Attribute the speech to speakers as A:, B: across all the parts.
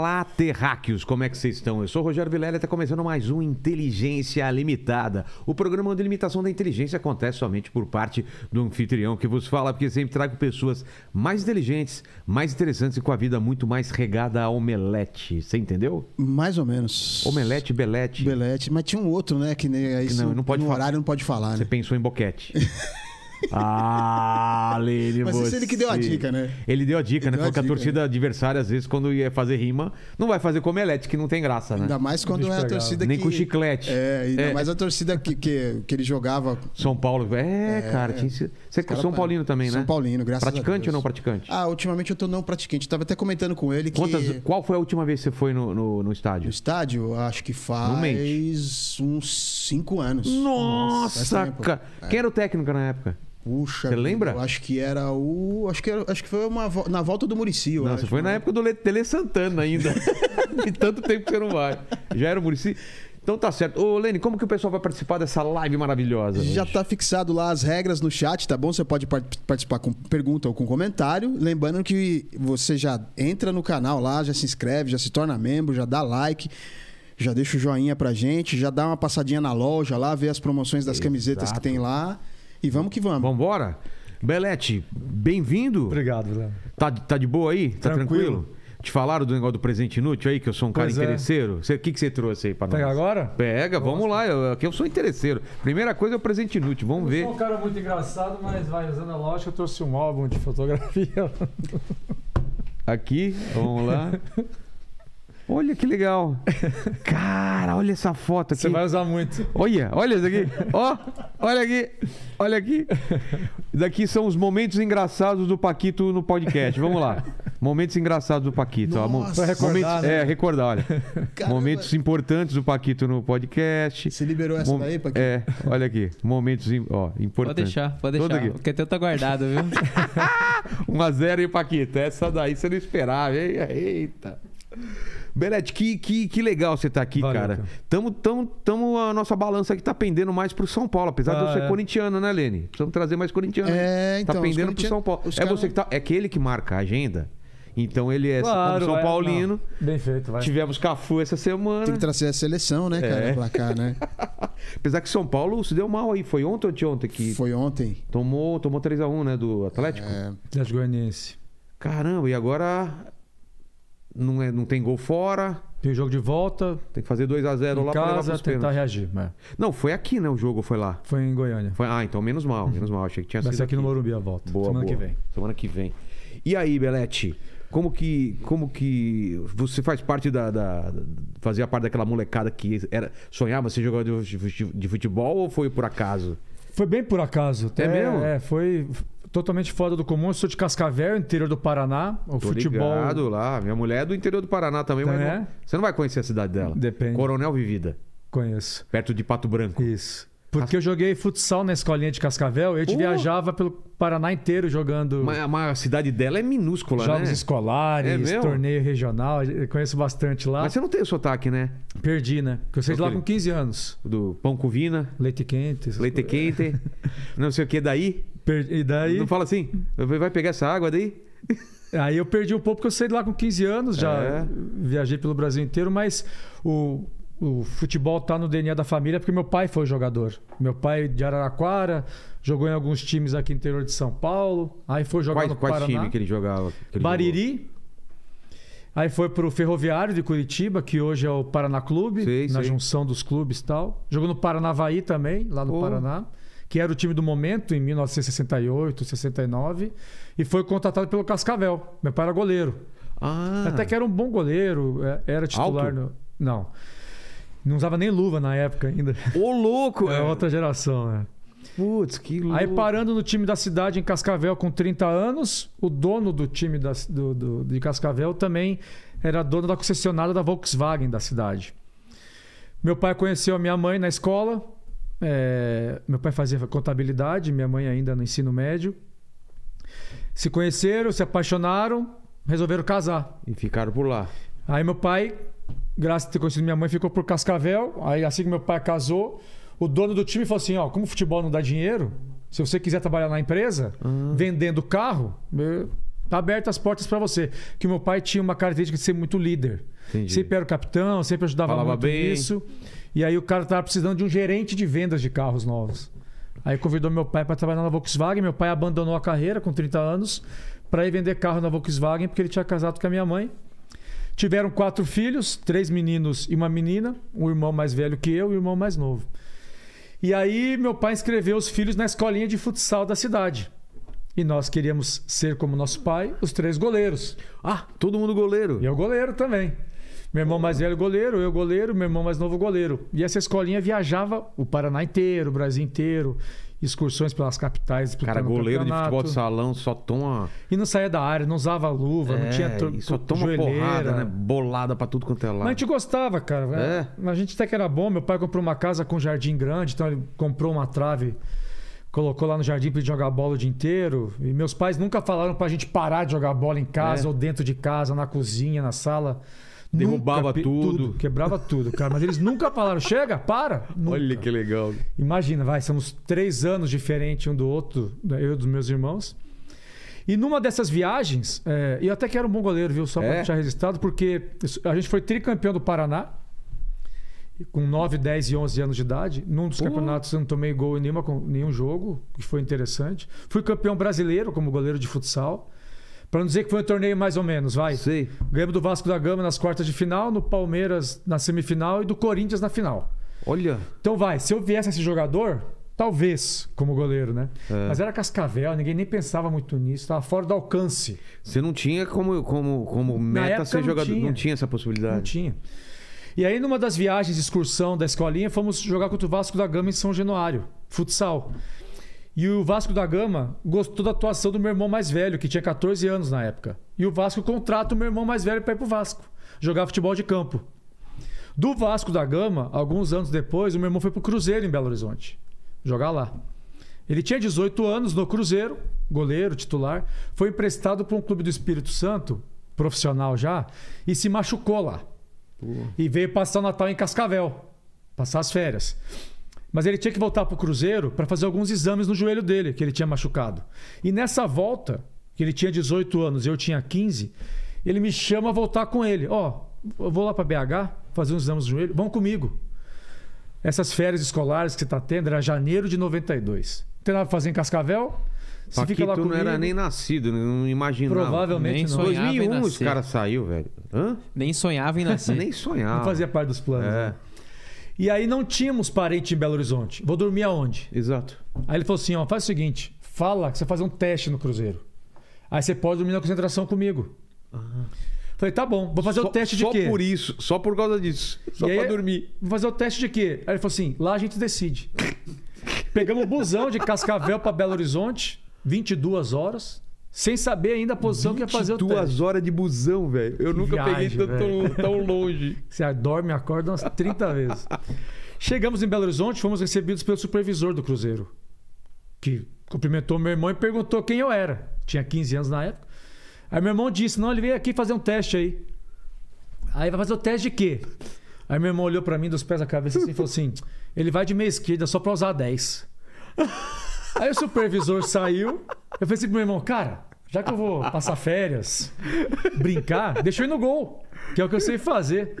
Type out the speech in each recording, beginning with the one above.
A: Olá, terráqueos, como é que vocês estão? Eu sou o Rogério Vilela e está começando mais um Inteligência Limitada. O programa de limitação da inteligência acontece somente por parte do anfitrião que vos fala, porque sempre trago pessoas mais inteligentes, mais interessantes e com a vida muito
B: mais regada a omelete. Você entendeu? Mais ou menos. Omelete, belete. Belete, mas tinha um outro, né? Que, nem isso, que não, não pode no falar. horário não pode falar, Você né? pensou em boquete. Ah, Lene, Mas você... ele que deu a dica, né? Ele deu a dica, Ele né? Porque a a torcida né? adversária,
A: às vezes, quando ia fazer rima, não vai fazer com omelete, que não tem graça, né? Ainda mais quando é a torcida Nem com chiclete. É, ainda É. mais a
B: torcida que, que, que ele jogava. São Paulo. É, é. cara. Tinha... Você Cara, São Paulino também, né? São né? Paulino, graças a Praticante Deus. ou não praticante? Ah, ultimamente eu tô não praticante. Tava até comentando com ele que Quantas-
A: Qual foi a última vez que você foi no, no, no no estádio? estádio, acho que faz
B: uns cinco anos. Nossa, cara. Quem era o técnico na época? Puxa. Você lembra? Acho que era o. Acho que, era... acho que foi uma, na volta do Murici. Não, acho, foi né? na época do Tele Santana ainda. De tanto tempo que você não vai. Já era o Murici? Então tá
A: certo. Ô, Lene, como que o pessoal vai participar dessa live maravilhosa? Já
B: tá fixado lá as regras no chat, tá bom? Você pode participar com pergunta ou com comentário. Lembrando que você já entra no canal lá, já se inscreve, já se torna membro, já dá like já deixa o joinha pra gente, já dá uma passadinha na loja lá, vê as promoções das Exato. camisetas que tem lá. E vamos que vamos. Vambora? Belete, bem-vindo. Obrigado, Léo.
A: Tá, tá de boa aí? Tá tranquilo? Te falaram do negócio do presente inútil aí, que eu sou um pois cara é. interesseiro? O que, que você trouxe aí pra nós? Pega agora? Pega, vamos lá. aqui eu sou interesseiro. Primeira coisa é o presente inútil, vamos eu ver. Eu sou um
C: cara muito engraçado, mas vai usando a lógica, eu trouxe um álbum de fotografia.
A: Aqui, vamos lá. Olha que legal. Cara, olha essa foto aqui. Você vai usar muito. Olha, olha isso aqui. Ó, oh, olha aqui. Olha aqui. Daqui são os momentos engraçados do Paquito no podcast. Vamos lá. Momentos engraçados do Paquito. Nossa, recordar, momentos, né? É, recordar, olha. Caramba. Momentos importantes do Paquito no podcast. Você liberou essa Mom... daí, Paquito? É, olha aqui. Momentos ó, importantes. Pode deixar, pode deixar. Porque teu tá guardado, viu? 1 a 0 e Paquito. Essa daí você não esperava. Eita. Belete, que, que, que legal você tá aqui, Valeu, cara. Tamo, tamo, tamo a nossa balança que tá pendendo mais pro São Paulo, apesar ah, de eu ah, ser é. corintiano, né, Lene? Precisamos trazer mais corintiano. Né? É, tá então, tá pendendo pro São Paulo. É você que tá, é aquele que marca a agenda. Então ele é claro, São vai, é, Paulino.
B: Não. Bem feito, vai. Tivemos Cafu essa semana. Tem que trazer a seleção, né, cara, é. pra
A: cá, né? Apesar que São Paulo se deu mal aí. Foi ontem ou de ontem que. Foi ontem. Tomou, tomou 3x1, né? Do Atlético. É. Atlético Goianiense. Caramba, e agora não, é, não tem gol fora. Tem jogo de volta. Tem que fazer 2 x 0 lá para tentar pênaltis. reagir. É. Não, foi aqui, né? O jogo foi lá. Foi em Goiânia. Foi, ah, então menos mal, menos mal. Achei que tinha Vai sido. Vai ser aqui, no Morumbi a volta. Boa, semana boa. que vem. Semana que vem. E aí, Belete? Como que, como que você faz parte da, da, fazia parte daquela molecada que era sonhava ser jogador de futebol ou foi por acaso?
C: Foi bem por acaso. É, é mesmo? É, foi totalmente fora do comum. Eu sou de Cascavel, interior do Paraná. O Tô futebol. Ligado
A: lá. Minha mulher é do interior do Paraná também, também mas é? não... você não vai conhecer a cidade dela. Depende. Coronel Vivida. Conheço. Perto de Pato Branco. Isso.
C: Porque eu joguei futsal na escolinha de Cascavel, eu te oh. viajava pelo Paraná inteiro jogando. Mas, a cidade dela é minúscula, jogos né? Jogos escolares, é torneio regional, eu conheço bastante lá. Mas você não tem o sotaque, né? Perdi, né? Porque eu saí de lá com 15
A: anos. Do pão com vina. Leite quente. Leite coisas. quente. não sei o que daí.
C: e daí? Não fala assim? Vai pegar essa água daí? Aí eu perdi um pouco, porque eu saí de lá com 15 anos, já é. viajei pelo Brasil inteiro, mas o o futebol tá no DNA da família porque meu pai foi jogador. Meu pai de Araraquara, jogou em alguns times aqui no interior de São Paulo, aí foi jogar quais, no Paraná. Quais time que ele jogava? Que ele Bariri. Jogou? Aí foi pro Ferroviário de Curitiba, que hoje é o Paraná Clube, sei, na sei. junção dos clubes e tal. Jogou no Paranavaí também, lá no oh. Paraná, que era o time do momento em 1968, 69, e foi contratado pelo Cascavel. Meu pai era goleiro. Ah. Até que era um bom goleiro, é, era titular Alto? no... Não. Não usava nem luva na época ainda. Ô, louco! É, é. outra geração, né? Putz, que louco. Aí parando no time da cidade em Cascavel com 30 anos, o dono do time da, do, do, de Cascavel também era dono da concessionária da Volkswagen da cidade. Meu pai conheceu a minha mãe na escola. É, meu pai fazia contabilidade, minha mãe ainda no ensino médio. Se conheceram, se apaixonaram, resolveram casar. E ficaram por lá. Aí meu pai graças a ter conhecido minha mãe, ficou por Cascavel. Aí, assim que meu pai casou, o dono do time falou assim: ó, como futebol não dá dinheiro, se você quiser trabalhar na empresa, uhum. vendendo carro, tá aberto as portas para você. Que meu pai tinha uma característica de ser muito líder. Entendi. Sempre era o capitão, sempre ajudava Falava muito bem. isso. E aí o cara tava precisando de um gerente de vendas de carros novos. Aí convidou meu pai para trabalhar na Volkswagen. Meu pai abandonou a carreira com 30 anos para ir vender carro na Volkswagen porque ele tinha casado com a minha mãe. Tiveram quatro filhos, três meninos e uma menina, um irmão mais velho que eu e um irmão mais novo. E aí meu pai inscreveu os filhos na escolinha de futsal da cidade. E nós queríamos ser como nosso pai, os três goleiros. Ah, todo mundo goleiro. E eu goleiro também. Meu irmão mais velho goleiro, eu goleiro, meu irmão mais novo goleiro. E essa escolinha viajava o Paraná inteiro, o Brasil inteiro excursões pelas capitais. Cara, goleiro de futebol de
A: salão só toma.
C: E não saía da área, não
A: usava luva, é, não tinha. Tr... Só toma porrada, né? Bolada pra tudo quanto é lado. Mas a gente
C: gostava, cara. Né? É. A gente até que era bom. Meu pai comprou uma casa com jardim grande, então ele comprou uma trave. Colocou lá no jardim pra jogar bola o dia inteiro. E meus pais nunca falaram pra gente parar de jogar bola em casa é. ou dentro de casa, na cozinha, na sala. Derrubava nunca, tudo. tudo. Quebrava tudo, cara. Mas eles nunca falaram, chega, para. Nunca. Olha que legal. Imagina, vai, somos três anos diferentes um do outro, né, eu e dos meus irmãos. E numa dessas viagens, é, eu até que era um bom goleiro, viu? Só é? pra deixar registrado, porque a gente foi tricampeão do Paraná, com 9, 10 e 11 anos de idade. Num dos Pô. campeonatos eu não tomei gol em nenhuma, nenhum jogo, que foi interessante. Fui campeão brasileiro como goleiro de futsal. Para não dizer que foi um torneio mais ou menos, vai. Sim. Ganhamos do Vasco da Gama nas quartas de final, no Palmeiras na semifinal e do Corinthians na final. Olha. Então vai, se eu viesse esse jogador, talvez como goleiro, né? É. Mas era Cascavel, ninguém nem pensava muito nisso, estava fora do alcance. Você não tinha como, como, como meta ser jogador, tinha. não tinha essa possibilidade. Não tinha. E aí, numa das viagens de excursão da escolinha, fomos jogar contra o Vasco da Gama em São Januário, futsal. E o Vasco da Gama gostou da atuação do meu irmão mais velho, que tinha 14 anos na época. E o Vasco contrata o meu irmão mais velho para ir pro Vasco jogar futebol de campo. Do Vasco da Gama, alguns anos depois, o meu irmão foi pro Cruzeiro em Belo Horizonte jogar lá. Ele tinha 18 anos no Cruzeiro, goleiro, titular, foi emprestado para um clube do Espírito Santo, profissional já, e se machucou lá. Pô. E veio passar o Natal em Cascavel, passar as férias. Mas ele tinha que voltar para o Cruzeiro para fazer alguns exames no joelho dele, que ele tinha machucado. E nessa volta, que ele tinha 18 anos e eu tinha 15, ele me chama a voltar com ele. Ó, oh, eu vou lá para BH fazer uns exames no joelho, vão comigo. Essas férias escolares que você está tendo era janeiro de 92. Não tem nada pra fazer em Cascavel?
A: Você fica lá comigo. não era nem nascido, né? não imaginava. Provavelmente nem não. Sonhava 2001 em 2001 os caras saiu, velho.
C: Hã? Nem sonhava em nascer. nem sonhava. Não fazia parte dos planos. É. Né? E aí não tínhamos parente em Belo Horizonte. Vou dormir aonde? Exato. Aí ele falou assim: ó, faz o seguinte, fala que você faz um teste no Cruzeiro. Aí você pode dormir na concentração comigo. Uhum. Falei, tá bom, vou fazer só, o teste de só quê? Só por isso,
A: só por causa
C: disso. Só e pra aí, dormir. Vou fazer o teste de quê? Aí ele falou assim: lá a gente decide. Pegamos o busão de Cascavel para Belo Horizonte, 22 horas. Sem saber ainda a posição que ia fazer o teste. Duas horas de busão, velho. Eu que nunca viagem, peguei tanto, tão longe. Você dorme, acorda umas 30 vezes. Chegamos em Belo Horizonte, fomos recebidos pelo supervisor do cruzeiro, que cumprimentou meu irmão e perguntou quem eu era. Tinha 15 anos na época. Aí meu irmão disse: Não, ele veio aqui fazer um teste aí. Aí vai fazer o teste de quê? Aí meu irmão olhou para mim dos pés à cabeça assim, e falou assim: Ele vai de meia esquerda só pra usar 10. Aí o supervisor saiu. Eu falei assim pro meu irmão, cara, já que eu vou passar férias, brincar, deixa eu ir no gol, que é o que eu sei fazer.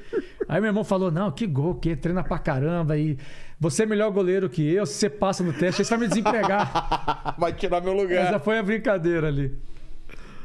C: Aí meu irmão falou: não, que gol, que treina pra caramba aí? você é melhor goleiro que eu, se você passa no teste, aí você vai me desempregar. Vai tirar meu lugar. Essa foi a brincadeira ali.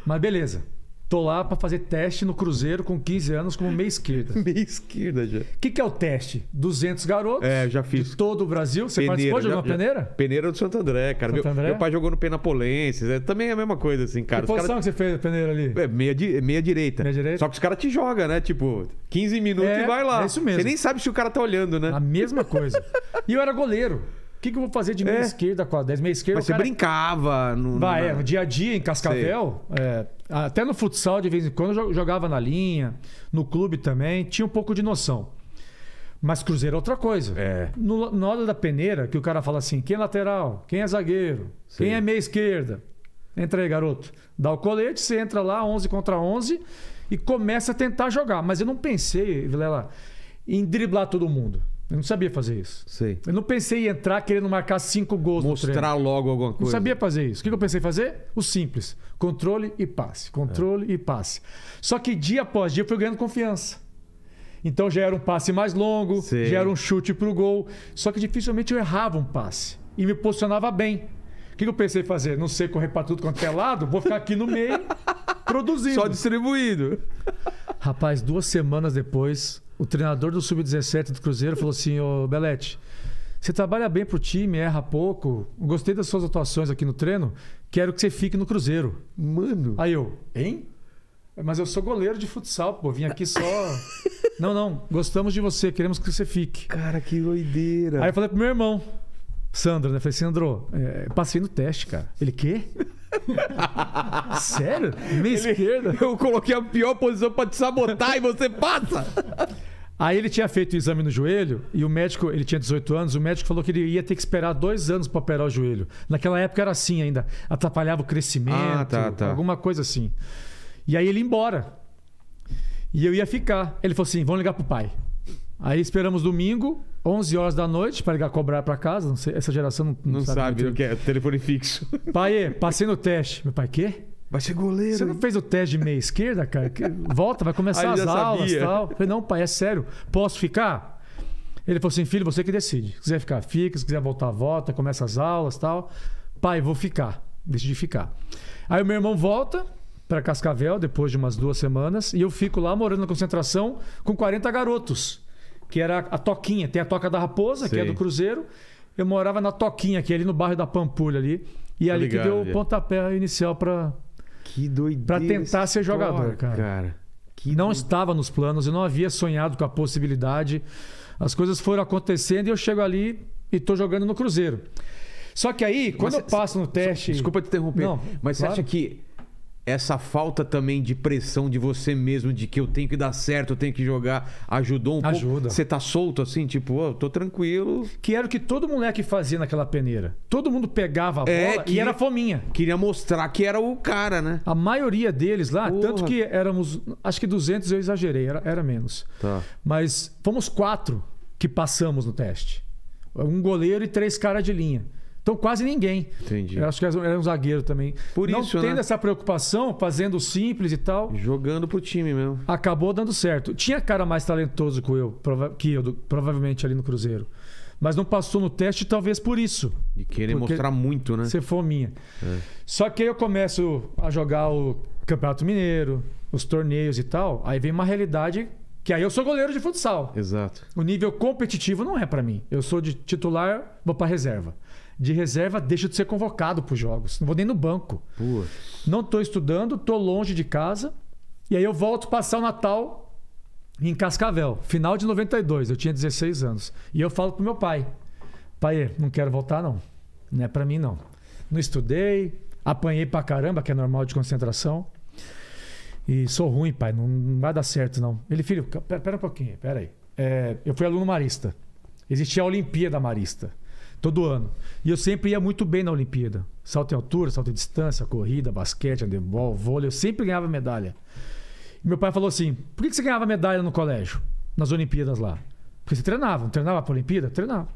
C: Mas beleza. Tô lá para fazer teste no Cruzeiro com 15 anos como meia esquerda. meia esquerda já. O que, que é o teste? 200 garotos. É, já fiz. De todo o Brasil. Você peneira, participou de alguma peneira?
A: Peneira do Santo André,
C: cara. Santo meu, André? meu, pai jogou no Penapolense.
A: Né? Também é a mesma coisa, assim, cara. Que os posição cara... que você fez a peneira ali? É, meia, di... meia direita. Meia direita. Só que os caras te jogam, né? Tipo, 15 minutos é, e vai lá. É isso mesmo. Você nem sabe
C: se o cara tá olhando, né? A mesma coisa. e eu era goleiro que, que eu vou fazer de meia é. esquerda com a 10? Meia esquerda. Mas você
A: brincava no. Vai, na... é, no dia
C: a dia, em Cascavel. É, até no futsal, de vez em quando, eu jogava na linha, no clube também, tinha um pouco de noção. Mas Cruzeiro é outra coisa. É. No, na hora da peneira, que o cara fala assim: quem é lateral? Quem é zagueiro? Sim. Quem é meia esquerda? Entra aí, garoto. Dá o colete, você entra lá, 11 contra 11, e começa a tentar jogar. Mas eu não pensei, Vilela, em driblar todo mundo. Eu não sabia fazer isso. Sei. Eu não pensei em entrar querendo marcar cinco gols Mostrar logo
A: alguma coisa. Não sabia
C: fazer isso. O que eu pensei em fazer? O simples. Controle e passe. Controle é. e passe. Só que dia após dia eu fui ganhando confiança. Então já era um passe mais longo, Sei. já era um chute para o gol. Só que dificilmente eu errava um passe. E me posicionava bem. O que eu pensei em fazer? Não sei correr para tudo quanto é lado, vou ficar aqui no meio, produzindo. Só distribuído. Rapaz, duas semanas depois, o treinador do Sub-17 do Cruzeiro falou assim: Ô Belete, você trabalha bem pro time, erra pouco. Gostei das suas atuações aqui no treino. Quero que você fique no Cruzeiro. Mano. Aí eu, hein? Mas eu sou goleiro de futsal, pô. Vim aqui só. não, não. Gostamos de você, queremos que você fique. Cara, que doideira. Aí eu falei pro meu irmão, Sandro, né? falei, Sandro, é, passei no teste, cara. Ele, quê?
A: Sério? Minha ele, esquerda? Eu coloquei a pior posição para te sabotar e você passa!
C: Aí ele tinha feito o exame no joelho e o médico, ele tinha 18 anos, o médico falou que ele ia ter que esperar dois anos para operar o joelho. Naquela época era assim ainda, atrapalhava o crescimento, ah, tá, tá. alguma coisa assim. E aí ele ia embora. E eu ia ficar. Ele falou assim: vamos ligar pro pai. Aí esperamos domingo, 11 horas da noite para ligar cobrar para casa. Sei, essa geração não, não, não sabe, sabe o
A: que é. Telefone fixo.
C: Pai, passei no teste. Meu pai, quê? Vai ser goleiro. Você não fez o teste de meia esquerda, cara? Volta, vai começar as aulas e tal. Eu falei, não, pai, é sério. Posso ficar? Ele falou assim, filho, você que decide. Se quiser ficar, fica. Se quiser voltar, volta. Começa as aulas tal. Pai, vou ficar. Decidi ficar. Aí o meu irmão volta para Cascavel, depois de umas duas semanas. E eu fico lá morando na concentração com 40 garotos que era a Toquinha. Tem a Toca da Raposa, Sim. que é do Cruzeiro. Eu morava na Toquinha, que é ali no bairro da Pampulha ali. E ali Obrigado, que deu o pontapé inicial para Que doideira. Pra tentar ser jogador, cara. cara. Que não estava nos planos, eu não havia sonhado com a possibilidade. As coisas foram acontecendo e eu chego ali e tô jogando no Cruzeiro. Só que aí, quando mas, eu passo no teste. Desculpa te interromper,
A: não, mas claro. você acha que essa falta também de pressão de você mesmo, de que eu tenho que dar certo, eu tenho que jogar, ajudou um Ajuda. pouco? Você tá solto assim, tipo, oh, tô tranquilo.
C: Que era o que todo moleque fazia naquela peneira. Todo mundo pegava a é, bola que... e era fominha. Queria mostrar que era o cara, né? A maioria deles lá, Porra. tanto que éramos, acho que 200 eu exagerei, era, era menos. Tá. Mas fomos quatro que passamos no teste. Um goleiro e três caras de linha. Então quase ninguém. Entendi. Eu acho que era um zagueiro também. Por não isso, tendo né? essa preocupação, fazendo simples e tal. Jogando pro time mesmo. Acabou dando certo. Tinha cara mais talentoso que eu, que eu provavelmente ali no Cruzeiro. Mas não passou no teste, talvez por isso. De querer mostrar muito, né? Você fominha. É. Só que aí eu começo a jogar o Campeonato Mineiro, os torneios e tal. Aí vem uma realidade que aí eu sou goleiro de futsal. Exato. O nível competitivo não é para mim. Eu sou de titular, vou para reserva de reserva deixa de ser convocado para os jogos. Não vou nem no banco. Não estou estudando, estou longe de casa. E aí eu volto passar o Natal em Cascavel, final de 92. Eu tinha 16 anos. E eu falo pro meu pai: Pai, não quero voltar, não. Não é para mim, não. Não estudei, apanhei para caramba, que é normal de concentração. E sou ruim, pai, não, não vai dar certo, não. Ele, filho, pera, pera um pouquinho, pera aí. É, eu fui aluno marista. Existia a Olimpíada Marista todo ano. E eu sempre ia muito bem na Olimpíada. Salto em altura, salto em distância, corrida, basquete, handebol, vôlei, eu sempre ganhava medalha. E meu pai falou assim: por que você ganhava medalha no colégio, nas Olimpíadas lá? Porque você treinava, não treinava para a Olimpíada? Treinava.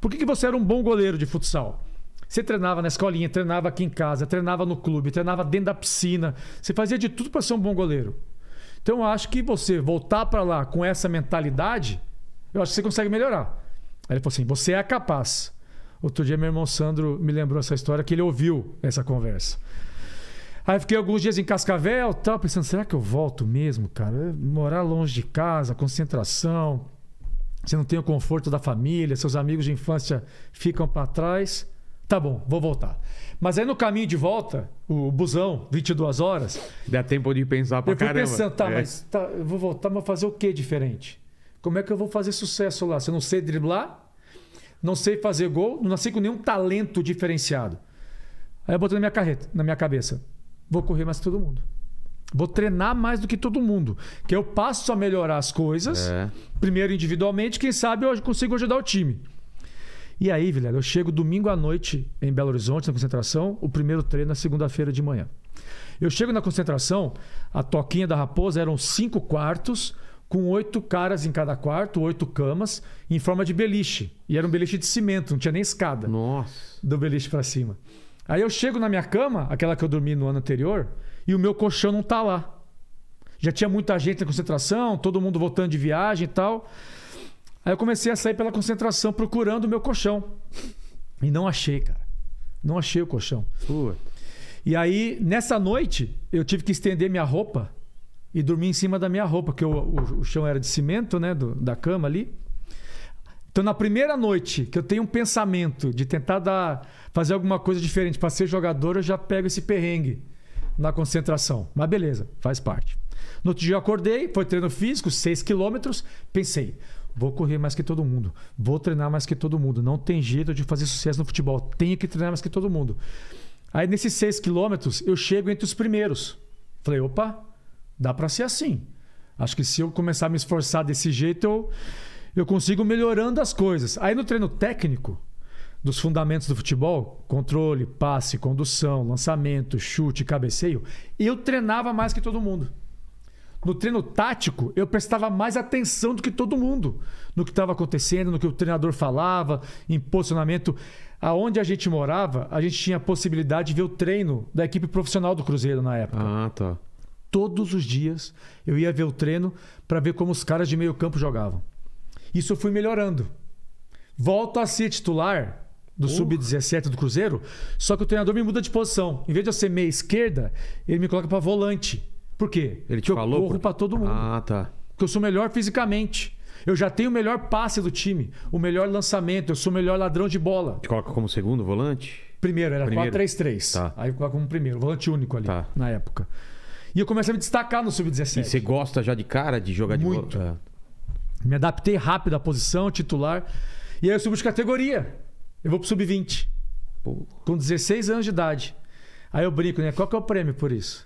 C: Por que, que você era um bom goleiro de futsal? Você treinava na escolinha, treinava aqui em casa, treinava no clube, treinava dentro da piscina. Você fazia de tudo para ser um bom goleiro. Então eu acho que você voltar para lá com essa mentalidade, eu acho que você consegue melhorar. Aí ele falou assim: você é capaz. Outro dia, meu irmão Sandro me lembrou essa história, que ele ouviu essa conversa. Aí fiquei alguns dias em Cascavel, tal, pensando, será que eu volto mesmo, cara? Morar longe de casa, concentração, você não tem o conforto da família, seus amigos de infância ficam para trás. Tá bom, vou voltar. Mas aí no caminho de volta, o busão, 22 horas. Dá tempo de pensar pra caramba. Eu fui pensando, tá, é. mas tá, eu vou voltar, mas fazer o que diferente? Como é que eu vou fazer sucesso lá? Se eu não sei driblar, não sei fazer gol, não nasci com nenhum talento diferenciado. Aí eu botei na minha carreta, na minha cabeça. Vou correr mais que todo mundo. Vou treinar mais do que todo mundo. Que eu passo a melhorar as coisas. É. Primeiro individualmente, quem sabe eu consigo ajudar o time. E aí, Vilela, eu chego domingo à noite em Belo Horizonte, na concentração, o primeiro treino na é segunda-feira de manhã. Eu chego na concentração, a toquinha da Raposa eram cinco quartos, com oito caras em cada quarto, oito camas, em forma de beliche. E era um beliche de cimento, não tinha nem escada. Nossa. Do beliche para cima. Aí eu chego na minha cama, aquela que eu dormi no ano anterior, e o meu colchão não tá lá. Já tinha muita gente na concentração, todo mundo voltando de viagem e tal. Aí eu comecei a sair pela concentração procurando o meu colchão. E não achei, cara. Não achei o colchão. Puta. E aí, nessa noite, eu tive que estender minha roupa e dormi em cima da minha roupa, que o, o, chão era de cimento, né? Do, da cama ali. Então, na primeira noite que eu tenho um pensamento de tentar dar, fazer alguma coisa diferente para ser jogador, eu já pego esse perrengue na concentração. Mas beleza, faz parte. No outro dia eu acordei, foi treino físico, 6 quilômetros, pensei, vou correr mais que todo mundo, vou treinar mais que todo mundo, não tem jeito de fazer sucesso no futebol, tenho que treinar mais que todo mundo. Aí nesses 6 quilômetros eu chego entre os primeiros. Falei, opa, dá para ser assim. Acho que se eu começar a me esforçar desse jeito, eu, eu consigo melhorando as coisas. Aí no treino técnico, dos fundamentos do futebol, controle, passe, condução, lançamento, chute, cabeceio, eu treinava mais que todo mundo. No treino tático, eu prestava mais atenção do que todo mundo no que estava acontecendo, no que o treinador falava, em posicionamento. Aonde a gente morava, a gente tinha a possibilidade de ver o treino da equipe profissional do Cruzeiro na época. Ah, tá. Todos os dias eu ia ver o treino para ver como os caras de meio campo jogavam. Isso eu fui melhorando. Volto a ser titular do uh. sub-17 do Cruzeiro, só que o treinador me muda de posição. Em vez de eu ser meia esquerda, ele me coloca para volante. Por quê? Ele te Porque falou, eu corro por... para todo mundo. Ah, tá. Porque eu sou melhor fisicamente. Eu já tenho o melhor passe do time, o melhor lançamento, eu sou o melhor ladrão de bola. Te coloca como segundo volante? Primeiro, era 4-3-3. Tá. Aí coloca como primeiro, volante único ali, tá. na época. E eu comecei a me destacar no sub-17. E você gosta já de cara de jogar Muito. de bola? É. Me adaptei rápido à posição, titular. E aí eu subo de categoria. Eu vou pro sub-20. Com 16 anos de idade. Aí eu brinco, né? Qual que é o prêmio por isso?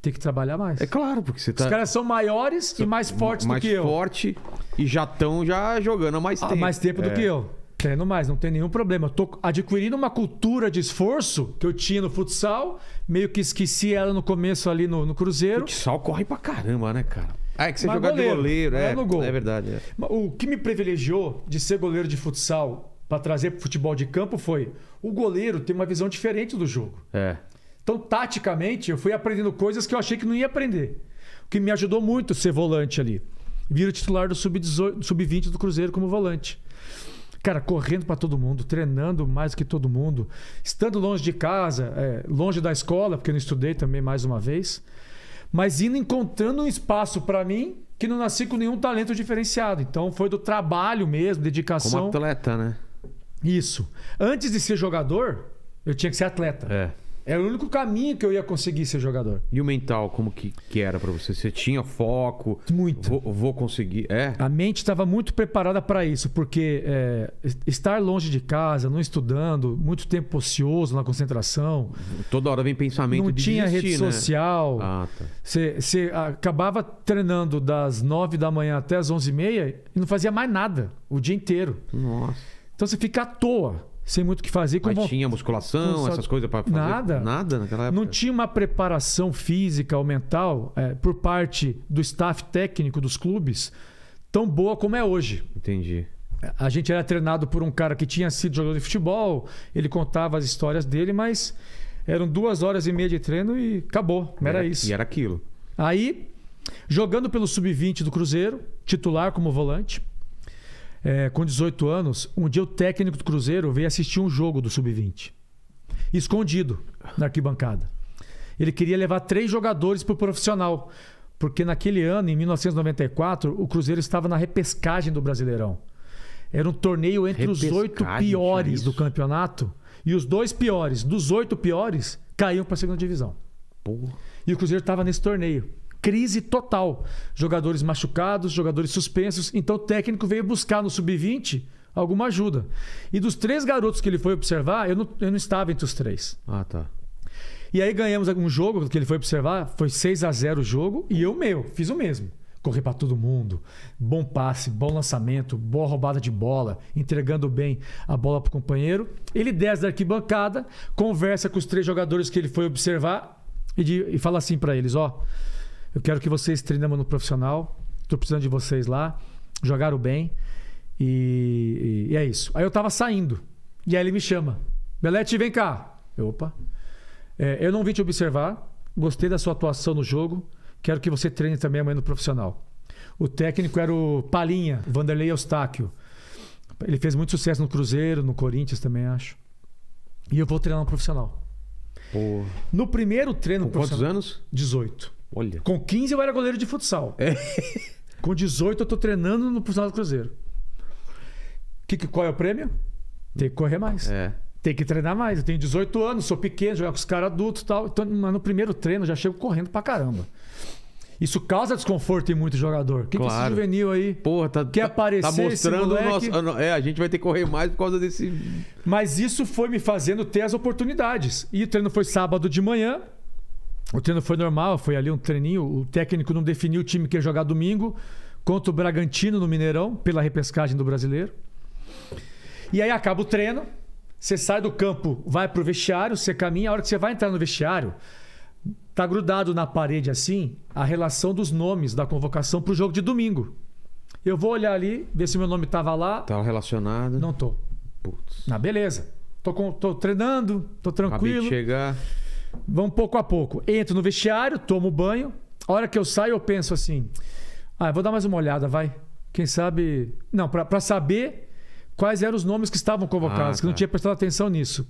C: Tem que trabalhar mais. É claro, porque você tá. Os caras são maiores e mais fortes mais do que eu. Mais
A: forte e já estão já jogando há mais ah, tempo. Há mais tempo é. do que eu.
C: Treino mais, não tem nenhum problema. Eu tô adquirindo uma cultura de esforço que eu tinha no futsal, meio que esqueci ela no começo ali no, no Cruzeiro. Futsal corre pra caramba, né, cara? Ah, é que você joga goleiro, de goleiro, é, é. No gol. É verdade. É. O que me privilegiou de ser goleiro de futsal para trazer pro futebol de campo foi o goleiro tem uma visão diferente do jogo. É. Então, taticamente, eu fui aprendendo coisas que eu achei que não ia aprender. O que me ajudou muito ser volante ali. Vira titular do sub-20 sub do Cruzeiro como volante cara, correndo para todo mundo, treinando mais que todo mundo, estando longe de casa, é, longe da escola, porque eu não estudei também mais uma vez, mas indo encontrando um espaço para mim que não nasci com nenhum talento diferenciado. Então foi do trabalho mesmo, dedicação. Como
A: atleta, né?
C: Isso. Antes de ser jogador, eu tinha que ser atleta. É. Era o único caminho que eu ia conseguir ser jogador.
A: E o mental, como que, que era para você? Você tinha foco? Muito.
C: Vou, vou conseguir. É? A mente estava muito preparada para isso, porque é, estar longe de casa, não estudando, muito tempo ocioso na concentração. Toda hora vem pensamento não de tinha desistir, rede né? social. Ah, tá. Você, você acabava treinando das nove da manhã até as onze e meia e não fazia mais nada o dia inteiro. Nossa. Então você fica à toa sem muito o que fazer. Com Mas tinha
A: musculação, com... essas coisas para fazer? Nada.
C: Nada naquela época? Não tinha uma preparação física ou mental é, por parte do staff técnico dos clubes tão boa como é hoje. Entendi. A gente era treinado por um cara que tinha sido jogador de futebol, ele contava as histórias dele, mas eram duas horas e meia de treino e acabou. Era, era isso. E era aquilo. Aí, jogando pelo sub-20 do Cruzeiro, titular como volante, é, com 18 anos, um dia o técnico do Cruzeiro veio assistir um jogo do Sub-20, escondido na arquibancada. Ele queria levar três jogadores para o profissional, porque naquele ano, em 1994, o Cruzeiro estava na repescagem do Brasileirão. Era um torneio entre repescagem, os oito piores do campeonato e os dois piores, dos oito piores, caíam para a segunda divisão. Porra. E o Cruzeiro estava nesse torneio crise total. Jogadores machucados, jogadores suspensos. Então o técnico veio buscar no sub-20 alguma ajuda. E dos três garotos que ele foi observar, eu não, eu não estava entre os três. Ah, tá. E aí ganhamos um jogo que ele foi observar, foi 6 a 0 o jogo, e eu meu, fiz o mesmo. corri para todo mundo, bom passe, bom lançamento, boa roubada de bola, entregando bem a bola para o companheiro. Ele desce da arquibancada, conversa com os três jogadores que ele foi observar e, de, e fala assim para eles: ó, oh, eu quero que vocês treinem no profissional. Tô precisando de vocês lá. Jogaram bem. E, e, e é isso. Aí eu tava saindo. E aí ele me chama. Belete, vem cá. Eu, opa. É, eu não vim te observar. Gostei da sua atuação no jogo. Quero que você treine também amanhã no profissional. O técnico era o Palinha, Vanderlei Eustáquio. Ele fez muito sucesso no Cruzeiro, no Corinthians também, acho. E eu vou treinar no profissional. Porra. No primeiro treino Com profissional. Quantos anos? 18. Olha. Com 15 eu era goleiro de futsal. É. Com 18 eu tô treinando no futsal do Cruzeiro. Que, que, qual é o prêmio? Tem que correr mais. É. Tem que treinar mais. Eu tenho 18 anos, sou pequeno, jogar com os caras adultos e tal. Então, no primeiro treino eu já chego correndo pra caramba. Isso causa desconforto em muito jogador. O que, claro. que esse juvenil aí Porra, tá, quer tá- tá aparecer? Tá mostrando esse o
A: nosso. Ah, é, a gente vai ter que correr mais por causa
C: desse. Mas isso foi me fazendo ter as oportunidades. E o treino foi sábado de manhã. O treino foi normal, foi ali um treininho. O técnico não definiu o time que ia jogar domingo contra o Bragantino no Mineirão, pela repescagem do brasileiro. E aí acaba o treino, você sai do campo, vai pro vestiário, você caminha, a hora que você vai entrar no vestiário, tá grudado na parede assim a relação dos nomes da convocação pro jogo de domingo. Eu vou olhar ali, ver se meu nome tava lá.
A: Tava relacionado? Não tô.
C: Putz. Na ah, beleza. Tô, com, tô treinando, tô tranquilo. Acabei de chegar vão pouco a pouco. Entro no vestiário, tomo banho. A hora que eu saio, eu penso assim: ah, vou dar mais uma olhada, vai. Quem sabe. Não, para saber quais eram os nomes que estavam convocados, ah, que não tá. tinha prestado atenção nisso.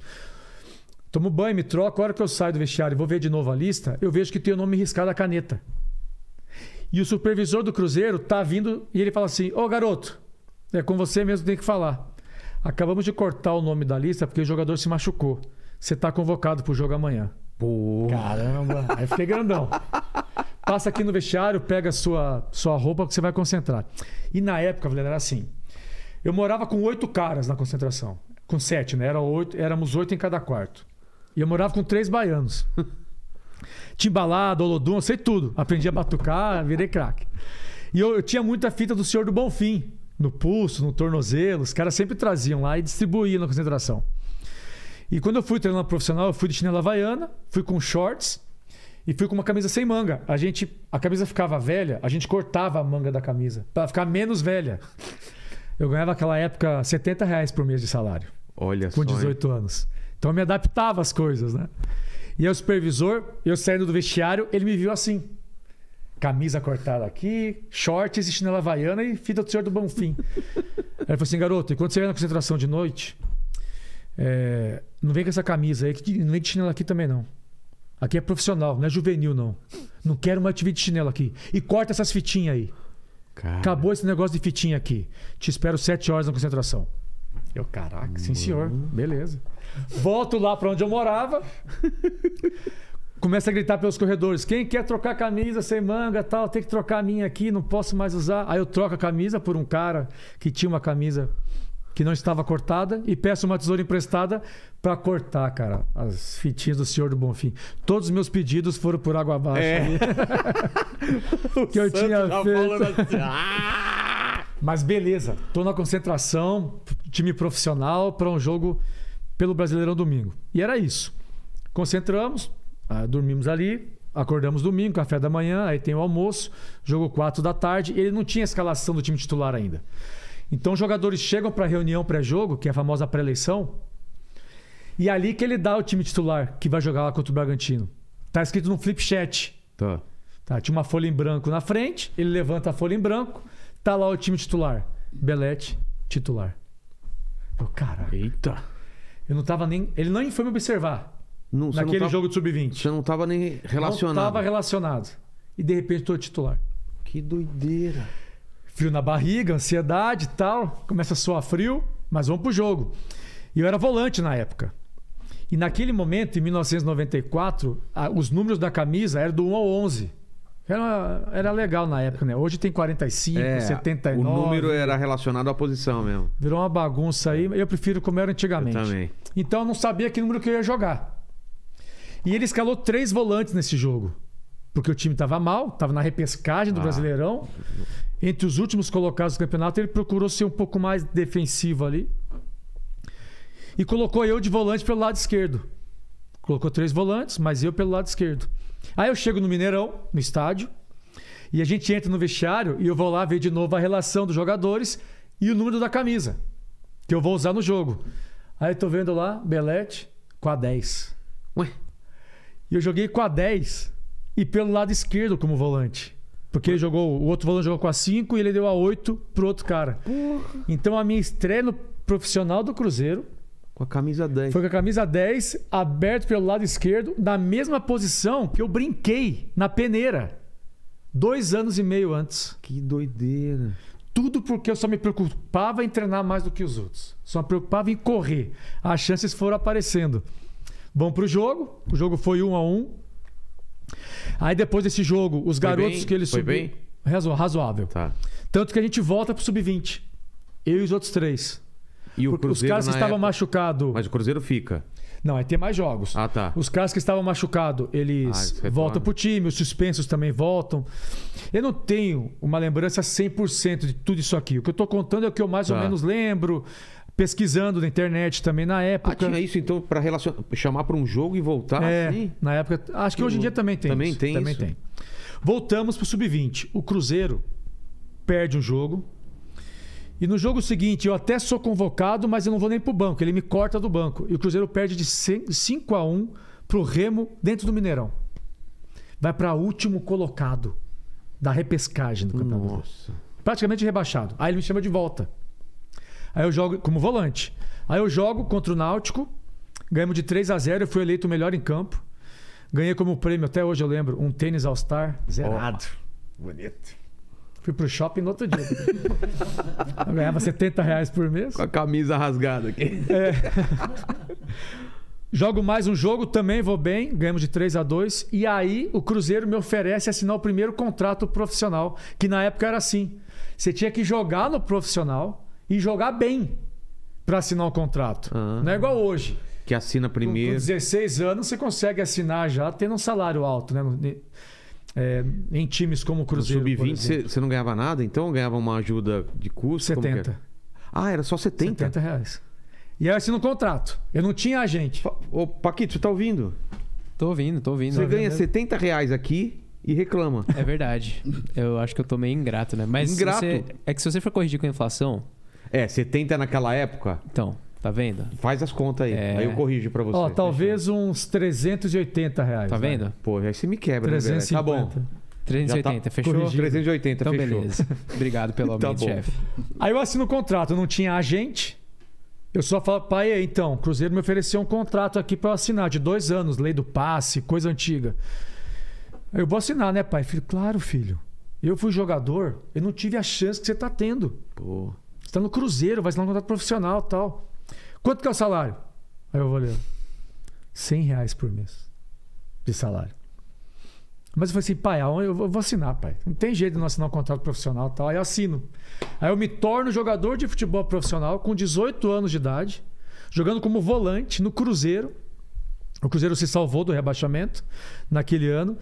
C: Tomo banho, me troco. A hora que eu saio do vestiário e vou ver de novo a lista, eu vejo que tem o nome riscado à caneta. E o supervisor do Cruzeiro tá vindo e ele fala assim: Ô oh, garoto, é com você mesmo que tem que falar. Acabamos de cortar o nome da lista porque o jogador se machucou. Você está convocado para o jogo amanhã. Pô. Caramba. Aí fiquei grandão. Passa aqui no vestiário, pega sua, sua roupa que você vai concentrar. E na época, Vilena, era assim. Eu morava com oito caras na concentração. Com sete, né? Era oito, éramos oito em cada quarto. E eu morava com três baianos. Timbalada, Olodum, eu sei tudo. Aprendi a batucar, virei craque. E eu, eu, tinha muita fita do Senhor do Bonfim. No pulso, no tornozelo. Os caras sempre traziam lá e distribuíam na concentração. E quando eu fui treinando profissional, eu fui de chinela havaiana, fui com shorts e fui com uma camisa sem manga. A gente, a camisa ficava velha, a gente cortava a manga da camisa para ficar menos velha. Eu ganhava naquela época 70 reais por mês de salário.
A: Olha com só. Com 18
C: hein? anos. Então eu me adaptava às coisas, né? E aí o supervisor, eu saindo do vestiário, ele me viu assim. Camisa cortada aqui, shorts e chinela havaiana e fita do senhor do Bonfim. aí ele falou assim, garoto, enquanto quando você vier na concentração de noite, é, não vem com essa camisa aí, não vem de chinelo aqui também não. Aqui é profissional, não é juvenil não. Não quero mais te ver de chinelo aqui. E corta essas fitinhas aí. Cara. Acabou esse negócio de fitinha aqui. Te espero sete horas na concentração. Eu, caraca, sim senhor. Uhum. Beleza. Volto lá para onde eu morava. Começa a gritar pelos corredores: quem quer trocar camisa sem manga tal, tem que trocar a minha aqui, não posso mais usar. Aí eu troco a camisa por um cara que tinha uma camisa que não estava cortada e peço uma tesoura emprestada para cortar, cara, as fitinhas do Senhor do Bonfim. Todos os meus pedidos foram por água abaixo. É. Né? que eu Santo tinha tá feito. Assim, ah! Mas beleza, tô na concentração, time profissional para um jogo pelo Brasileirão domingo. E era isso. Concentramos, ah, dormimos ali, acordamos domingo, café da manhã, aí tem o almoço, jogo 4 da tarde. Ele não tinha escalação do time titular ainda. Então, jogadores chegam para a reunião pré-jogo, que é a famosa pré-eleição, e é ali que ele dá o time titular que vai jogar lá contra o Bragantino. Tá escrito no flip Tá. tá. Tinha uma folha em branco na frente, ele levanta a folha em branco, tá lá o time titular. Belete, titular. Eu, cara. Eita. Eu não tava nem. Ele nem foi me observar. Não, naquele não tava... jogo de sub-20. Você não tava nem relacionado. Não tava relacionado. E de repente tô titular. Que doideira frio na barriga, ansiedade e tal. Começa a suar frio, mas vamos pro jogo. E eu era volante na época. E naquele momento, em 1994, os números da camisa eram do 1 ao 11. Era, era legal na época, né? Hoje tem 45, é, 79. O número era
A: relacionado à posição mesmo.
C: Virou uma bagunça aí. Eu prefiro como era antigamente. Eu também. Então eu não sabia que número que eu ia jogar. E ele escalou três volantes nesse jogo. Porque o time estava mal, estava na repescagem do ah. Brasileirão entre os últimos colocados do campeonato, ele procurou ser um pouco mais defensivo ali. E colocou eu de volante pelo lado esquerdo. Colocou três volantes, mas eu pelo lado esquerdo. Aí eu chego no Mineirão, no estádio, e a gente entra no vestiário e eu vou lá ver de novo a relação dos jogadores e o número da camisa que eu vou usar no jogo. Aí tô vendo lá, Belete com a 10. Ué? E eu joguei com a 10 e pelo lado esquerdo como volante. Porque ele jogou, o outro volante jogou com a 5 e ele deu a 8 pro outro cara. Então a minha estreia no profissional do Cruzeiro com a camisa 10. Foi com a camisa 10, aberto pelo lado esquerdo, na mesma posição que eu brinquei na peneira. Dois anos e meio antes. Que doideira. Tudo porque eu só me preocupava em treinar mais do que os outros. Só me preocupava em correr. As chances foram aparecendo. Vamos pro jogo. O jogo foi um a um. Aí depois desse jogo, os foi garotos bem? que eles subiram. Foi bem? Razo, razoável. Tá. Tanto que a gente volta pro sub-20. Eu e os outros três. E o Cruzeiro os caras que estavam
A: machucados. Mas o Cruzeiro fica.
C: Não, aí tem mais jogos. Ah, tá. Os caras que estavam machucados, eles ah, voltam pro time, os suspensos também voltam. Eu não tenho uma lembrança 100% de tudo isso aqui. O que eu tô contando é o que eu mais tá. ou menos lembro, pesquisando na internet também na ah, época. Ah, tinha isso então para relacion... chamar para um jogo e voltar é, assim? Na época, acho que hoje em dia também tem. Também isso. tem. Também isso. tem. Voltamos para o sub-20. O Cruzeiro perde um jogo. E no jogo seguinte, eu até sou convocado, mas eu não vou nem para o banco. Ele me corta do banco. E o Cruzeiro perde de 5 a 1 para o Remo dentro do Mineirão. Vai para último colocado da repescagem do Campeonato. Nossa. Praticamente rebaixado. Aí ele me chama de volta. Aí eu jogo como volante. Aí eu jogo contra o Náutico, ganhamos de 3 a 0 eu fui eleito o melhor em campo. Ganhei como prêmio, até hoje eu lembro, um tênis All-Star zerado. Oh, bonito. Fui pro shopping no outro dia. eu ganhava 70 reais por mês. Com a camisa rasgada aqui. É. Jogo mais um jogo, também vou bem, ganhamos de 3 a 2 E aí o Cruzeiro me oferece assinar o primeiro contrato profissional, que na época era assim. Você tinha que jogar no profissional e jogar bem para assinar o um contrato. Ah. não é igual hoje.
A: Que assina primeiro. Com,
C: 16 anos você consegue assinar já tendo um salário alto, né? É, em times como o Cruzeiro. No Sub-20
A: você não ganhava nada, então ganhava uma ajuda de custo? 70. É?
C: Ah, era só 70? 70 reais.
A: E aí eu assino um contrato. Eu não tinha agente. Pa Ô, Paquito, você tá ouvindo? Tô ouvindo, tô ouvindo. Você ganha mesmo. 70 reais aqui e reclama. É verdade. Eu acho que eu tô meio ingrato, né? Mas ingrato. Você... é que se você for corrigir com a inflação, é, 70 naquela época? Então, tá vendo? Faz as contas aí. É. Aí eu corrijo pra você. Ó,
C: talvez uns 380 reais. Tá vendo? Né?
A: Pô, aí você me quebra, 350. né, velho? Tá bom.
C: 380, tá fechou? Corrigido. 380, então, fechou. beleza. Obrigado pelo tá aumento, tá chefe. Aí eu assino o contrato, não tinha agente. Eu só falo, pai, então, o Cruzeiro me ofereceu um contrato aqui para eu assinar, de dois anos, lei do passe, coisa antiga. Eu vou assinar, né, pai? Filho, claro, filho. Eu fui jogador, eu não tive a chance que você tá tendo. Pô tá no Cruzeiro, vai assinar um contrato profissional tal. Quanto que é o salário? Aí eu vou ler. 100 reais por mês de salário. Mas eu falei assim, pai, eu vou assinar, pai. Não tem jeito de não assinar um contrato profissional tal. Aí eu assino. Aí eu me torno jogador de futebol profissional com 18 anos de idade, jogando como volante no Cruzeiro. O Cruzeiro se salvou do rebaixamento naquele ano.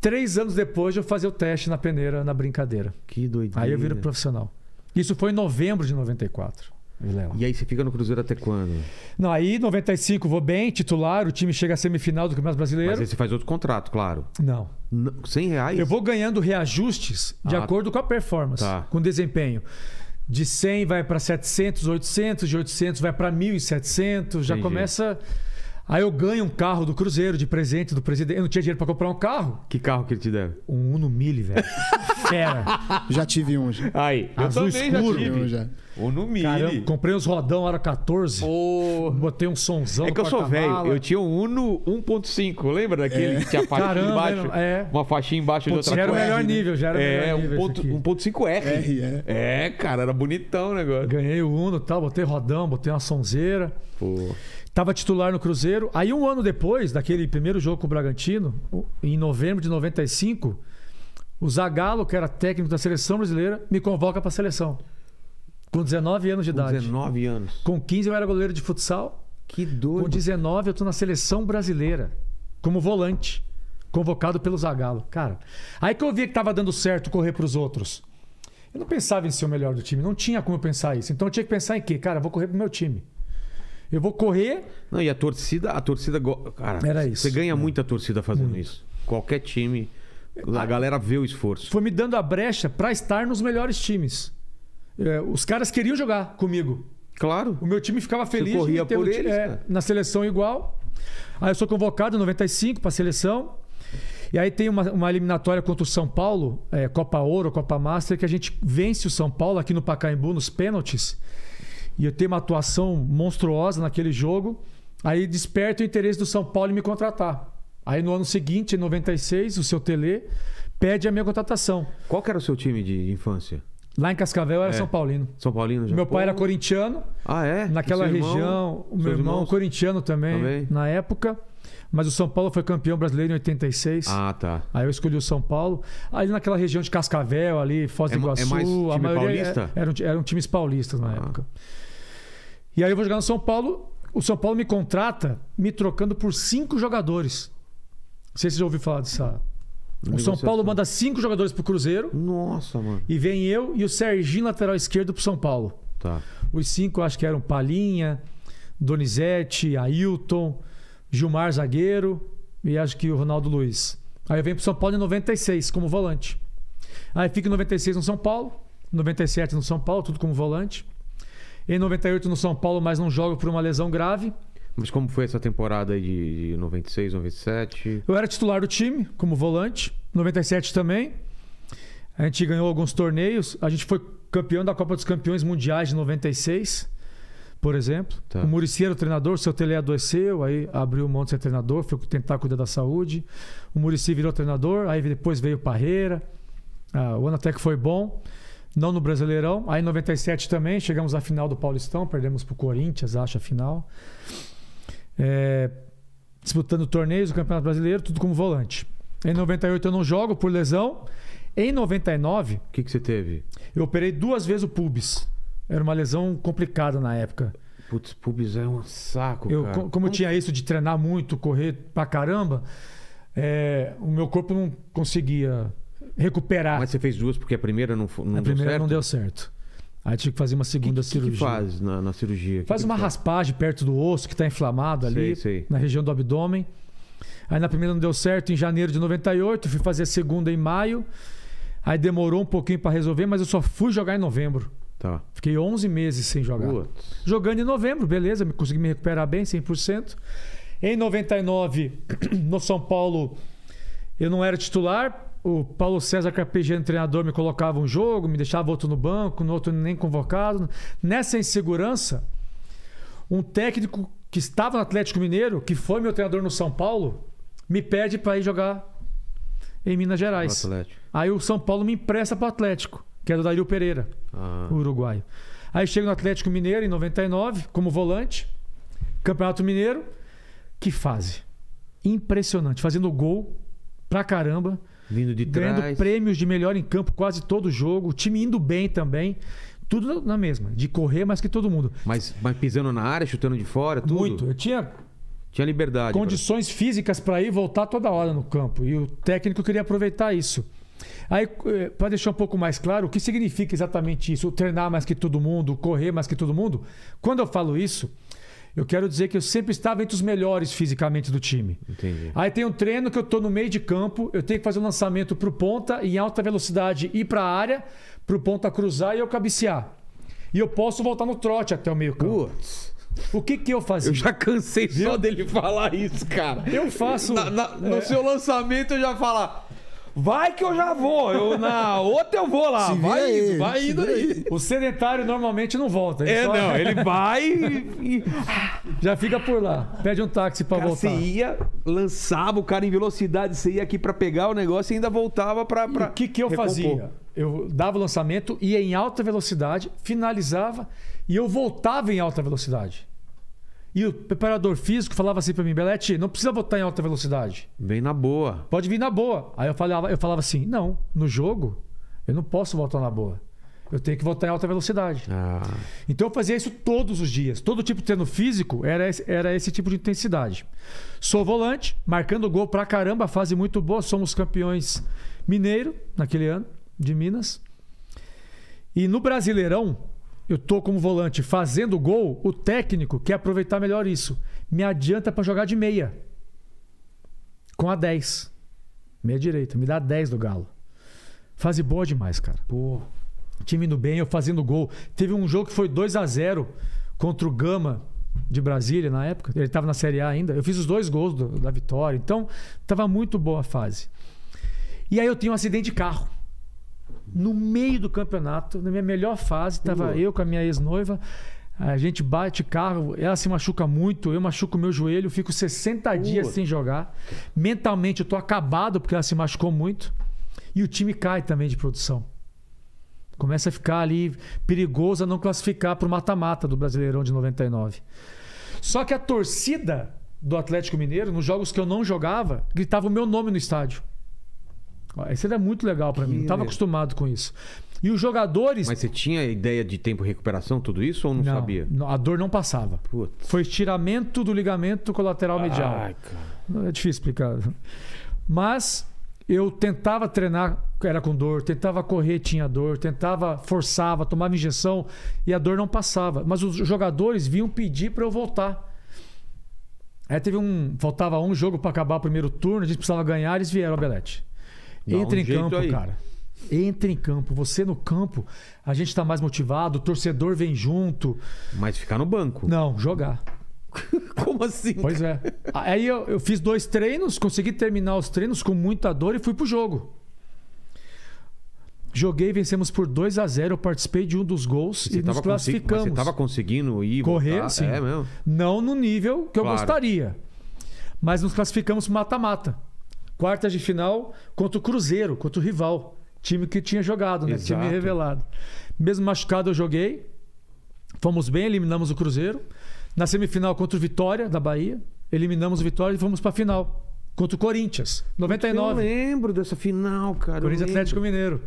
C: Três anos depois eu fazia o teste na peneira, na brincadeira. Que doideira. Aí eu viro profissional. Isso foi em novembro de 94. Vilela. E aí você fica no Cruzeiro até quando? Não, aí 95 vou bem, titular, o time chega à semifinal do Campeonato Brasileiro. Mas aí você faz outro contrato, claro. Não. N 100 reais? Eu vou ganhando reajustes de ah, acordo com a performance, tá. com o desempenho. De 100 vai para 700, 800, de 800 vai para 1.700, já começa... Aí eu ganho um carro do Cruzeiro de presente do presidente. Eu não tinha dinheiro pra comprar um carro. Que carro que ele te deve? Um Uno Mille, velho. Fera. Já tive um. Já. Aí, eu Azul também escuro. já tive. Um já. Uno Mille. Cara, eu comprei uns rodão, era 14. Oh. Botei um sonzão. É que eu sou velho. Eu
A: tinha um Uno 1.5. Lembra daquele é. que tinha faixa Caramba, embaixo? É. Uma faixinha embaixo Ponto de outra Já era o melhor nível, já era é, o melhor nível.
C: É, 1.5R. R, é. é, cara, era bonitão o negócio. Ganhei o Uno e tal, botei rodão, botei uma sonzeira. Pô. Tava titular no Cruzeiro. Aí, um ano depois, daquele primeiro jogo com o Bragantino, em novembro de 95, o Zagallo, que era técnico da seleção brasileira, me convoca para a seleção. Com 19 anos de com idade. 19 anos. Com 15 eu era goleiro de futsal. Que doido. Com 19 eu tô na seleção brasileira, como volante, convocado pelo Zagallo. Cara, aí que eu via que tava dando certo correr para os outros. Eu não pensava em ser o melhor do time, não tinha como eu pensar isso. Então eu tinha que pensar em quê? Cara, vou correr pro meu time. Eu vou correr.
A: Não, e a torcida, a torcida. Cara, Era isso. você ganha é. muita torcida fazendo
C: Muito. isso. Qualquer time. A ah, galera vê o esforço. Foi me dando a brecha para estar nos melhores times. É, os caras queriam jogar comigo. Claro. O meu time ficava feliz. Você corria por eles, é, na seleção igual. Aí eu sou convocado em 95 para a seleção. E aí tem uma, uma, eliminatória contra o São Paulo, é, Copa Ouro, Copa Master, que a gente vence o São Paulo aqui no Pacaembu nos pênaltis e eu tenho uma atuação monstruosa naquele jogo, aí desperta o interesse do São Paulo em me contratar. Aí no ano seguinte, em 96, o seu Tele pede a minha contratação. Qual era o seu time de infância? Lá em Cascavel era é. São Paulino. São Paulino já. Meu pai era corintiano. Ah, é? Naquela região. o meu irmão irmãos? corintiano também, também, na época. Mas o São Paulo foi campeão brasileiro em 86. Ah, tá. Aí eu escolhi o São Paulo. Ali naquela região de Cascavel, ali, Foz do é, é Iguaçu. É mais time a maioria paulista? Era, eram, eram times paulistas na ah. época. E aí eu vou jogar no São Paulo, o São Paulo me contrata me trocando por cinco jogadores. Não sei se você já ouviu falar dessa. O São Paulo manda cinco jogadores pro Cruzeiro. Nossa, mano. E vem eu e o Serginho, lateral esquerdo, pro São Paulo. Tá. Os cinco acho que eram Palinha, Donizete, Ailton, Gilmar Zagueiro e acho que o Ronaldo Luiz. Aí eu venho pro São Paulo em 96 como volante. Aí fica em 96 no São Paulo, 97 no São Paulo, tudo como volante. Em 98 no São Paulo, mas não joga por uma lesão grave. Mas como foi essa temporada de 96,
A: 97?
C: Eu era titular do time, como volante. 97 também. A gente ganhou alguns torneios. A gente foi campeão da Copa dos Campeões Mundiais de 96, por exemplo. Tá. O Murici era o treinador, seu Tele adoeceu, aí abriu monte de ser treinador, foi tentar cuidar da saúde. O Murici virou treinador, aí depois veio o Parreira. Ah, o ano até que foi bom não no Brasileirão. Aí em 97 também, chegamos à final do Paulistão, perdemos para o Corinthians, acho, a final. É, disputando torneios do Campeonato Brasileiro, tudo como volante. Em 98 eu não jogo por lesão. Em 99... O que, que você teve? Eu operei duas vezes o pubis. Era uma lesão complicada na época. Putz, pubis é um saco, eu, cara. Como, como eu tinha isso de treinar muito, correr pra caramba, é, o meu corpo não conseguia recuperar. Mas você fez duas porque a primeira não, não a deu primeira certo? não deu certo. Aí tive que fazer uma segunda que, cirurgia. O que faz na, na cirurgia? Faz que uma que raspagem perto do osso que está inflamado ali, sei, sei. na região do abdômen. Aí na primeira não deu certo, em janeiro de 98, fui fazer a segunda em maio. Aí demorou um pouquinho para resolver, mas eu só fui jogar em novembro. Tá. Fiquei 11 meses sem jogar. Putz. Jogando em novembro, beleza, consegui me recuperar bem, 100%. Em 99, no São Paulo, eu não era titular, o Paulo César Carpegiani, é treinador, me colocava um jogo, me deixava outro no banco, no outro nem convocado. Nessa insegurança, um técnico que estava no Atlético Mineiro, que foi meu treinador no São Paulo, me pede para ir jogar em Minas Gerais. Aí o São Paulo me empresta para o Atlético, que era é o Dario Pereira, ah. o uruguaio. Aí chego no Atlético Mineiro em 99, como volante, Campeonato Mineiro. Que fase! Impressionante, fazendo gol pra caramba. Vindo de ganhando prêmios de melhor em campo quase todo jogo, o time indo bem também. Tudo na mesma, de correr mais que todo mundo.
A: Mas, mas pisando na área, chutando de fora, tudo? Muito. Eu tinha tinha liberdade. Condições
C: pra... físicas para ir voltar toda hora no campo. E o técnico queria aproveitar isso. Aí, eh, para deixar um pouco mais claro, o que significa exatamente isso? treinar mais que todo mundo, correr mais que todo mundo. Quando eu falo isso, eu quero dizer que eu sempre estava entre os melhores fisicamente do time. Entendi. Aí tem um treino que eu estou no meio de campo, eu tenho que fazer um lançamento para o ponta em alta velocidade ir para a área, para o ponta cruzar e eu cabecear. E eu posso voltar no trote até o meio campo. Putz. O que que eu fazia? Eu
A: já cansei Viu? só dele falar isso, cara. Eu faço... Na, na, no é... seu
C: lançamento eu já falar... Vai que eu já vou. Eu, na outra eu vou lá. vai aí, indo, vai indo aí. O sedentário normalmente não volta. Ele é, só... não. Ele vai e, já fica por lá. Pede um táxi pra cara, voltar. Você ia, lançava o cara em velocidade,
A: você ia aqui pra pegar o negócio e ainda voltava pra. pra... O que, que eu recompor. fazia?
C: Eu dava o lançamento, ia em alta velocidade, finalizava e eu voltava em alta velocidade. E o preparador físico falava assim para mim, Belete, não precisa botar em alta velocidade. Vem na boa. Pode vir na boa. Aí eu falava, eu falava assim, não, no jogo eu não posso voltar na boa. Eu tenho que voltar em alta velocidade. Ah. Então eu fazia isso todos os dias. Todo tipo de treino físico era esse, era esse tipo de intensidade. Sou volante, marcando gol pra caramba, fase muito boa. Somos campeões mineiro naquele ano, de Minas. E no Brasileirão, eu tô como volante fazendo gol, o técnico quer aproveitar melhor isso. Me adianta para jogar de meia. Com a 10. Meia direita. Me dá 10 do Galo. Fase boa demais, cara. Pô. Time indo bem, eu fazendo gol. Teve um jogo que foi 2 a 0 contra o Gama de Brasília na época. Ele estava na Série A ainda. Eu fiz os dois gols do, da vitória. Então, estava muito boa a fase. E aí eu tenho um acidente de carro. No meio do campeonato, na minha melhor fase, estava eu com a minha ex-noiva. A gente bate carro, ela se machuca muito, eu machuco meu joelho, fico 60 dias sem jogar. Mentalmente eu tô acabado porque ela se machucou muito. E o time cai também de produção. Começa a ficar ali perigoso a não classificar para o mata-mata do Brasileirão de 99. Só que a torcida do Atlético Mineiro, nos jogos que eu não jogava, gritava o meu nome no estádio. Isso era muito legal para mim. Não tava acostumado com isso. E os
A: jogadores. Mas você tinha ideia de tempo de recuperação, tudo isso, ou não, não sabia?
C: a dor não passava. Putz. Foi estiramento do ligamento colateral medial. Ai, cara. É difícil explicar. Mas eu tentava treinar, era com dor, tentava correr, tinha dor, tentava, forçava, tomava injeção e a dor não passava. Mas os jogadores vinham pedir para eu voltar. Aí teve um. Faltava um jogo para acabar o primeiro turno, a gente precisava ganhar, eles vieram, Belete.
B: É Entre um em campo, aí. cara.
C: Entre em campo. Você no campo, a gente tá mais motivado, o torcedor vem junto. Mas ficar no banco. Não, jogar. Como assim? Pois é. Aí eu, eu fiz dois treinos, consegui terminar os treinos com muita dor e fui pro jogo. Joguei, vencemos por 2 a 0 Eu participei de um dos gols você e nos classificamos. Você estava
A: conseguindo
C: ir correr, voltar? sim. É mesmo. Não no nível que claro. eu gostaria, mas nos classificamos mata-mata quartas de final contra o Cruzeiro, contra o rival. Time que tinha jogado, né? Exato. Time revelado. Mesmo machucado, eu joguei. Fomos bem, eliminamos o Cruzeiro. Na semifinal contra o Vitória, da Bahia. Eliminamos o Vitória e fomos para a final. Contra o Corinthians, 99. Eu
A: lembro dessa final, cara. Corinthians Atlético
C: Mineiro.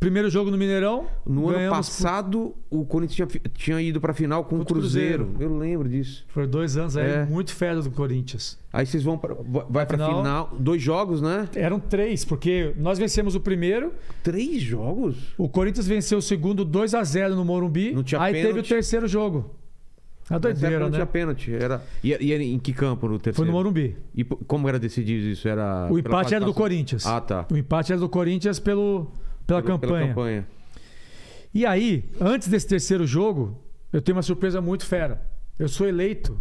C: Primeiro jogo no Mineirão.
A: No ano passado, por... o Corinthians tinha, tinha ido para final com o Cruzeiro. Cruzeiro. Eu lembro disso.
C: Foram dois anos aí, é. muito férias do Corinthians. Aí vocês vão pra, vai para final. final. Dois jogos, né? Eram três, porque nós vencemos o primeiro. Três jogos? O Corinthians venceu o segundo 2 a 0 no Morumbi. Não tinha aí pênalti. teve o terceiro jogo. É a doideira, né? Não tinha
A: pênalti. Era... E, e, em que campo no terceiro? Foi no Morumbi. E como era decidido isso? Era o empate era do Corinthians. Ah, tá. O
C: empate era do Corinthians pelo pela, campanha. pela campanha. E aí, antes desse terceiro jogo, eu tenho uma surpresa muito fera. Eu sou eleito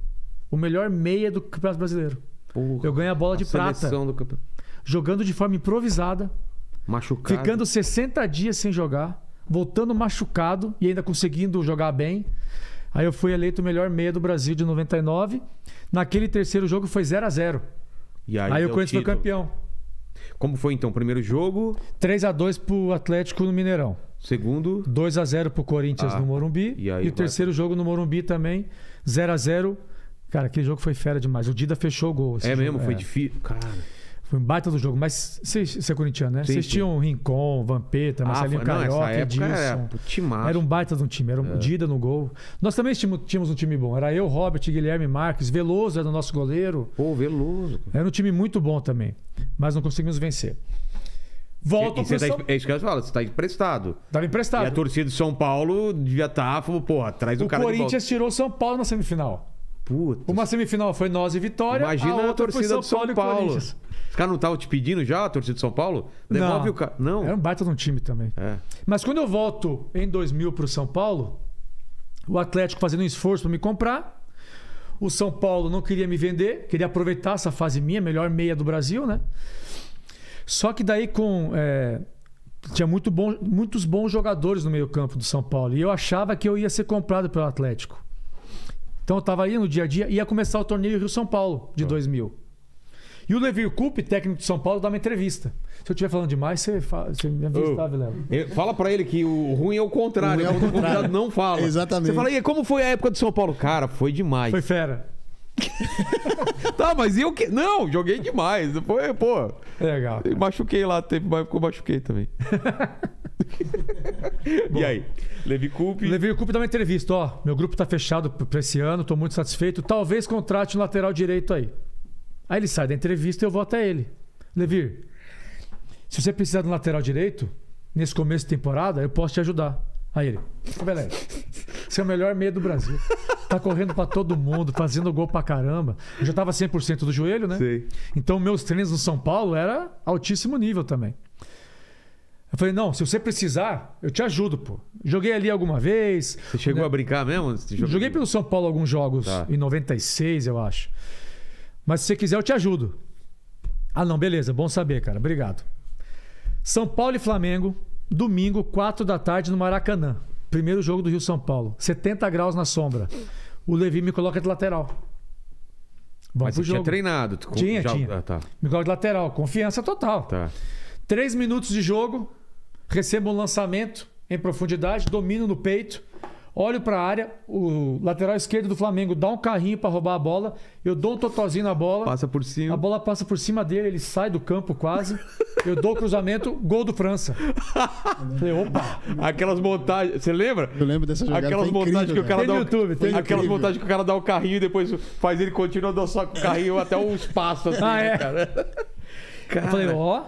C: o melhor meia do Campeonato Brasileiro. Porra, eu ganho a bola a de prata. Do... Jogando de forma improvisada.
A: Machucado. Ficando
C: 60 dias sem jogar. Voltando machucado e ainda conseguindo jogar bem. Aí eu fui eleito o melhor meia do Brasil de 99. Naquele terceiro jogo foi 0 a 0 aí, aí o Corinthians foi campeão. Como foi então o primeiro jogo? 3 a 2 pro Atlético no Mineirão. Segundo? 2 a 0 pro Corinthians ah, no Morumbi. E, aí, e o vai... terceiro jogo no Morumbi também, 0 a 0 Cara, aquele jogo foi fera demais. O Dida fechou o gol. Assim, é jogo, mesmo? Foi é. difícil. Cara. Foi um baita do jogo, mas você é corintiano, né? Vocês tinham Rincon, Vampeta, ah, Marcelinho ah, foi, não, Carioca, Edilson. Era, era, um baita de um time, era um é. Dida no gol. Nós também tínhamos, tínhamos um time bom. Era eu, Robert, Guilherme Marques, Veloso era o nosso goleiro. Pô, Veloso. Era um time muito bom também, mas não conseguimos vencer. Volta pro tá, São...
A: É isso que eu falo, você tá emprestado. Tava emprestado. E a torcida de São Paulo devia estar, tá, pô, atrás do o cara. O Corinthians
C: tirou São Paulo na semifinal. Putz. Uma semifinal foi nós e Vitória. Imagina a, outra a torcida São São Paulo. Paulo.
A: Os caras não estavam te pedindo já, a torcida de São Paulo? não, o cara. Não. Era é um
C: baita de um time também. É. Mas quando eu volto em 2000 para o São Paulo, o Atlético fazendo um esforço para me comprar. O São Paulo não queria me vender, queria aproveitar essa fase minha, melhor meia do Brasil, né? Só que daí com. É, tinha muito bom, muitos bons jogadores no meio-campo do São Paulo. E eu achava que eu ia ser comprado pelo Atlético. Então eu estava ali no dia a dia, ia começar o torneio Rio São Paulo de ah. 2000. E o Levir Coupe, técnico de São Paulo, dá uma entrevista. Se eu estiver falando demais, você, fala, você me avisa, tá, Fala para ele que o ruim
A: é o contrário. O, né? é o, contrário. convidado não fala. Exatamente. Você fala, e como foi a época do São Paulo? Cara, foi demais. Foi fera. tá, mas eu que. Não, joguei demais. Foi, pô.
C: Legal. Cara. Machuquei lá, teve, mas eu machuquei também. e aí? Levi Coupe. Levi Coupe dá uma entrevista, ó. Meu grupo tá fechado pra esse ano, tô muito satisfeito. Talvez contrate um lateral direito aí. Aí ele sai da entrevista e eu vou até ele. Levir, se você precisar de um lateral direito, nesse começo de temporada, eu posso te ajudar. Aí ele, beleza. Você é o melhor meio do Brasil. Tá correndo para todo mundo, fazendo gol pra caramba. Eu já tava 100% do joelho, né? Sim. Então meus treinos no São Paulo era altíssimo nível também. Eu falei, não, se você precisar, eu te ajudo, pô. Joguei ali alguma vez. Você chegou
A: né? a brincar mesmo?
C: Joguei pelo São Paulo alguns jogos, tá. em 96, eu acho. Mas se você quiser, eu te ajudo. Ah, não, beleza, bom saber, cara. Obrigado. São Paulo e Flamengo, domingo, 4 da tarde, no Maracanã. Primeiro jogo do Rio São Paulo. 70 graus na sombra. O Levi me coloca de lateral. Vamos Mas você jogo. tinha treinado? Tu... Tinha, já... tinha. Ah, tá. Me coloca de lateral. Confiança total. Tá. Três minutos de jogo. Recebo um lançamento em profundidade. Domino no peito. Olho para a área, o lateral esquerdo do Flamengo dá um carrinho para roubar a bola. Eu dou um totozinho na bola. Passa por cima. A bola passa por cima dele, ele sai do campo quase. Eu dou o cruzamento, gol do França. Falei, opa. Aquelas
A: montagens. Você lembra? Eu lembro dessa jogada. Aquelas montagens que o cara dá. Tem no YouTube, tem Aquelas montagens que
C: o cara dá o carrinho e
A: depois faz ele continuar dando só com o carrinho até um espaço assim, ah, né, é? cara.
C: cara. Eu falei, ó.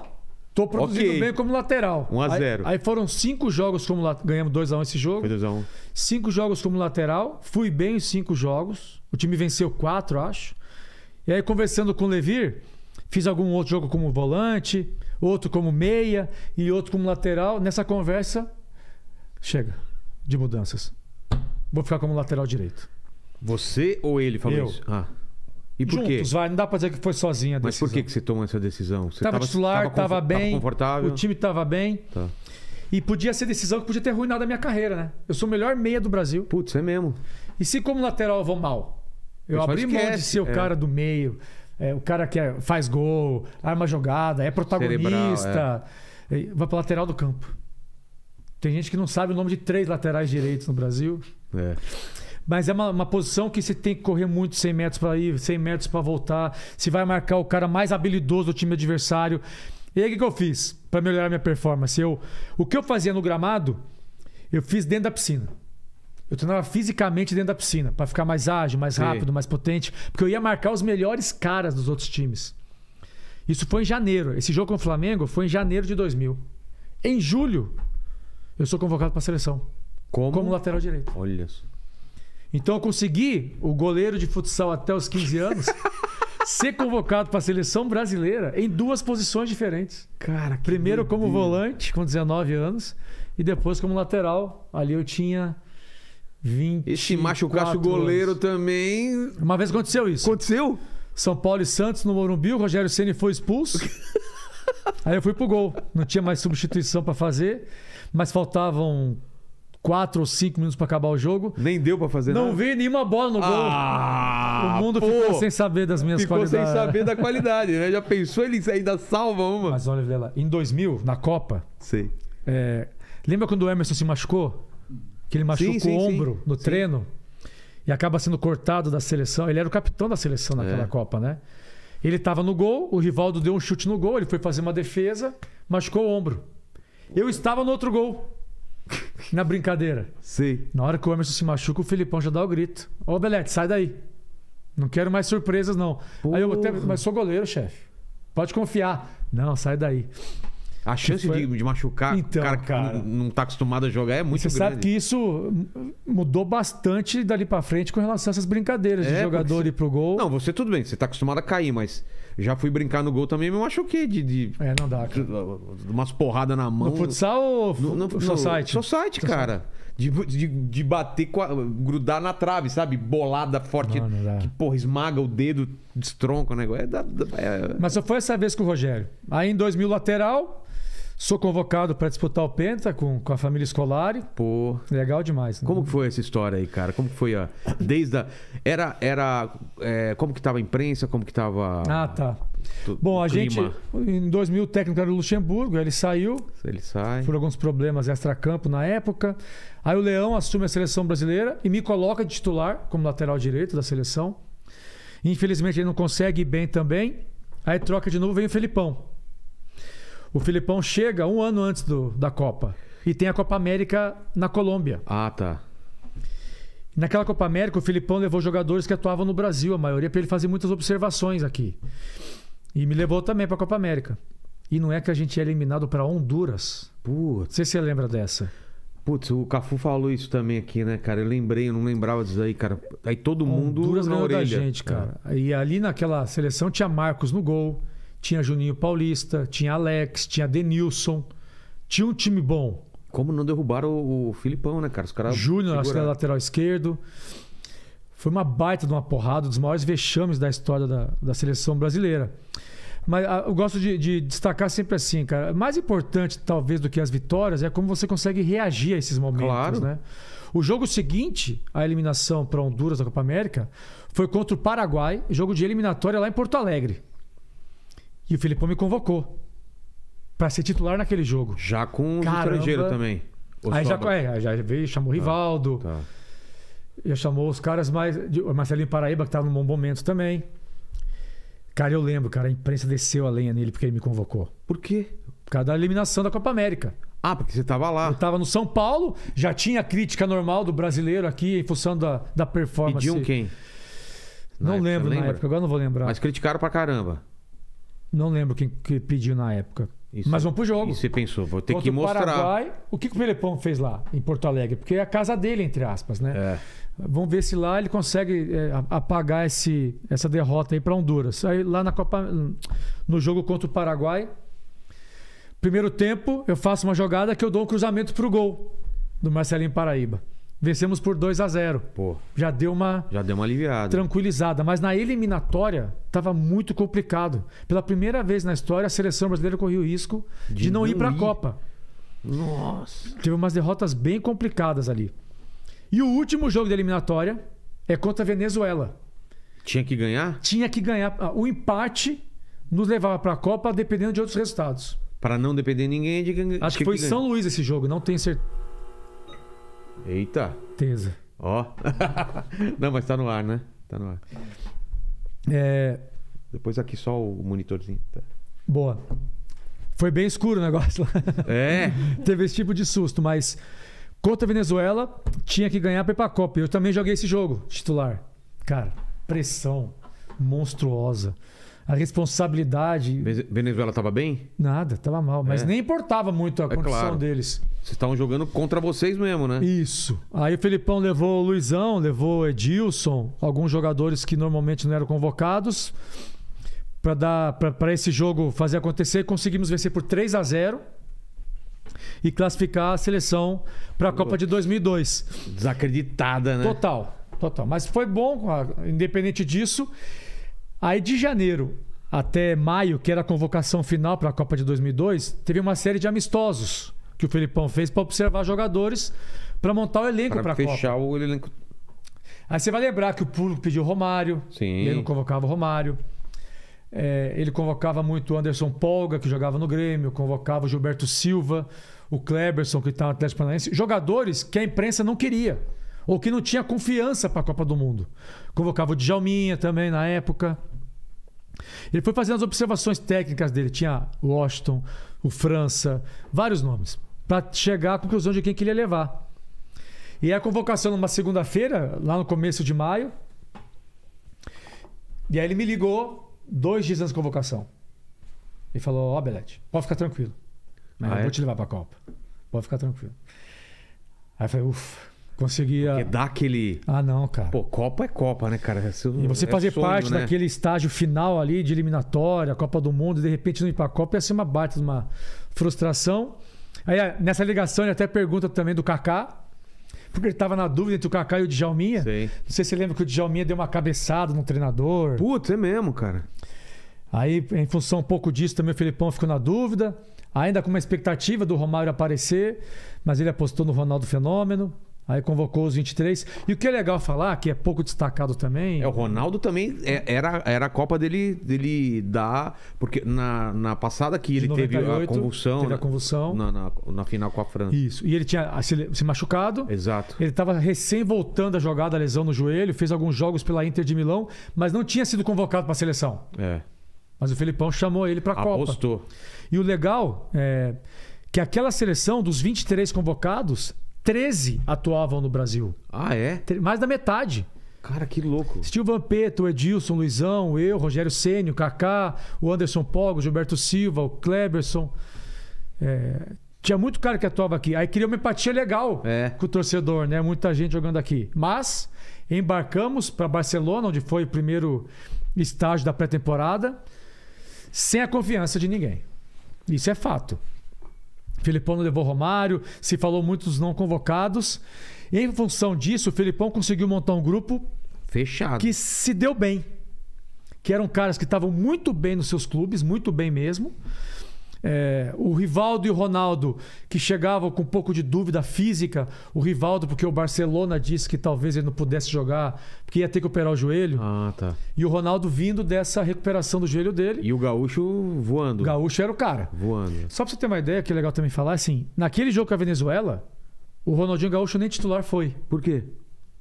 C: Tô produzindo okay. bem como lateral. 1 a 0 aí, aí, foram cinco jogos como lateral. Ganhamos 2 a 1 esse jogo. Foi 2 a 1 Cinco jogos como lateral. Fui bem em cinco jogos. O time venceu quatro, acho. E aí, conversando com o Levir, fiz algum outro jogo como volante, outro como meia e outro como lateral. Nessa conversa, chega de mudanças. Vou ficar como lateral direito.
A: Você ou ele falou Eu. isso? Ah. E por Juntos, quê? vai. Não dá pra dizer que foi sozinha a decisão. Mas por que, que você tomou essa decisão? Você tava, tava titular, tava, tava bem. Tava confortável. O time
C: tava bem. Tá. E podia ser decisão que podia ter ruinado a minha carreira, né? Eu sou o melhor meia do Brasil. Putz, é mesmo. E se como lateral eu vou mal? Eu, eu abri mão de ser o é. cara do meio, é, o cara que é, faz gol, arma jogada, é protagonista. Cerebral, é. vai pra lateral do campo. Tem gente que não sabe o nome de três laterais direitos no Brasil. É. Mas é uma, uma posição que você tem que correr muito 100 metros para ir, 100 metros para voltar. Você vai marcar o cara mais habilidoso do time adversário. E aí o que, eu fiz para melhorar minha performance? Eu, o que eu fazia no gramado, eu fiz dentro da piscina. Eu treinava fisicamente dentro da piscina para ficar mais ágil, mais Sim. rápido, mais potente, porque eu ia marcar os melhores caras dos outros times. Isso foi em janeiro. Esse jogo com o Flamengo foi em janeiro de 2000. Em julho, eu sou convocado para a seleção. Como? Como lateral direito. Olha só. Então eu consegui o goleiro de futsal até os 15 anos ser convocado para a seleção brasileira em duas posições diferentes. Cara, que Primeiro como Deus. volante, com 19 anos, e depois como lateral. Ali eu tinha 20. E se machucasse o goleiro anos. também. Uma vez aconteceu isso. Aconteceu? São Paulo e Santos no Morumbi, o Rogério Ceni foi expulso. Aí eu fui pro gol. Não tinha mais substituição para fazer, mas faltavam Quatro ou cinco minutos para acabar o jogo. Nem deu para fazer não nada. Não vi nenhuma bola no gol. Ah, o mundo pô, ficou sem saber das minhas ficou qualidades. Ficou sem saber da qualidade, né? Já pensou ele ainda salva uma? Mas olha, Vilela, em 2000, na Copa. Sei. É, lembra quando o Emerson se machucou? Que ele machucou sim, sim, o ombro sim. no treino e acaba sendo cortado da seleção. Ele era o capitão da seleção naquela é. Copa, né? Ele estava no gol, o Rivaldo deu um chute no gol, ele foi fazer uma defesa, machucou o ombro. Eu estava no outro gol. Na brincadeira. Sim. Na hora que o Emerson se machuca, o Filipão já dá o grito. Ô, Belete, sai daí. Não quero mais surpresas, não. Porra. Aí eu até. Mas sou goleiro, chefe. Pode confiar. Não, sai daí.
A: A chance foi... de, de, machucar então, o cara, cara que não está acostumado a jogar é muito você grande. Você sabe que
C: isso mudou bastante dali para frente com relação a essas brincadeiras é, de jogador você... ir
A: pro gol. Não, você tudo bem, você está acostumado a cair, mas já fui brincar no gol também e me machuquei de, de. É, não dá. Cara. De, umas porradas na mão. No futsal ou no, no, no, site No site, cara. De, de, de, bater, grudar na trave, sabe? Bolada forte, não,
C: não que porra, esmaga o dedo, destronca o negócio. É, é, é... Mas só foi essa vez com o Rogério. Aí em 2000, lateral, Sou convocado para disputar o Penta com, com a família Escolari. Pô. Legal demais. Né? Como que foi essa história aí, cara? Como que foi a. Desde a. Era. era
A: é, como que tava a imprensa? Como que tava. Ah, tá.
C: Bom, a gente. Em 2000, o técnico era o Luxemburgo, ele saiu.
A: Ele sai. Por
C: alguns problemas extra-campo na época. Aí o Leão assume a seleção brasileira e me coloca de titular como lateral direito da seleção. Infelizmente ele não consegue ir bem também. Aí troca de novo, vem o Felipão. O Filipão chega um ano antes do, da Copa. E tem a Copa América na Colômbia. Ah, tá. Naquela Copa América, o Filipão levou jogadores que atuavam no Brasil, a maioria, para ele fazer muitas observações aqui. E me levou também para a Copa América. E não é que a gente é eliminado para Honduras. Putz. Não sei se você lembra dessa. Putz, o
A: Cafu falou isso também aqui, né, cara? Eu lembrei, eu não lembrava disso aí, cara. Aí todo mundo. Honduras ganhou orelha. da gente, cara.
C: É. E ali naquela seleção tinha Marcos no gol tinha Juninho Paulista, tinha Alex, tinha Denilson. Tinha um time bom. Como não derrubaram o, Filipão, né, cara? Os caras. Júnior, na lateral esquerdo. Foi uma baita de uma porrada, um dos maiores vexames da história da, da seleção brasileira. Mas a, ah, eu gosto de, de, destacar sempre assim, cara. Mais importante, talvez, do que as vitórias é como você consegue reagir a esses momentos, claro. né? O jogo seguinte à eliminação para Honduras da Copa América foi contra o Paraguai, jogo de eliminatória lá em Porto Alegre. E o Filipão me convocou para ser titular naquele jogo. Já com o estrangeiro também. aí já, é, já veio, chamou o ah, Rivaldo. Tá. Já chamou os caras mais. Marcelinho Paraíba, que estava tá num bom momento também. Cara, eu lembro, cara, a imprensa desceu a lenha nele porque ele me convocou. Por quê? Por causa da eliminação da Copa América. Ah, porque você estava lá. Eu estava no São Paulo, já tinha crítica normal do brasileiro aqui em função da, da performance. Pediam quem? Na não época, lembro na época, agora não vou lembrar. Mas criticaram pra caramba. Não lembro quem que pediu na época. Isso. Mas vamos pro jogo. E você
A: pensou, vou ter Contra que mostrar. O, Paraguai,
C: o que, que o Pelepão fez lá em Porto Alegre? Porque é a casa dele, entre aspas, né? É. Vamos ver se lá ele consegue é, apagar esse, essa derrota aí para Honduras. Aí lá na Copa, no jogo contra o Paraguai, primeiro tempo eu faço uma jogada que eu dou um cruzamento pro gol do Marcelinho Paraíba. Vencemos por 2 a 0 Pô. Já deu uma.
A: Já deu uma aliviada.
C: Tranquilizada. Mas na eliminatória estava muito complicado. Pela primeira vez na história, a seleção brasileira correu o risco de, de não, não, ir para a Copa. Nossa. Teve umas derrotas bem complicadas ali. E o último jogo da eliminatória é contra a Venezuela.
A: Tinha que ganhar?
C: Tinha que ganhar. Ah, o empate nos levava para a Copa dependendo de outros resultados.
A: Para não depender de ninguém, de... Acho que, que foi São Luís
C: esse jogo, não tenho certeza.
A: Eita. Tesa. Ó. Não, mas tá no ar, né? Tá no ar. É... Depois aqui só o monitorzinho. Tá.
C: Boa. Foi bem escuro o negócio lá. É. Teve esse tipo de susto, mas contra a Venezuela tinha que ganhar para ir Copa. Eu também joguei esse jogo, titular. Cara, pressão monstruosa. A responsabilidade. Venezuela estava bem? Nada, estava mal. Mas é. nem importava muito a é condição claro. deles. Vocês estavam jogando contra vocês mesmo, né? Isso. Aí o Felipão levou o Luizão, levou o Edilson, alguns jogadores que normalmente não eram convocados, para dar para esse jogo fazer acontecer. Conseguimos vencer por 3 a 0 e classificar a seleção para a Copa de 2002. Desacreditada, né? Total, total. Mas foi bom, independente disso. Aí de janeiro até maio, que era a convocação final para a Copa de 2002, teve uma série de amistosos que o Felipão fez para observar jogadores para montar o elenco para a Copa. fechar o elenco. Aí você vai lembrar que o Público pediu Romário, Sim. ele não convocava o Romário. É, ele convocava muito o Anderson Polga, que jogava no Grêmio, convocava o Gilberto Silva, o Kleberson, que está no Atlético Paranaense. Jogadores que a imprensa não queria, ou que não tinha confiança para a Copa do Mundo. Convocava o Djalminha também na época. Ele foi fazendo as observações técnicas dele. Tinha Washington, o França, vários nomes para chegar à conclusão de quem queria levar. E a convocação numa segunda-feira, lá no começo de maio. E aí ele me ligou dois dias antes da convocação. E falou: Ó, oh, Belete, pode ficar tranquilo. Ah, eu é? vou te levar para a Copa. Pode ficar tranquilo. Aí eu falei: ufa, conseguia. Porque dá aquele. Ah, não, cara. Pô, Copa é Copa, né, cara? E você é fazer sonho, parte né? daquele estágio final ali de eliminatória, Copa do Mundo, e de repente não ir a Copa ia ser uma baita uma frustração. Aí, ah, nessa ligação, ele até pergunta também do Kaká, porque ele tava na dúvida entre o Kaká e o Djalminha. Sei. Não sei se você lembra que o Djalminha deu uma cabeçada no treinador. Putz, é mesmo, cara. Aí, em função um pouco disso, também o Felipão ficou na dúvida. Ainda com uma expectativa do Romário aparecer, mas ele apostou no Ronaldo Fenômeno. Aí convocou os 23. E o que é legal falar, que é pouco destacado também. É, o Ronaldo
A: também é, era, era a Copa dele, dele dar. Porque na, na passada que ele 98, teve a convulsão. Teve a né, convulsão. Na, na, na, final com a França. Isso.
C: E ele tinha se, se machucado. Exato. Ele estava recém voltando a jogar da lesão no joelho, fez alguns jogos pela Inter de Milão, mas não tinha sido convocado para a seleção. É. Mas o Felipão chamou ele para a Copa. Apostou. E o legal é que aquela seleção dos 23 convocados 13 atuavam no Brasil. Ah, é? Mais da metade. Cara, que louco. Steve Vampeta, o Edilson, Luizão, eu, Rogério Sênio, Kaká, o Anderson Pogo, Gilberto Silva, o Kleberson. É... Tinha muito cara que atuava aqui. Aí criou uma empatia legal é. com o torcedor, né? Muita gente jogando aqui. Mas embarcamos para Barcelona, onde foi o primeiro estágio da pré-temporada, sem a confiança de ninguém. Isso é fato. Filipão não levou Romário, se falou muitos não convocados. em função disso, o Filipão conseguiu montar um grupo fechado que se deu bem. Que eram caras que estavam muito bem nos seus clubes, muito bem mesmo. É, o Rivaldo e o Ronaldo, que chegavam com um pouco de dúvida física, o Rivaldo, porque o Barcelona disse que talvez ele não pudesse jogar, porque ia ter que operar o joelho. Ah, tá. E o Ronaldo vindo dessa recuperação do joelho dele. E o Gaúcho voando. O Gaúcho era o cara. Voando. Só pra você ter uma ideia, que é legal também falar, assim, naquele jogo com a Venezuela, o Ronaldinho Gaúcho nem titular foi. Por quê?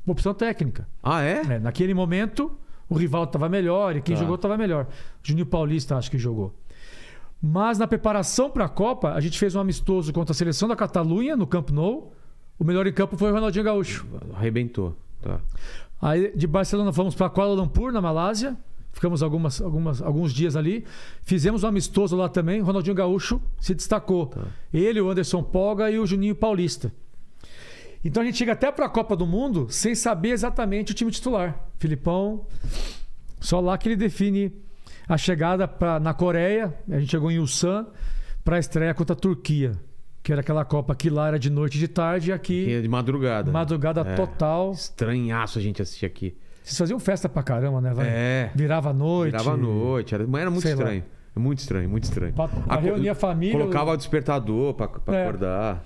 C: Uma opção técnica. Ah, é? é naquele momento, o Rivaldo estava melhor e quem tá. jogou estava melhor. Juninho Paulista, acho que jogou. Mas na preparação para a Copa, a gente fez um amistoso contra a seleção da Catalunha, no Camp Nou. O melhor em campo foi o Ronaldinho Gaúcho.
A: Arrebentou. Tá.
C: Aí de Barcelona fomos para Kuala Lumpur, na Malásia. Ficamos algumas, algumas, alguns dias ali. Fizemos um amistoso lá também. Ronaldinho Gaúcho se destacou. Tá. Ele, o Anderson Polga e o Juninho Paulista. Então a gente chega até para a Copa do Mundo sem saber exatamente o time titular. Filipão, só lá que ele define a chegada pra, na Coreia, a gente chegou em Ulsan para a estreia contra a Turquia. Que era aquela Copa que lá era de noite e de tarde e aqui. Aqui é de
A: madrugada. Né? Madrugada né? total. É, estranhaço a gente assistir aqui.
C: Vocês faziam festa pra caramba, né? Vai,
A: é. Virava à noite. Virava à noite. Era, mas era muito estranho. Lá. É muito estranho, muito estranho. Pra, pra a, reunir a família. Colocava o despertador pra, pra é. acordar.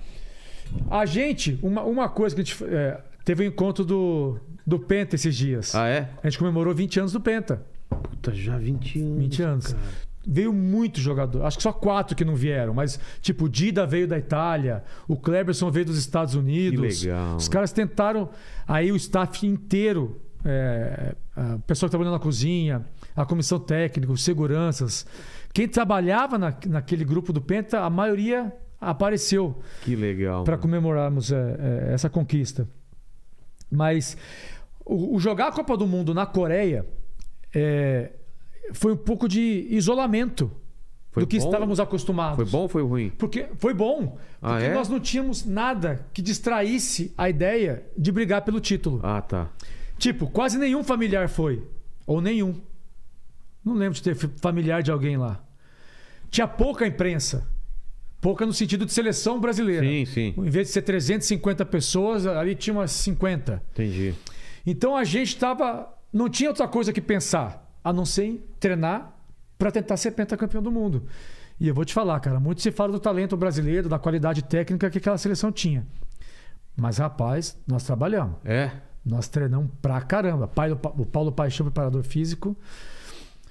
C: A gente, uma, uma coisa que a gente. É, teve o um encontro do, do Penta esses dias. Ah, é? A gente comemorou 20 anos do Penta. Puta, já 20 anos. 20 anos. Cara. Veio muito jogador. Acho que só quatro que não vieram, mas tipo, o Dida veio da Itália, o Cleberson veio dos Estados Unidos. Que legal. Os caras tentaram. Aí o staff inteiro, é, a pessoa que trabalhando na cozinha, a comissão técnica, os seguranças. Quem trabalhava na, naquele grupo do Penta, a maioria apareceu.
A: Que legal. Para
C: comemorarmos é, é, essa conquista. Mas o, o, jogar a Copa do Mundo na Coreia é, foi um pouco de isolamento foi do que bom? estávamos acostumados. Foi bom ou foi ruim? Porque foi bom, ah, porque é? nós não tínhamos nada que distraísse a ideia de brigar pelo título. Ah, tá. Tipo, quase nenhum familiar foi, ou nenhum. Não lembro de ter familiar de alguém lá. Tinha pouca imprensa. Pouca no sentido de seleção brasileira. Sim, sim. Em vez de ser 350 pessoas, ali tinha umas 50. Entendi. Então a gente estava não tinha outra coisa que pensar a não ser treinar para tentar ser pentacampeão do mundo. E eu vou te falar, cara, muito se fala do talento brasileiro, da qualidade técnica que aquela seleção tinha. Mas, rapaz, nós trabalhamos. É. Nós treinamos pra caramba. O Paulo Paixão, preparador físico,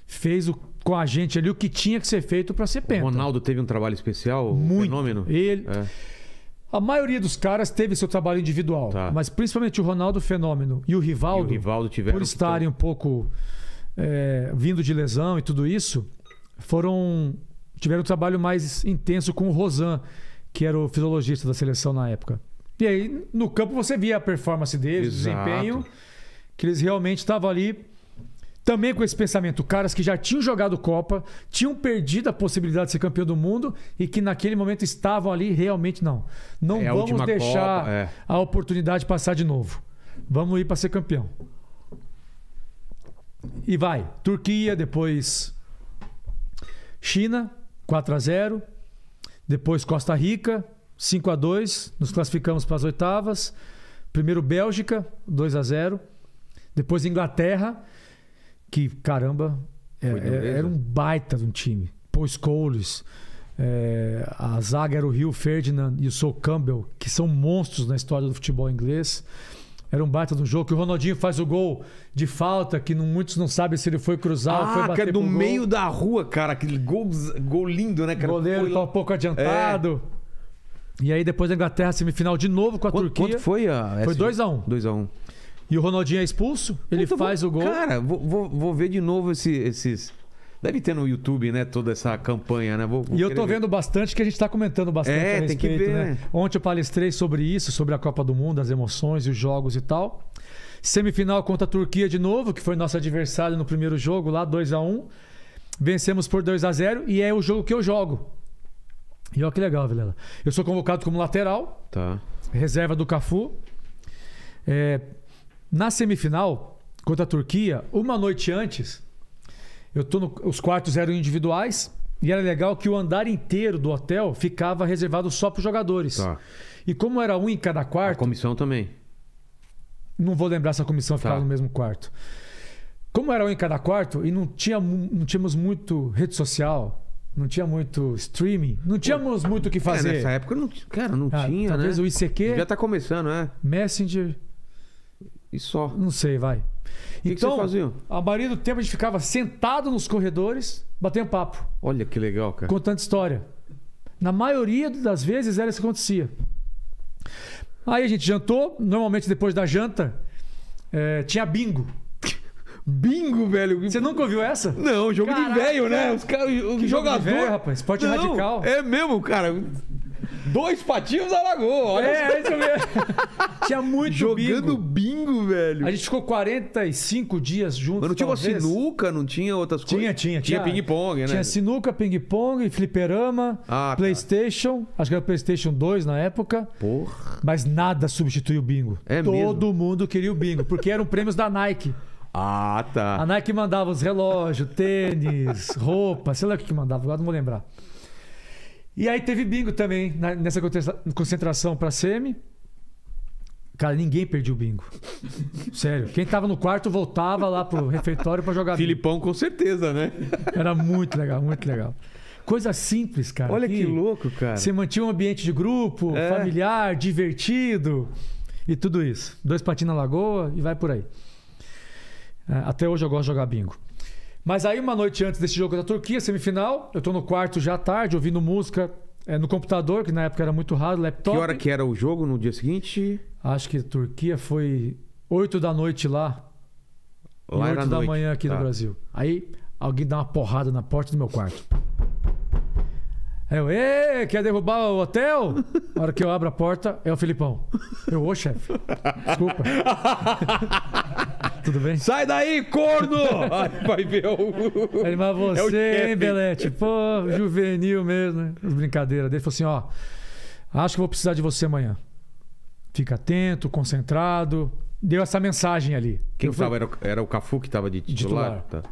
C: fez o, com a gente ali o que tinha que ser feito para ser penta. O Ronaldo teve um trabalho especial, um Muito. fenômeno. Ele. É. A maioria dos caras teve seu trabalho individual, tá. mas principalmente o Ronaldo Fenômeno e o Rivaldo, e o Rivaldo por estarem um pouco é, vindo de lesão e tudo isso, foram tiveram um trabalho mais intenso com o Rosan, que era o fisiologista da seleção na época. E aí, no campo, você via a performance deles, o desempenho, que eles realmente estavam ali também com esse pensamento, caras que já tinham jogado Copa, tinham perdido a possibilidade de ser campeão do mundo e que naquele momento estavam ali realmente não. Não é vamos a deixar Copa, é. a oportunidade passar de novo. Vamos ir para ser campeão. E vai, Turquia, depois China, 4 a 0, depois Costa Rica, 5 a 2, nos classificamos para as oitavas. Primeiro Bélgica, 2 a 0, depois Inglaterra que, caramba, é, é era um baita de um time. Paul Coles, é, a zaga era o Rio Ferdinand e o Sol Campbell, que são monstros na história do futebol inglês. Era um baita de um jogo que o Ronaldinho faz o gol de falta, que não, muitos não sabem se ele foi cruzar ah, ou foi ah, é bater cara, no gol. meio da rua, cara. Aquele gol, gol lindo, né, cara? O goleiro tá um pouco adiantado. É. E aí depois da Inglaterra, semifinal de novo com a quanto, Turquia. Quanto foi a... Foi 2x1. 2x1. E o Ronaldinho é expulso, ele Puta, então, faz vou, o gol. Cara, vou, vou, vou
A: ver de novo esse, esses. Deve ter no YouTube, né, toda essa campanha, né? Vou, e eu tô vendo
C: bastante que a gente tá comentando bastante é, a respeito, tem que ver, né? né? Ontem eu palestrei sobre isso, sobre a Copa do Mundo, as emoções e os jogos e tal. Semifinal contra a Turquia de novo, que foi nosso adversário no primeiro jogo, lá 2 a 1 Vencemos por 2 a 0 e é o jogo que eu jogo. E olha que legal, Vilela. Eu sou convocado como lateral. Tá. Reserva do Cafu. É, na semifinal, contra a Turquia, uma noite antes, eu tô no, os quartos eram individuais e era legal que o andar inteiro do hotel ficava reservado só para os jogadores. Tá. E como era um em cada quarto. A comissão também. Não vou lembrar se a comissão tá. ficava no mesmo quarto. Como era um em cada quarto e não, tinha, não tínhamos muito rede social, não tinha muito streaming, não tínhamos Pô, muito o que é, fazer. É, nessa época, não, cara, não ah, tinha, talvez né? Talvez o ICQ. Já tá começando, é. Messenger. E só. Não sei, vai. Que então, que a maioria do tempo a gente ficava sentado nos corredores, batendo papo. Olha que legal, cara. Contando história. Na maioria das vezes era isso que acontecia. Aí a gente jantou, normalmente depois da janta, é, tinha bingo. Bingo, velho. Você nunca ouviu essa? Não, jogo Caraca, de velho, né? Os caras, que jogador, jogo de véio, rapaz, esporte não, radical. É mesmo, cara. Dois patinhos da lagoa, olha É, isso mesmo. Tinha muito Jogando bingo. velho. A gente ficou 45 dias juntos. Mas não tinha uma sinuca, não tinha outras coisas? tinha, tinha. Tinha ping-pong, né? Tinha sinuca, ping-pong, fliperama, Ah, tá. PlayStation. Acho que era o PlayStation 2 na época. Porra. Mas nada substituiu o bingo. É Todo mundo queria o bingo, porque eram prêmios da Nike. Ah, tá. A Nike mandava os relógios, tênis, roupa, sei lá o que que mandava, agora não vou lembrar. E aí teve bingo também na, nessa concentração para semi. Cara, ninguém perdia o bingo. Sério. Quem tava no quarto voltava lá pro refeitório para jogar Filipão bingo. com certeza, né? Era muito legal, muito legal. Coisa simples, cara. Olha que, que louco, cara. Você mantinha um ambiente de grupo, é. familiar, divertido e tudo isso. Dois patins na lagoa e vai por aí. É, até hoje eu gosto de jogar bingo. Mas aí, uma noite antes desse jogo da Turquia, semifinal, eu tô no quarto já à tarde, ouvindo música é, no computador, que na época era muito raro, laptop. Que hora
A: que era o jogo no dia seguinte?
C: Acho que Turquia foi 8 da noite lá. lá e 8 da noite. manhã aqui tá. no Brasil. Aí alguém dá uma porrada na porta do meu quarto. É eu, quer derrubar o hotel? Na hora que eu abro a porta, é o Filipão. Eu, ô chefe, desculpa. tudo bem? Sai daí, corno! vai ver o. Ele, mas é você, é hein, Belete? Pô, juvenil mesmo, né? Brincadeira dele. Ele falou assim: ó, acho que vou precisar de você amanhã. Fica atento, concentrado. Deu essa mensagem ali. Quem que tava?
A: Era, era o Cafu que tava de titular? titular.
C: Tá.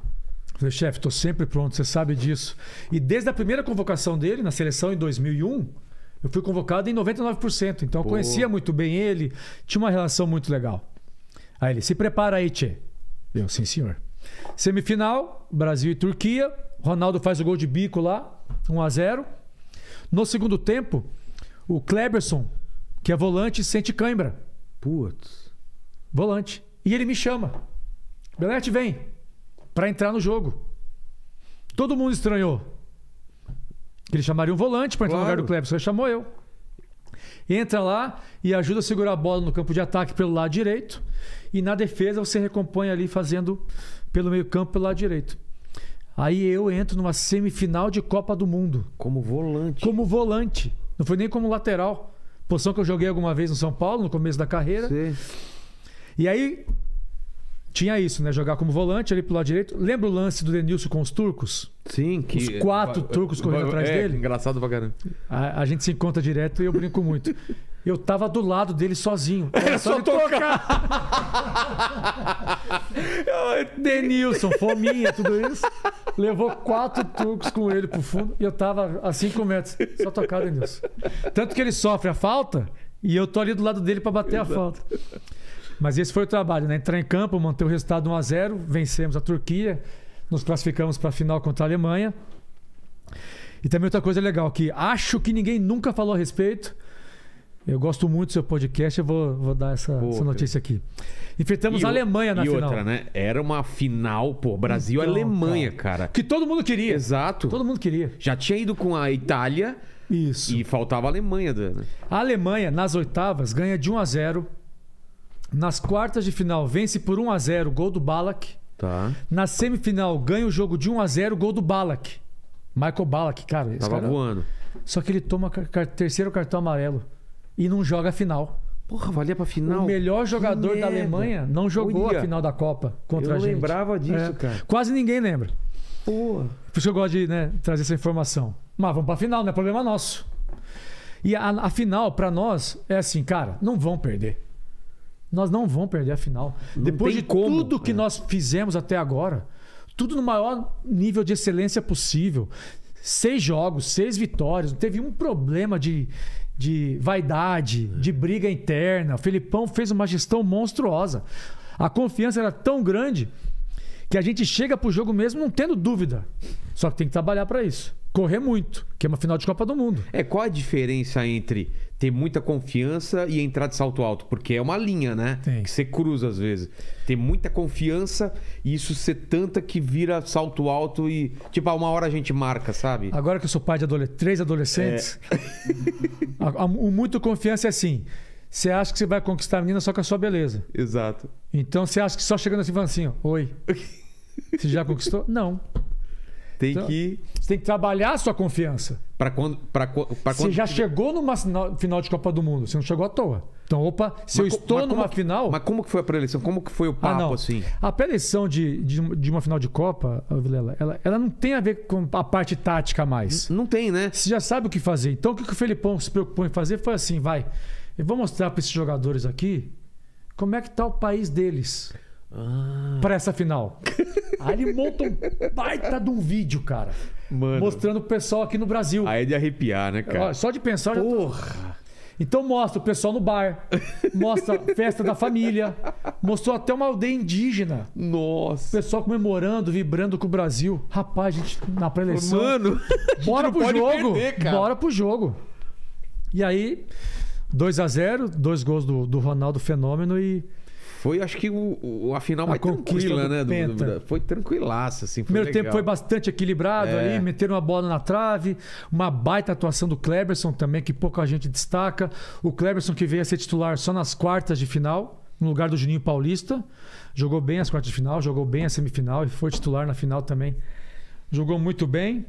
C: Falei, chefe, tô sempre pronto, você sabe disso. E desde a primeira convocação dele, na seleção em 2001, eu fui convocado em 99%. Então eu conhecia muito bem ele, tinha uma relação muito legal. Aí ele, se prepara aí, Tchê. Eu, sim, senhor. Semifinal, Brasil e Turquia. Ronaldo faz o gol de bico lá, 1 a 0 No segundo tempo, o Kleberson, que é volante, sente cãibra. Putz. Volante. E ele me chama. Belete, vem. Pra entrar no jogo. Todo mundo estranhou. Que ele chamaria um volante pra entrar claro. no lugar do Kleberson. Ele chamou eu. Entra lá e ajuda a segurar a bola no campo de ataque pelo lado direito. E na defesa você recompõe ali fazendo pelo meio-campo, pelo lado direito. Aí eu entro numa semifinal de Copa do Mundo. Como volante. Como volante. Não foi nem como lateral. Posição que eu joguei alguma vez no São Paulo, no começo da carreira. Sim. E aí tinha isso, né? Jogar como volante ali pro lado direito. Lembra o lance do Denilson com os turcos? Sim, que. Os quatro turcos correndo é, atrás dele? engraçado pra caramba. A, a, gente se encontra direto e eu brinco muito. Eu tava do lado dele sozinho. Era só, só tocar. Denilson, fominha, tudo isso. Levou quatro truques com ele pro fundo e eu tava a cinco metros. Só tocar, Denilson. Tanto que ele sofre a falta e eu tô ali do lado dele para bater Exato. a falta. Mas esse foi o trabalho, né? Entrar em campo, manter o resultado 1 a 0 vencemos a Turquia, nos classificamos para a final contra a Alemanha. E também outra coisa legal que acho que ninguém nunca falou a respeito eu gosto muito do seu podcast, eu vou, vou dar essa, pô, essa notícia aqui.
A: Enfrentamos a Alemanha na e final. E outra, né? Era uma final, pô,
C: Brasil-Alemanha, então, cara. cara. Que todo mundo queria. Exato. Todo mundo queria. Já tinha ido com a Itália. Isso. E faltava a Alemanha, né? A Alemanha, nas oitavas, ganha de 1 a 0 Nas quartas de final, vence por 1 a 0 gol do Balak. Tá. Na semifinal, ganha o jogo de 1 a 0 gol do Balak. Michael Balak, cara. Tava cara... voando. Só que ele toma car terceiro cartão amarelo e não joga a final. Porra, valia pra final. O melhor jogador da Alemanha não jogou Olha, a final da Copa contra a gente. Eu lembrava disso, é. cara. Quase ninguém lembra. Porra. Por isso eu gosto de né, trazer essa informação. Mas vamos pra final, não é problema nosso. E a, a final, para nós, é assim, cara, não vão perder. Nós não vamos perder a final. Não Depois de como, tudo que é. nós fizemos até agora, tudo no maior nível de excelência possível. Seis jogos, seis vitórias, não teve um problema de, de vaidade, é. de briga interna. O Felipão fez uma gestão monstruosa. A confiança era tão grande que a gente chega pro jogo mesmo não tendo dúvida. Só que tem que trabalhar para isso. Correr muito, que é uma final de Copa do
A: Mundo. É qual a diferença entre ter muita confiança e entrar de salto alto, porque é uma linha, né? Tem. Que você cruza às vezes. Ter muita confiança e isso ser tanta que vira salto alto e. Tipo, a uma hora a gente marca, sabe?
C: Agora que eu sou pai de três adolescentes, é. o muito confiança é assim. Você acha que você vai conquistar a menina só com a sua beleza. Exato. Então você acha que só chegando assim, falando assim, oi. Você já conquistou? Não tem então, que. Você tem que trabalhar a sua confiança. Para quando, quando. Você já chegou numa final de Copa do Mundo, você não chegou à toa. Então, opa, se mas, eu estou numa
A: que, final. Mas como que foi a pré-eleição? Como que foi o ah, papo ah, assim?
C: A pré-eleição de, de, de, uma final de Copa, Vilela, ela, ela não tem a ver com a parte tática mais. Não, não tem, né? Você já sabe o que fazer. Então, o que, que o Felipão se preocupou em fazer foi assim: vai, eu vou mostrar para esses jogadores aqui como é que está o país deles para ah. Pra essa final. Aí ele monta um baita de um vídeo, cara. Mano. Mostrando o pessoal aqui no Brasil. Aí é de arrepiar, né, cara? Só de pensar, já tô- Porra. Então mostra o pessoal no bar, mostra a festa da família, mostrou até uma aldeia indígena. O pessoal comemorando, vibrando com o Brasil. Rapaz, a gente, na pré-eleição. Mano. Bora não pro pode jogo. perder, cara. Bora pro jogo. E aí, 2 a 0 dois gols do, do Ronaldo Fenômeno e foi, acho que o, o a final a mais tranquila, né? Do, do,
A: foi tranquilaça, assim. Primeiro legal. tempo foi
C: bastante equilibrado é. ali, meteram uma bola na trave, uma baita atuação do Kleberson também, que pouca gente destaca. O Kleberson que veio a ser titular só nas quartas de final, no lugar do Juninho Paulista. Jogou bem as quartas de final, jogou bem a semifinal e foi titular na final também. Jogou muito bem.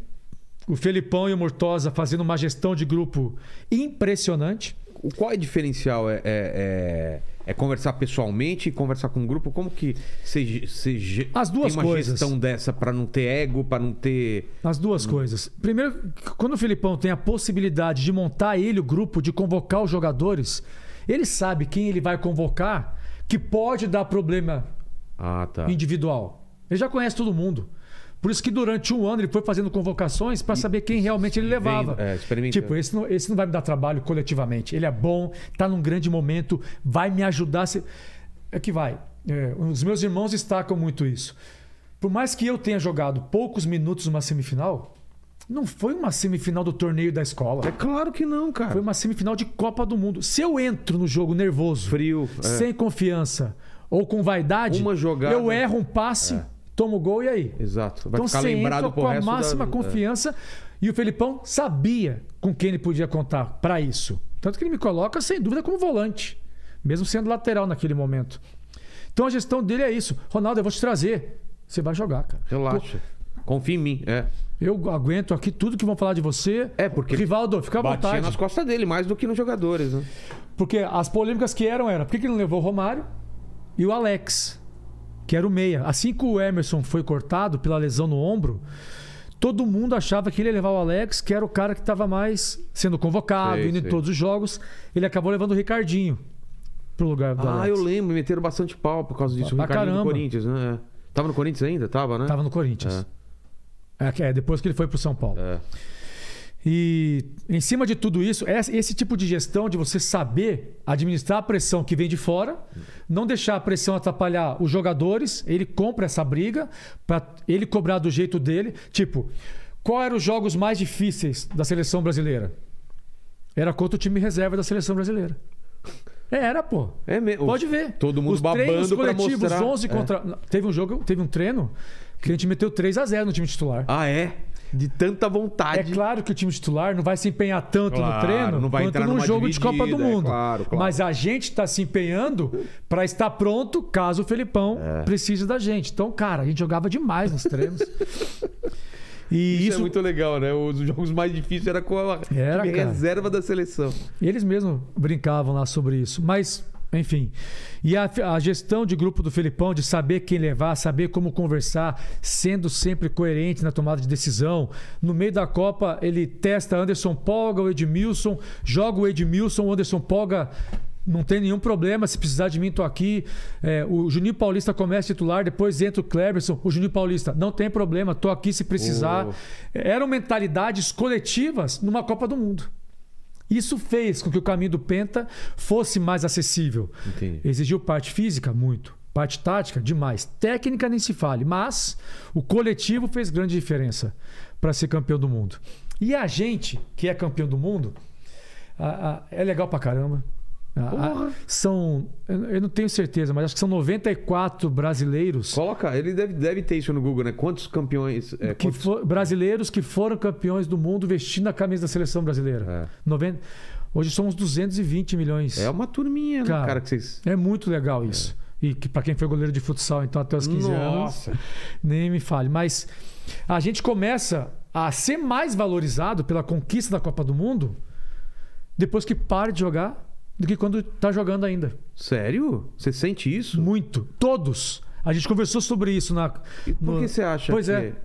C: O Felipão e o Mortosa fazendo uma gestão de grupo impressionante.
A: O qual é o diferencial? é... é, é é conversar pessoalmente, conversar com um grupo? Como que As duas tem uma coisas. gestão dessa para não ter ego, para não ter.
C: As duas coisas. Primeiro, quando o Filipão tem a possibilidade de montar ele, o grupo, de convocar os jogadores, ele sabe quem ele vai convocar que pode dar problema ah, tá. individual. Ele já conhece todo mundo. Por isso que durante um ano ele foi fazendo convocações para saber quem realmente ele levava. É, tipo, esse não, esse não vai me dar trabalho coletivamente. Ele é bom, está num grande momento, vai me ajudar. Se... É que vai. É, os meus irmãos destacam muito isso. Por mais que eu tenha jogado poucos minutos numa semifinal, não foi uma semifinal do torneio da escola. É claro que não, cara. Foi uma semifinal de Copa do Mundo. Se eu entro no jogo nervoso, frio, é. sem confiança ou com vaidade, eu erro um passe. É toma o gol e aí? Exato. Vai então ficar você lembrado entra com a máxima da... confiança. E o Felipão sabia com quem ele podia contar para isso. Tanto que ele me coloca, sem dúvida, como volante, mesmo sendo lateral naquele momento. Então a gestão dele é isso. Ronaldo, eu vou te trazer. Você vai jogar, cara. Relaxa. Pô, Confia em mim. É. Eu aguento aqui tudo que vão falar de você. É, porque. Rivaldo, fica à vontade. nas costas dele, mais do que nos jogadores, né? Porque as polêmicas que eram, era por que ele não levou o Romário e o Alex? que era o meia. Assim que o Emerson foi cortado pela lesão no ombro, todo mundo achava que ele ia levar o Alex, que era o cara que estava mais sendo convocado, sei, indo sei. em todos os jogos. Ele acabou levando o Ricardinho pro lugar do ah, Alex. Ah, eu
A: lembro, meteram bastante pau por causa disso. Ah, o Ricardinho caramba. do Corinthians, né? É. Tava no Corinthians ainda? Tava, né? Tava no Corinthians.
C: É. É, é depois que ele foi pro São Paulo. É. E em cima de tudo isso, é esse tipo de gestão de você saber administrar a pressão que vem de fora, não deixar a pressão atrapalhar os jogadores, ele compra essa briga para ele cobrar do jeito dele. Tipo, qual eram os jogos mais difíceis da seleção brasileira? Era contra o time reserva da seleção brasileira. É, era, pô. É mesmo. Pode ver. Todo mundo os babando para mostrar. 11 é. contra. É. Teve um jogo, teve um treino que a gente meteu 3 a 0 no time titular. Ah, é? de tanta vontade. É claro que o time titular não vai se empenhar tanto claro, no treino não vai quanto entrar num jogo dividida, de Copa do é Mundo. É claro, claro. Mas a gente está se empenhando para estar pronto caso o Felipão é. precise da gente. Então, cara, a gente jogava demais nos treinos.
A: E isso, é isso, é muito legal, né? Os jogos mais difíceis era com a era, reserva da seleção.
C: Eles mesmos brincavam lá sobre isso. Mas enfim. E a, a, gestão de grupo do Felipão, de saber quem levar, saber como conversar, sendo sempre coerente na tomada de decisão. No meio da Copa, ele testa Anderson Polga, o Edmilson, joga o Edmilson, o Anderson Polga. Não tem nenhum problema, se precisar de mim, tô aqui. É, o Juninho Paulista começa titular, depois entra o Cleberson, o Juninho Paulista. Não tem problema, tô aqui se precisar. Oh. Eram mentalidades coletivas numa Copa do Mundo. Isso fez com que o caminho do Penta fosse mais acessível. Entendi. Exigiu parte física? Muito. Parte tática? Demais. Técnica nem se fale. Mas o coletivo fez grande diferença para ser campeão do mundo. E a gente, que é campeão do mundo, é legal pra caramba. Ah, ah, Porra. São, eu não tenho certeza, mas acho que são 94 brasileiros. Coloca, ele deve, deve ter isso no Google, né? Quantos campeões. É, que quantos... For, brasileiros que foram campeões do mundo vestindo a camisa da seleção brasileira. É. 90, hoje somos 220 milhões. É uma turminha, né, cara, né, cara que vocês... É muito legal isso. É. E que para quem foi goleiro de futsal, então até os 15 Nossa. anos. Nossa! Nem me fale. Mas a gente começa a ser mais valorizado pela conquista da Copa do Mundo depois que para de jogar do que quando tá jogando ainda. Sério? Você sente isso? Muito. Todos. A gente conversou sobre isso na. E por no... que você acha
A: pois que... é. é?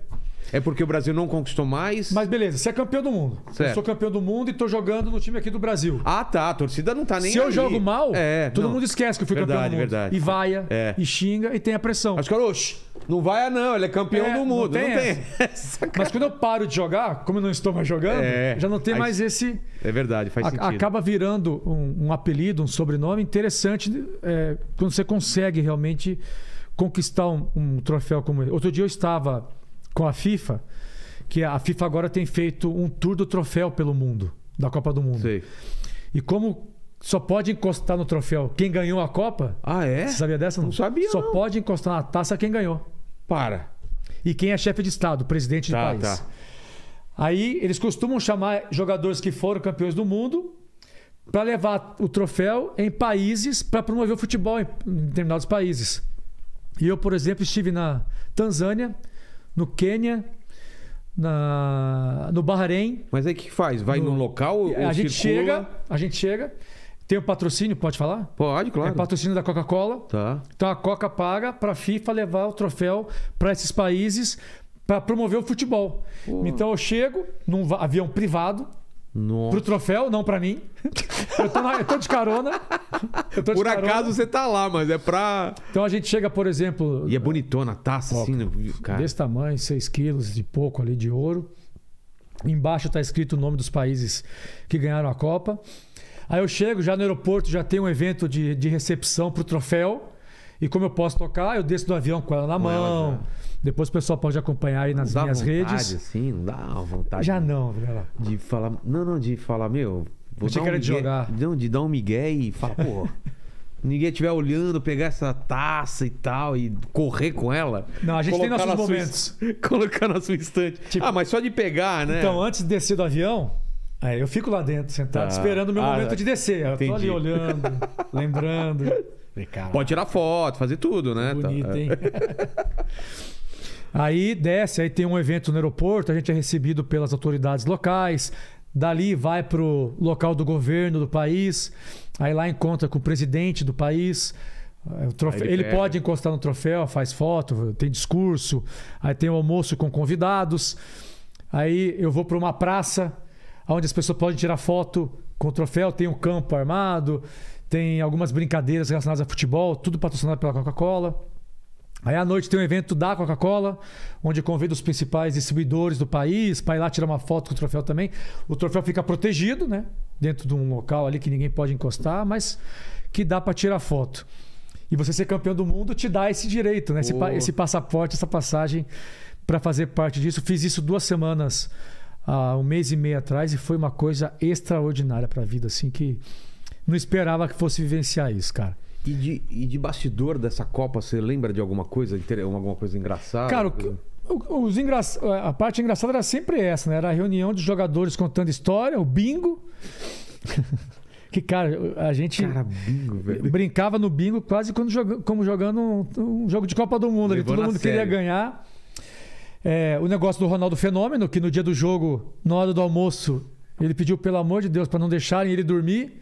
A: É porque o Brasil não conquistou mais. Mas beleza, você é campeão do mundo. Certo. Eu sou campeão do mundo e
C: tô jogando no time aqui do Brasil. Ah, tá. A torcida não tá nem. Se eu jogo mal, é, todo não. mundo esquece que eu fui verdade, campeão do mundo. Verdade. E vaia, é. e xinga e tem a pressão. Acho que era, não vaia, não, ele é campeão é, do mundo. Não tem. Não tem. Essa. Mas quando eu paro de jogar, como eu não estou mais jogando, é, já não tem mais esse.
A: É verdade, faz a, sentido. Acaba
C: virando um, um, apelido, um sobrenome interessante é, quando você consegue realmente conquistar um, um troféu como esse. Outro dia eu estava com a FIFA, que a FIFA agora tem feito um tour do troféu pelo mundo, da Copa do Mundo. Sei. E como só pode encostar no troféu quem ganhou a Copa? Ah, é? Você sabia dessa? Não, não sabia. Só não. pode encostar na taça quem ganhou. Para. E quem é chefe de Estado, presidente tá, do país. Tá. Aí eles costumam chamar jogadores que foram campeões do mundo para levar o troféu em países para promover o futebol em determinados países. E eu, por exemplo, estive na Tanzânia no Quênia, na, no Bahrein. Mas aí o que faz? Vai no, num local? Ou a gente chega, a gente chega. Tem o um patrocínio, pode falar? Pode, claro. É patrocínio da Coca-Cola. Tá. Então a Coca paga para a FIFA levar o troféu para esses países para promover o futebol. Então eu chego num avião privado, nossa. Pro troféu, não pra mim. Eu tô, na, eu tô de carona. Tô de por carona. acaso você tá lá, mas é pra. Então a gente chega, por exemplo. E é bonitona a taça, ó, assim, no... Né? cara. Desse tamanho, 6 quilos e pouco ali de ouro. Embaixo tá escrito o nome dos países que ganharam a Copa. Aí eu chego, já no aeroporto, já tem um evento de, de recepção pro troféu. E como eu posso tocar, eu desço do avião com ela na com mão. Ela depois o pessoal pode acompanhar aí nas não minhas vontade, redes. Assim,
A: não dá vontade. Já
C: não, velho.
A: De falar. Não, não, de falar, meu. Vou Você quer um jogar? Não, de dar um migué e falar, pô. ninguém estiver olhando, pegar essa taça e tal e correr com ela. Não, a gente tem nossos momentos.
C: Sua, colocar na sua estante. Tipo, ah, mas só de pegar, né? Então, antes de descer do avião, é, eu fico lá dentro, sentado, ah, esperando o meu ah, momento de descer. Eu entendi. tô ali olhando, lembrando. Pode tirar
A: foto, fazer tudo, né? Bonito, tá, é. hein?
C: Aí desce, aí tem um evento no aeroporto, a gente é recebido pelas autoridades locais. Dali vai para o local do governo do país. Aí lá encontra com o presidente do país. É, ele, ele pode encostar no troféu, faz foto, tem discurso. Aí tem um almoço com convidados. Aí eu vou para uma praça onde as pessoas podem tirar foto com o troféu. Tem um campo armado, tem algumas brincadeiras relacionadas a futebol, tudo patrocinado pela Coca-Cola. Aí à noite tem um evento da Coca-Cola, onde convida os principais distribuidores do país para ir lá tirar uma foto com o troféu também. O troféu fica protegido, né? Dentro de um local ali que ninguém pode encostar, mas que dá para tirar foto. E você ser campeão do mundo te dá esse direito, né? Esse, oh. esse passaporte, essa passagem para fazer parte disso. Fiz isso duas semanas, uh, um mês e meio atrás, e foi uma coisa extraordinária para a vida, assim, que não esperava que fosse vivenciar isso, cara. E de,
A: e de bastidor dessa Copa, você lembra de alguma coisa, alguma coisa engraçada? Cara,
C: o, os engra... a parte engraçada era sempre essa, né? Era a reunião de jogadores contando história, o bingo. que, cara, a gente cara, bingo, brincava no bingo quase quando como jogando um, um, jogo de Copa do Mundo. Ali. Todo mundo sério. queria ganhar. É, o negócio do Ronaldo Fenômeno, que no dia do jogo, na hora do almoço, ele pediu, pelo amor de Deus, para não deixarem ele dormir.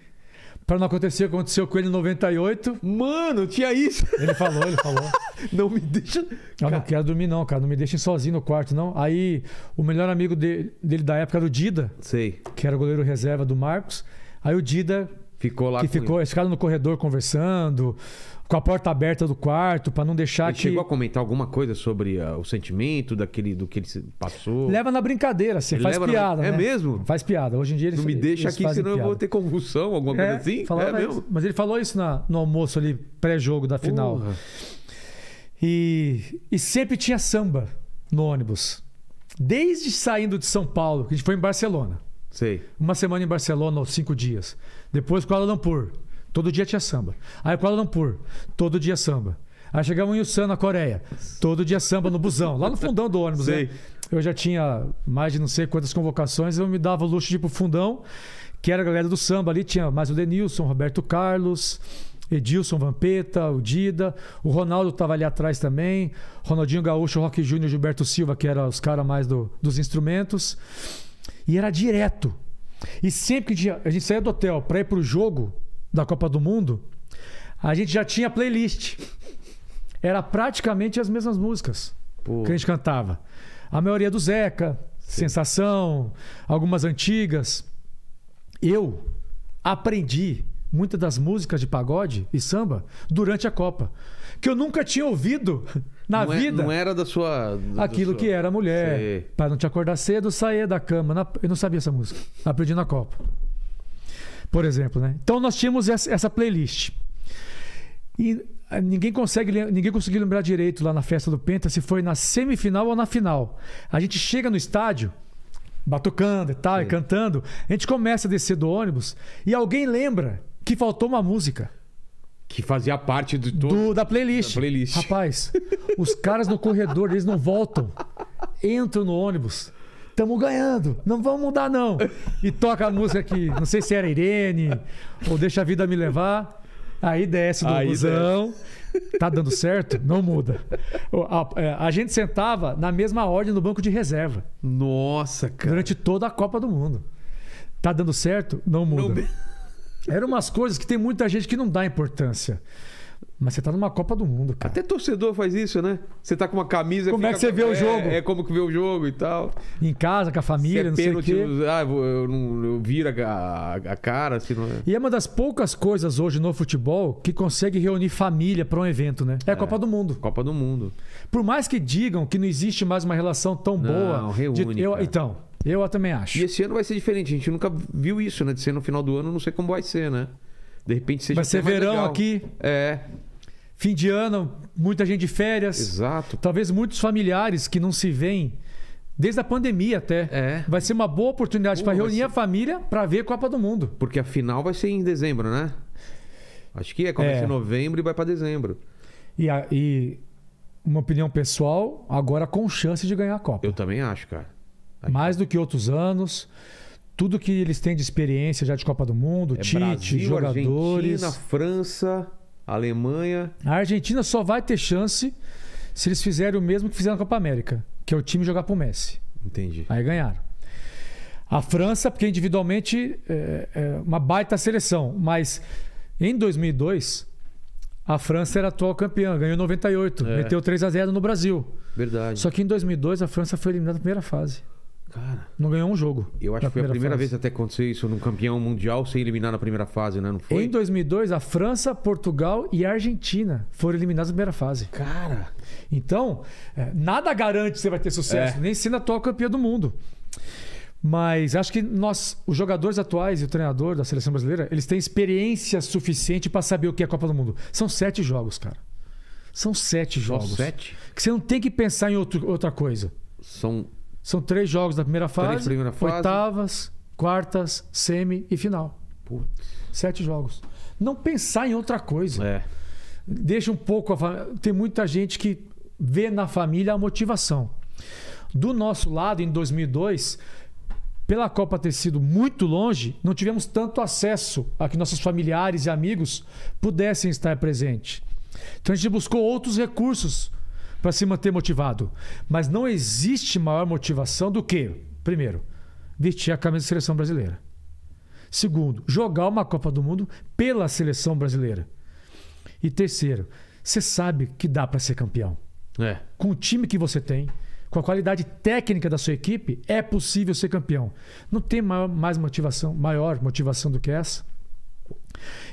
C: Pra não acontecer o que aconteceu com ele em 98. Mano, tinha isso. Ele falou, ele falou. não me deixa. não quero dormir, não, cara. Não me deixem sozinho no quarto, não. Aí, o melhor amigo dele, dele da época era o Dida. Sei. Que era o goleiro reserva do Marcos. Aí o Dida. Ficou lá que ficou, ele. ficaram no corredor conversando com a porta aberta do quarto, para não deixar ele que. chegou a
A: comentar alguma coisa sobre uh, o sentimento daquele, do que ele passou?
C: Leva na brincadeira, você assim, ele faz piada. Na... É né? mesmo? Faz piada. Hoje em dia ele Não me deixa aqui, senão piada. eu vou ter
A: convulsão, alguma é, coisa assim? É mesmo?
C: Mas ele falou isso na, no almoço ali, pré-jogo da final. E, e sempre tinha samba no ônibus. Desde saindo de São Paulo, que a gente foi em Barcelona. Sei. Uma semana em Barcelona, ou cinco dias. Depois Kuala Lumpur. Todo dia tinha samba. Aí Kuala Lumpur, todo dia samba. Aí chegamos em Ulsan, na Coreia, todo dia samba no busão, lá no fundão do ônibus. Né? Eu já tinha mais de não sei quantas convocações, eu me dava o luxo de ir pro fundão, que era a galera do samba ali, tinha mais o Denilson, Roberto Carlos, Edilson Vampeta, o Dida, o Ronaldo estava ali atrás também, Ronaldinho Gaúcho, Rock Júnior, Gilberto Silva, que eram os caras mais do, dos instrumentos. E era direto. E sempre que a gente saía do hotel para ir pro jogo, da Copa do Mundo, a gente já tinha playlist. Era praticamente as mesmas músicas Pô. que a gente cantava. A maioria do Zeca, Sim. Sensação, algumas antigas. Eu aprendi muitas das músicas de pagode e samba durante a Copa, que eu nunca tinha ouvido na não é- vida. É, não
A: era da sua. Da aquilo sua... que era mulher.
C: Para não te acordar cedo, sair da cama. Na... Eu não sabia essa música. Aprendi na Copa por exemplo. Né? Então nós tínhamos essa playlist. E ah, ninguém consegue ninguém conseguiu lembrar direito lá na festa do Penta se foi na semifinal ou na final. A gente chega no estádio, batucando e tal, Sim. e cantando. A gente começa a descer do ônibus e alguém lembra que faltou uma música. Que fazia parte do, do da, playlist. da playlist. Rapaz, os caras no corredor, eles não voltam. Entram no ônibus Estamos ganhando, não vamos mudar, não. E toca a música que, não sei se era Irene, ou Deixa a Vida Me Levar. Aí desce do Aí busão. Tá dando certo? Não muda. A, a, é, a, gente sentava na mesma ordem no banco de reserva. Nossa, cara. Durante toda a Copa do Mundo. Tá dando certo? Não muda. Não... Eram umas coisas que tem muita gente que não dá importância. Mas você tá numa Copa do Mundo, cara. Até torcedor faz isso, né? Você tá com uma camisa... Como é que você vê o é, jogo? É, como que vê o jogo e tal. Em casa, com a família, se é não pênalti, sei o quê. Ah, eu, eu, eu, eu viro a, a, cara, assim... Não... É. E é uma das poucas coisas hoje no futebol que consegue reunir família para um evento, né? É a é. Copa do Mundo. Copa do Mundo. Por mais que digam que não existe mais uma relação tão não, boa... Não, reúne, de, eu, Então, eu também acho. E esse ano vai ser diferente. A gente nunca viu
A: isso, né? De ser no final do ano, não sei como vai ser, né? De repente seja. Vai ser verão legal. aqui. É.
C: Fim de ano, muita gente de férias. Exato. Talvez muitos familiares que não se veem. Desde a pandemia até. É. Vai ser uma boa oportunidade para reunir ser... a família para ver Copa do Mundo.
A: Porque a final vai ser em dezembro, né? Acho que é. Começa é. em novembro e vai para
C: dezembro. E, a, e uma opinião pessoal, agora com chance de ganhar a Copa. Eu
A: também acho, cara.
C: Mais do que outros anos tudo que eles têm de experiência já de Copa do Mundo, é Tite, Brasil, jogadores. Argentina,
A: França, Alemanha.
C: A Argentina só vai ter chance se eles fizerem o mesmo que fizeram na Copa América, que é o time jogar pro Messi. Entendi. Aí ganharam. A França, porque individualmente é, é uma baita seleção, mas em 2002 a França era a atual campeã, ganhou 98, é. meteu 3 a 0 no Brasil. Verdade. Só que em 2002 a França foi eliminada na primeira fase. Cara. Não ganhou um jogo.
A: Eu acho que foi a primeira fase. vez até que aconteceu isso num campeão mundial sem eliminar na primeira fase, né? Não foi? Em
C: 2002, a França, Portugal e a Argentina foram eliminados na primeira fase. Cara. Então, é, nada garante que você vai ter sucesso, é. nem sendo atual campeão do mundo. Mas acho que nós, os jogadores atuais e o treinador da seleção brasileira, eles têm experiência suficiente para saber o que é a Copa do Mundo. São sete jogos, cara. São sete Só jogos. Sete? Que você não tem que pensar em outro, outra coisa. São são três jogos da primeira fase, primeira fase. oitavas, quartas, semi e final. Putz. Sete jogos. Não pensar em outra coisa. É. Deixa um pouco a Tem muita gente que vê na família a motivação. Do nosso lado, em 2002, pela Copa ter sido muito longe, não tivemos tanto acesso a que nossos familiares e amigos pudessem estar presentes. Então a gente buscou outros recursos para se manter motivado. Mas não existe maior motivação do que, primeiro, vestir a camisa da seleção brasileira. Segundo, jogar uma Copa do Mundo pela seleção brasileira. E terceiro, você sabe que dá para ser campeão. É. Com o time que você tem, com a qualidade técnica da sua equipe, é possível ser campeão. Não tem maior, mais motivação, maior motivação do que essa.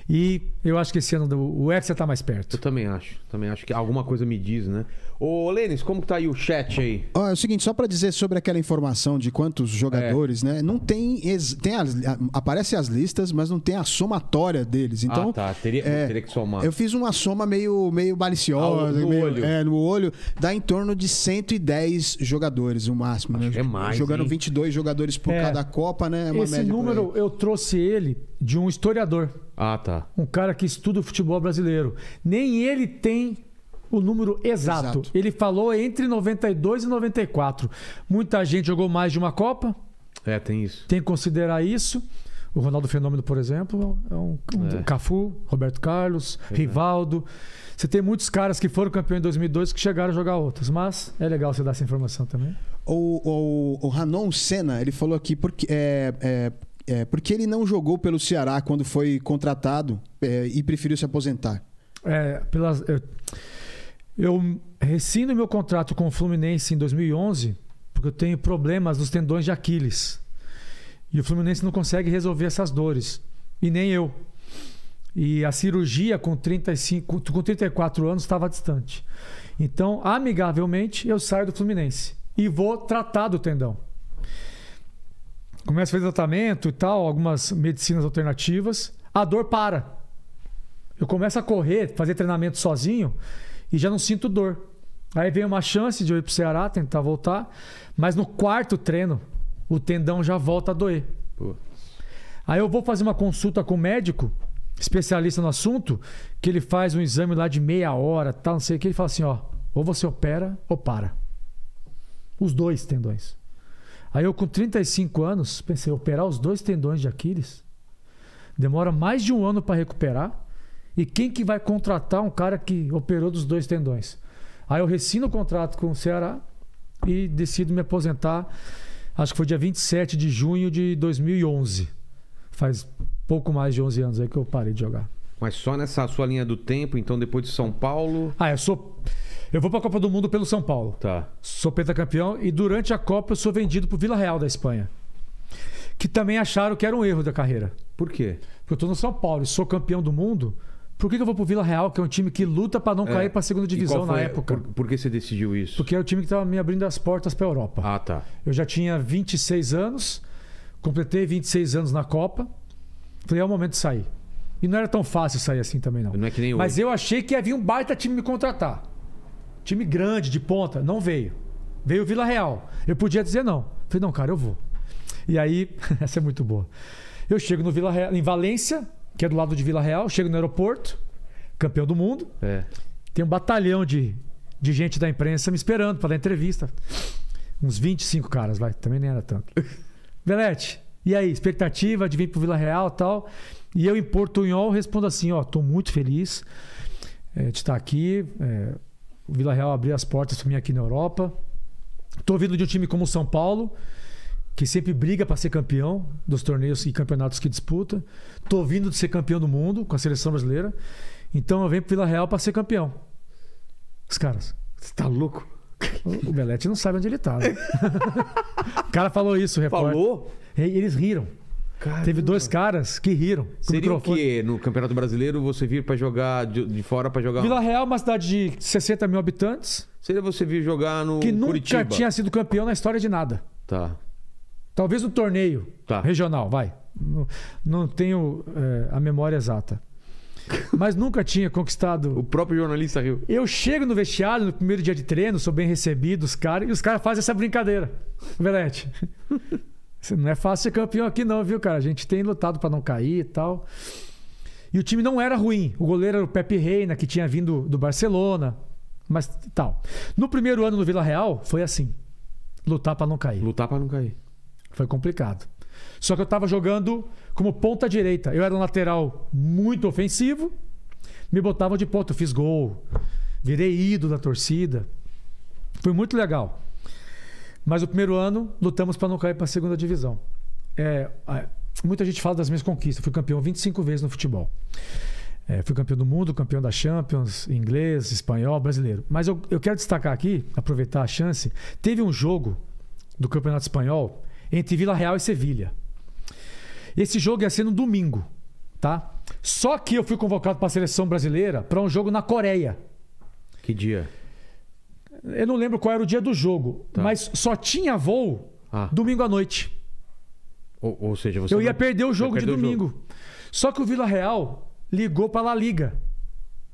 C: E eu acho que esse ano do o Hexa está mais perto.
A: Eu também acho. Também acho que alguma coisa me diz, né? Ô, Lênis, como que tá aí o chat aí?
B: é o seguinte, só para dizer sobre aquela informação de quantos jogadores, é. né? Não tem. tem as, aparece as listas, mas não tem a somatória deles. Ah, então, ah,
A: tá. Teria, é, teria que somar. Eu
B: fiz uma soma meio, meio maliciosa. Ah, no meio, olho. É, no olho. Dá em torno de 110 jogadores, o máximo. Né? Acho né? é mais. Jogando hein? 22 jogadores por é. cada Copa, né? É esse número,
C: eu trouxe ele de um historiador. Ah, tá. Tá. Um cara que estuda o futebol brasileiro. Nem ele tem o número exato. exato. Ele falou entre 92 e 94. Muita gente jogou mais de uma Copa. É, tem isso. Tem que considerar isso. O Ronaldo Fenômeno, por exemplo, é um, um é. Cafu, Roberto Carlos, é. Rivaldo. Você tem muitos caras que foram campeões em 2002 que chegaram a jogar outros, mas é legal você dar essa informação também.
B: O, o, o Hanon Senna, ele falou aqui porque é, é, é, porque ele não jogou pelo Ceará quando foi contratado é, e preferiu se aposentar?
C: É, pelas, eu, eu rescindo meu contrato com o Fluminense em 2011 porque eu tenho problemas nos tendões de Aquiles. E o Fluminense não consegue resolver essas dores. E nem eu. E a cirurgia com 35, com 34 anos estava distante. Então, amigavelmente, eu saio do Fluminense e vou tratar do tendão começa a fazer tratamento e tal, algumas medicinas alternativas, a dor para. Eu começo a correr, fazer treinamento sozinho e já não sinto dor. Aí vem uma chance de eu ir pro Ceará, tentar voltar, mas no quarto treino o tendão já volta a doer. Pô. Aí eu vou fazer uma consulta com o um médico, especialista no assunto, que ele faz um exame lá de meia hora, tal, não sei o que, ele fala assim, ó, ou você opera ou para. Os dois tendões. Aí eu com 35 anos, pensei, operar os dois tendões de Aquiles demora mais de um ano para recuperar. E quem que vai contratar um cara que operou dos dois tendões? Aí eu recino o contrato com o Ceará e decido me aposentar. Acho que foi dia 27 de junho de 2011. Faz pouco mais de 11 anos aí que eu parei de jogar.
A: Mas só nessa sua linha do tempo, então depois de
C: São Paulo. Ah, eu sou eu vou para a Copa do Mundo pelo São Paulo. Tá. Sou pentacampeão e durante a Copa eu sou vendido pro Vila Real da Espanha. Que também acharam que era um erro da carreira. Por quê? Porque eu tô no São Paulo e sou campeão do mundo. Por que, que eu vou pro Vila Real, que é um time que luta para não é. cair para a segunda divisão na época? Por, por, que você decidiu isso? Porque é o time que estava me abrindo as portas para a Europa. Ah, tá. Eu já tinha 26 anos, completei 26 anos na Copa. Falei, é o momento de sair. E não era tão fácil sair assim também, não. Não é que nem hoje. Mas eu achei que havia um baita time me contratar time grande, de ponta, não veio. Veio o Vila Real. Eu podia dizer não. Falei, não, cara, eu vou. E aí, essa é muito boa. Eu chego no Vila Real, em Valência, que é do lado de Vila Real, chego no aeroporto, campeão do mundo. É. Tem um batalhão de, de gente da imprensa me esperando para dar entrevista. Uns 25 caras, vai, também nem era tanto. Belete, e aí, expectativa de vir pro Vila Real tal? E eu em portunhol respondo assim, ó, tô muito feliz é, de estar aqui, é, o Vila Real abriu as portas para mim aqui na Europa. Estou vindo de um time como o São Paulo, que sempre briga para ser campeão dos torneios e campeonatos que disputa. Estou vindo de ser campeão do mundo com a seleção brasileira. Então eu venho para Vila Real para ser campeão. Os caras, você tá louco? O Belete não sabe onde ele tá. Né? o cara falou isso, o repórter. Falou? E eles riram. Caramba. Teve dois caras que riram. Seria o
A: quê? No Campeonato Brasileiro você vir para jogar de, de fora para jogar?
C: Vila Real, uma cidade de 60 mil habitantes. Seria você vir jogar no Que nunca Curitiba. tinha sido campeão na história de nada. Tá. Talvez no torneio tá. regional, vai. Não, não tenho é, a memória exata. Mas nunca tinha conquistado. O próprio jornalista riu. Eu chego no vestiário no primeiro dia de treino, sou bem recebido, os caras, e os caras fazem essa brincadeira. Velete. Não é fácil ser campeão aqui, não, viu, cara? A gente tem lutado para não cair e tal. E o time não era ruim. O goleiro era o Pepe Reina, que tinha vindo do Barcelona, mas tal. No primeiro ano no Vila Real, foi assim: lutar para não cair. Lutar para não cair. Foi complicado. Só que eu tava jogando como ponta direita. Eu era um lateral muito ofensivo, me botavam de ponta. Eu fiz gol, virei ídolo da torcida. Foi muito legal. Mas o primeiro ano, lutamos para não cair para a segunda divisão. É, muita gente fala das minhas conquistas. Eu fui campeão 25 vezes no futebol. É, fui campeão do mundo, campeão da Champions, inglês, espanhol, brasileiro. Mas eu, eu quero destacar aqui, aproveitar a chance, teve um jogo do Campeonato Espanhol entre Vila Real e Sevilha. Esse jogo ia ser no domingo, tá? Só que eu fui convocado para a seleção brasileira para um jogo na Coreia. Que dia? Eu não lembro qual era o dia do jogo, tá. mas só tinha voo ah. domingo à noite. Ou, ou seja, você. Eu não... ia perder o jogo de domingo. Jogo. Só que o Vila Real ligou para a Liga,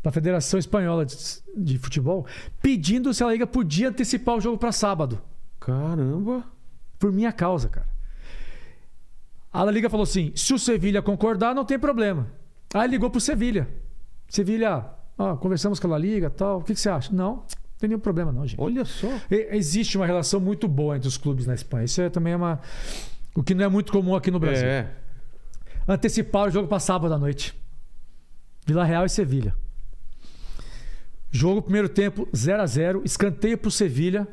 C: para a Federação Espanhola de, de Futebol, pedindo se a Liga podia antecipar o jogo para sábado. Caramba! Por minha causa, cara. A La Liga falou assim: se o Sevilha concordar, não tem problema. Aí ligou o Sevilha. Sevilha, ó, conversamos com a La Liga tal. O que, que você acha? Não, tem nenhum problema, não, gente. Olha só. existe uma relação muito boa entre os clubes na Espanha. Isso é também uma. O que não é muito comum aqui no é. Brasil. É. Antecipar o jogo para sábado à noite. Vila Real e Sevilha. Jogo primeiro tempo 0 a 0 Escanteio pro Sevilha.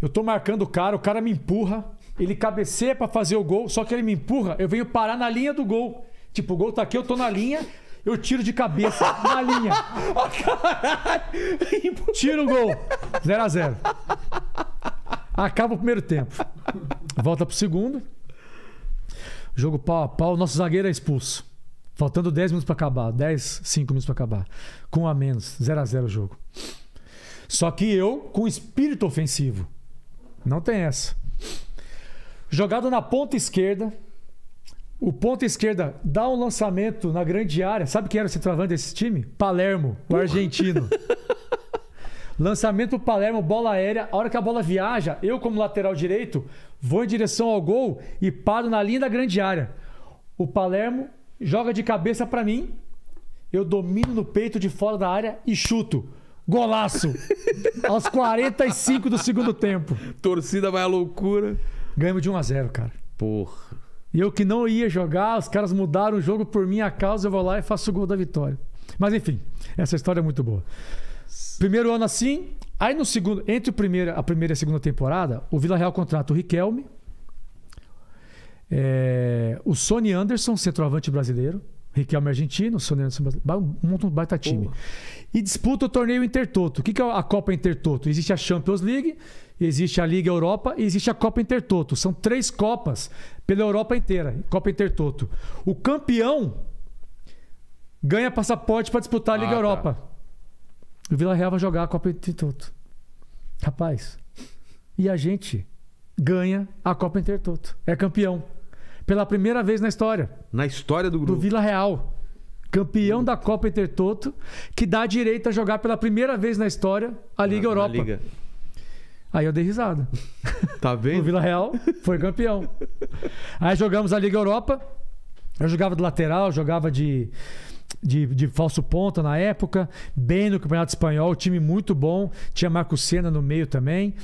C: Eu tô marcando o cara, o cara me empurra. Ele cabeceia para fazer o gol, só que ele me empurra, eu venho parar na linha do gol. Tipo, o gol tá aqui, eu tô na linha, eu tiro de cabeça, na linha. tira o gol. 0 x 0 Acaba o primeiro tempo. Volta pro segundo. Jogo pau a pau. Nosso zagueiro é expulso. Faltando 10 minutos para acabar. 10, 5 minutos para acabar. Com a menos. 0 x 0 o jogo. Só que eu com espírito ofensivo. Não tem essa. Jogado na ponta esquerda, o ponto esquerda dá um lançamento na grande área. Sabe quem era o centroavante desse time? Palermo, o argentino. lançamento Palermo, bola aérea. A hora que a bola viaja, eu, como lateral direito, vou em direção ao gol e paro na linha da grande área. O Palermo joga de cabeça para mim. Eu domino no peito de fora da área e chuto. Golaço! Aos 45 do segundo tempo. Torcida vai à loucura. Ganhamos de 1 a 0 cara. Porra. E eu que não ia jogar, os caras mudaram o jogo por minha causa, eu vou lá e faço o gol da vitória. Mas enfim, essa história é muito boa. Primeiro ano assim, aí no segundo, entre o primeiro, a primeira e a segunda temporada, o Vila Real contrata o Riquelme, é, o Sony Anderson, centroavante brasileiro, Riquelme argentino, Sony Anderson monta um baita time. E disputa o torneio Intertoto. O que, que é a Copa Intertoto? Existe a Champions League existe a Liga Europa e existe a Copa Intertoto. São três Copas pela Europa inteira, Copa Intertoto. O campeão ganha passaporte para disputar a Liga ah, tá. Europa. Tá. O Vila Real vai jogar a Copa Intertoto. Rapaz. E a gente ganha a Copa Intertoto. É campeão. Pela primeira vez na história. Na história do grupo. Do Vila Real. Campeão da Copa Intertoto, que dá direito a jogar pela primeira vez na história a Liga na, Europa. Na Liga. Aí eu dei risada. Tá vendo? o Vila Real foi campeão. Aí jogamos a Liga Europa. Eu jogava de lateral, jogava de, de, de falso ponta na época, bem no Campeonato Espanhol, time muito bom. Tinha Marco Senna no meio também.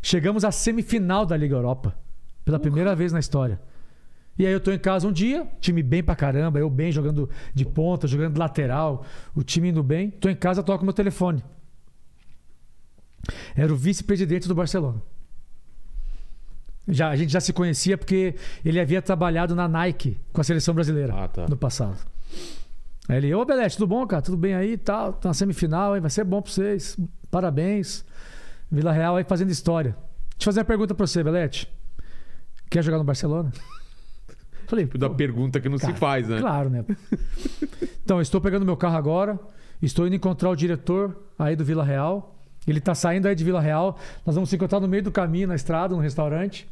C: Chegamos à semifinal da Liga Europa, pela uhum. primeira vez na história. E aí eu tô em casa um dia, time bem pra caramba, eu bem jogando de ponta, jogando de lateral, o time indo bem. Tô em casa, toco meu telefone. Era o vice-presidente do Barcelona. Já, a gente já se conhecia porque ele havia trabalhado na Nike com a seleção brasileira ah, tá. no passado. Aí ele, ô Belete, tudo bom, cara? Tudo bem aí? Tá, tá na semifinal, vai ser bom pra vocês. Parabéns. Vila Real aí fazendo história. Deixa eu fazer uma pergunta pra você, Belete. Quer jogar no Barcelona? Falei. Tipo
A: da pergunta que não cara, se faz, né?
C: Claro, né? então, estou pegando meu carro agora, estou indo encontrar o diretor aí do Vila Real ele está saindo aí de Vila Real. Nós vamos se encontrar no meio do caminho, na estrada, no restaurante,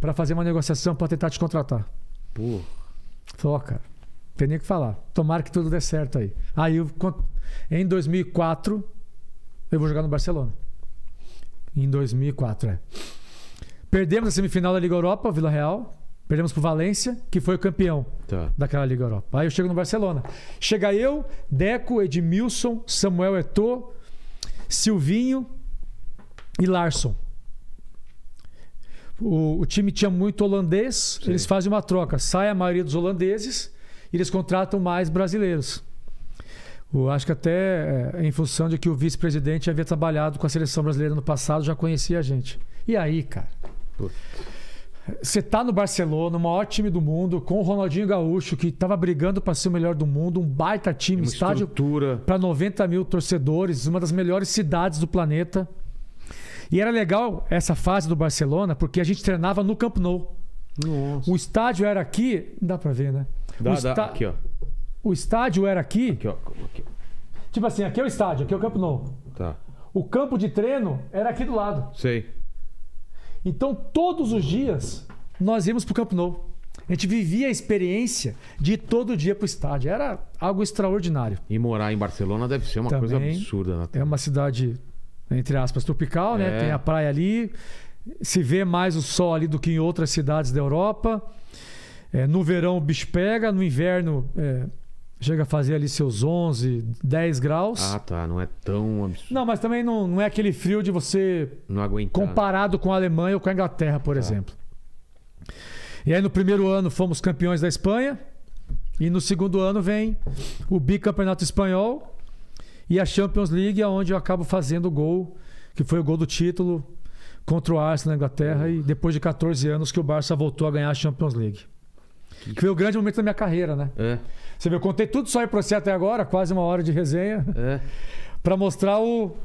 C: para fazer uma negociação para tentar te contratar. Pô. Falou, cara, não tem nem o que falar. Tomara que tudo dê certo aí. Aí, eu, em 2004, eu vou jogar no Barcelona. Em 2004, é. Perdemos a semifinal da Liga Europa, Vila Real. Perdemos pro Valência, que foi o campeão tá. daquela Liga Europa. Aí eu chego no Barcelona. Chega eu, Deco, Edmilson, Samuel Eto'o, Silvinho e Larson. O, o time tinha muito holandês, Sim. eles fazem uma troca. Sai a maioria dos holandeses e eles contratam mais brasileiros. Eu acho que até é, em função de que o vice-presidente havia trabalhado com a seleção brasileira no passado, já conhecia a gente. E aí, cara? Puta. Você tá no Barcelona, o maior time do mundo, com o Ronaldinho Gaúcho, que tava brigando para ser o melhor do mundo, um baita time, estádio para 90 mil torcedores, uma das melhores cidades do planeta. E era legal essa fase do Barcelona, porque a gente treinava no Camp Nou. Nossa. O estádio era aqui, dá para ver, né? Dá, o está... Aqui, ó. O estádio era aqui. Aqui, ó. Aqui. Tipo assim, aqui é o estádio, aqui é o Camp Nou. Tá. O campo de treino era aqui do lado. Sei. Então, todos os dias, nós íamos para o Camp Nou. A gente vivia a experiência de ir todo dia para o estádio. Era algo extraordinário.
A: E morar em Barcelona deve ser uma Também coisa absurda. Né?
C: É uma cidade, entre aspas, tropical, né? é. né? Tem a praia ali. Se vê mais o sol ali do que em outras cidades da Europa. É, no verão o bicho pega, no inverno é, Chega a fazer ali seus 11, 10 graus. Ah,
A: tá. Não é tão absurdo.
C: Não, mas também não, não é aquele frio de você. Não aguentar. Comparado com a Alemanha ou com a Inglaterra, por tá. exemplo. E aí no primeiro ano fomos campeões da Espanha. E no segundo ano vem o bicampeonato espanhol e a Champions League, onde eu acabo fazendo o gol, que foi o gol do título contra o Arsenal na Inglaterra. E depois de 14 anos que o Barça voltou a ganhar a Champions League. Que... que foi o grande momento da minha carreira, né? É. Você viu, eu contei tudo só para você até agora, quase uma hora de resenha. É. para mostrar o.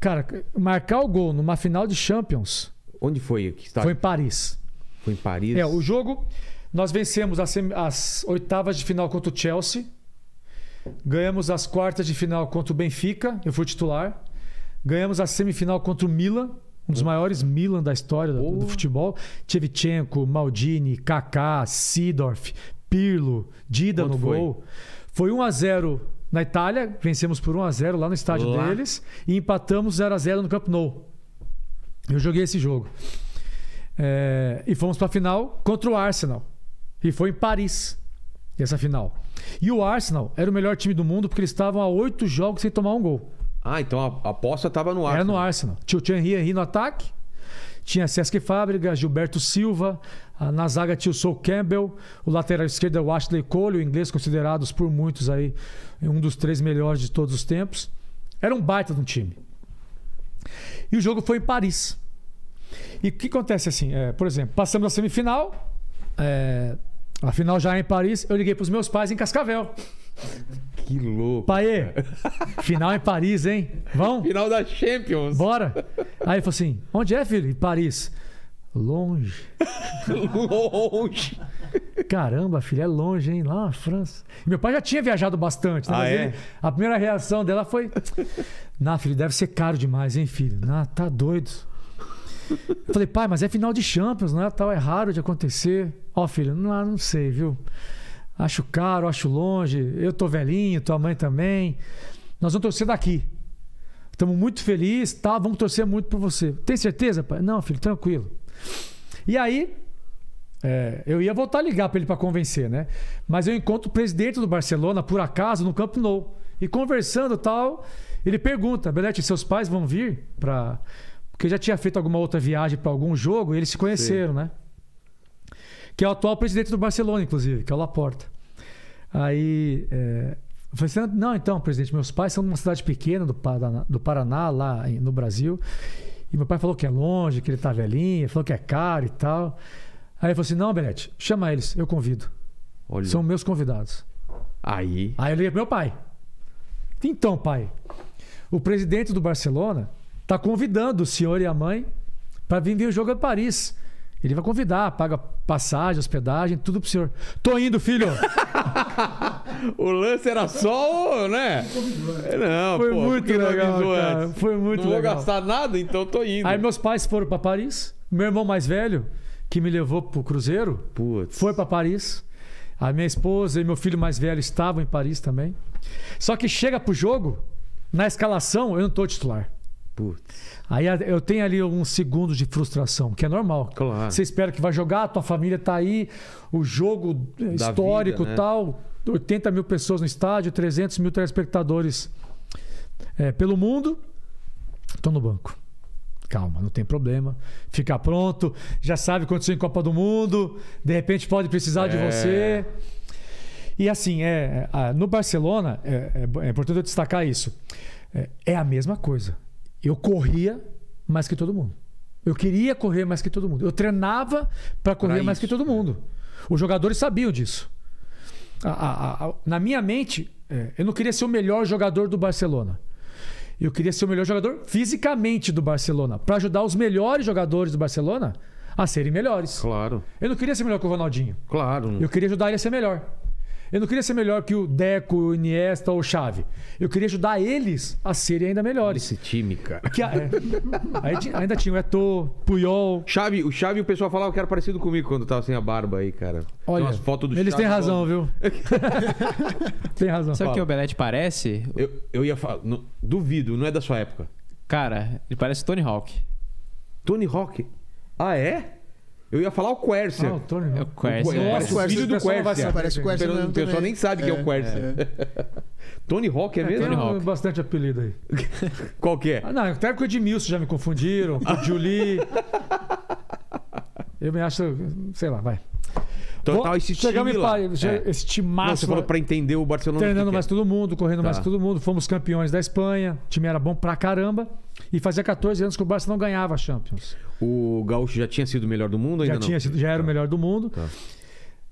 C: Cara, marcar o gol numa final de Champions. Onde foi que está? Foi em Paris. Foi em Paris. É, o jogo. Nós vencemos as, sem... as oitavas de final contra o Chelsea. Ganhamos as quartas de final contra o Benfica. Eu fui titular. Ganhamos a semifinal contra o Milan um dos maiores Milan da história do, do futebol. Tchevchenko, Maldini, Kaká, Sidorf, Pirlo, Dida Quanto no gol. Foi, foi 1 a 0 na Itália, vencemos por 1 a 0 lá no estádio lá. deles e empatamos 0 a 0 no Camp Nou. Eu joguei esse jogo. É, e fomos para a final contra o Arsenal. E foi em Paris essa final. E o Arsenal era o melhor time do mundo porque eles estavam a oito jogos sem tomar um gol. Ah, então a aposta estava no Arsenal. Era no Arsenal. Tio Chan Henry no ataque. Tinha Sesc Fábrica, Gilberto Silva, ah, na zaga tinha o Sol Campbell, o lateral esquerdo é o Ashley Cole, o inglês considerados por muitos aí eh, um dos três melhores de todos os tempos. Era um baita de um time. E o jogo foi em Paris. E o que acontece assim? É, por exemplo, passamos na semifinal, é, a final já é em Paris, eu liguei para os meus pais em Cascavel. Que louco. Paê, final em Paris, hein? Vamos? Final da Champions. Bora. Aí ele falou assim: onde é, filho? Em Paris. Longe. longe. Caramba, filho, é longe, hein? Lá na França. Meu pai já tinha viajado bastante, né? Ah, é? a primeira reação dela foi: Na, filho, deve ser caro demais, hein, filho? Na, tá doido. Eu falei, pai, mas é final de Champions, né? Tal, é raro de acontecer. Ó, oh, filho, não, não sei, viu? acho caro, acho longe, eu tô velhinho, tua mãe também. Nós vamos torcer daqui. Estamos muito felizes, tá? Vamos torcer muito por você. Tem certeza, pai? Não, filho, tranquilo. E aí, é, eu ia voltar a ligar para ele para convencer, né? Mas eu encontro o presidente do Barcelona, por acaso, no Camp Nou. E conversando tal, ele pergunta: Belete, seus pais vão vir para. Porque já tinha feito alguma outra viagem para algum jogo e eles se conheceram, Sim. né? que é o atual presidente do Barcelona, inclusive, que é o Laporta. Aí é, eu falei assim, não, então, presidente, meus pais são de uma cidade pequena do Paraná, do Paraná lá no Brasil. E meu pai falou que é longe, que ele tá velhinho, falou que é caro e tal. Aí ele falou assim, não, Belete, chama eles, eu convido. Olha. São meus convidados. Aí. Aí eu liguei pro meu pai. Então, pai, o presidente do Barcelona tá convidando o senhor e a mãe para vir ver o jogo em Paris. Ele vai convidar, paga passagem, hospedagem, tudo pro senhor. Tô indo, filho! o lance era só, né? né? É, não, foi pô, muito legal. Cara, foi muito não legal. Não vou gastar
A: nada, então tô indo. Aí meus
C: pais foram para Paris. Meu irmão mais velho, que me levou pro cruzeiro, foi para Paris. A minha esposa e meu filho mais velho estavam em Paris também. Só que chega pro jogo, na escalação eu não tô titular. Putz. Aí eu tenho ali alguns segundos de frustração, que é normal. Claro. Você espera que vai jogar, tua família tá aí, o jogo da histórico vida, né? tal, 80 mil pessoas no estádio, 300 mil telespectadores é, pelo mundo. Tô no banco. Calma, não tem problema. Fica pronto, já sabe o que aconteceu em Copa do Mundo, de repente pode precisar é... de você. E assim, é, no Barcelona, é, é, é importante eu destacar isso. É, é a mesma coisa eu corria mais que todo mundo. Eu queria correr mais que todo mundo. Eu treinava para correr pra mais que todo mundo. Os jogadores sabiam disso. A, a, a, na minha mente, é, eu não queria ser o melhor jogador do Barcelona. Eu queria ser o melhor jogador fisicamente do Barcelona, para ajudar os melhores jogadores do Barcelona a serem melhores. Claro. Eu não queria ser melhor que o Ronaldinho. Claro. Eu queria ajudar ele a ser melhor. Eu não queria ser melhor que o Deco, o Iniesta ou o Xavi. Eu queria ajudar eles a serem ainda melhores. Esse time, cara. Que, é, ainda tinha o Eto,
A: Puyol. Xavi, o Xavi, o pessoal falava que era parecido comigo quando tava sem a barba aí, cara. Olha, as fotos do eles têm razão,
C: viu? tem razão. Sabe o que o
A: Belete parece? Eu, eu ia falar, duvido, não é da sua época. Cara, ele parece Tony Hawk. Tony Hawk? Ah, é? Eu ia falar o Quercia. Ah, o
C: Tony não. Né? É o Quercia. O, é. o filho do Quercia. Parece o Quercia. O pessoal nem sabe é, quem é o é, Quercia.
A: É. Tony Hawk é, é mesmo? Tem
C: bastante apelido aí. Qual que é? Ah, não, até com o Edmilson já me confundiram, com o Julie. Eu me acho, sei lá, vai. Total, então, tá esse chegamos time lá. é. Esse time máximo. Você falou para
A: entender o Barcelona. Treinando mais todo
C: mundo, correndo tá. mais todo mundo. Fomos campeões da Espanha. O time era bom pra caramba. E fazia 14 anos que o Barcelona não ganhava a Champions. O
A: Gaúcho já tinha sido o melhor do mundo? Já, tinha
C: sido, já era tá. o melhor do mundo. Tá.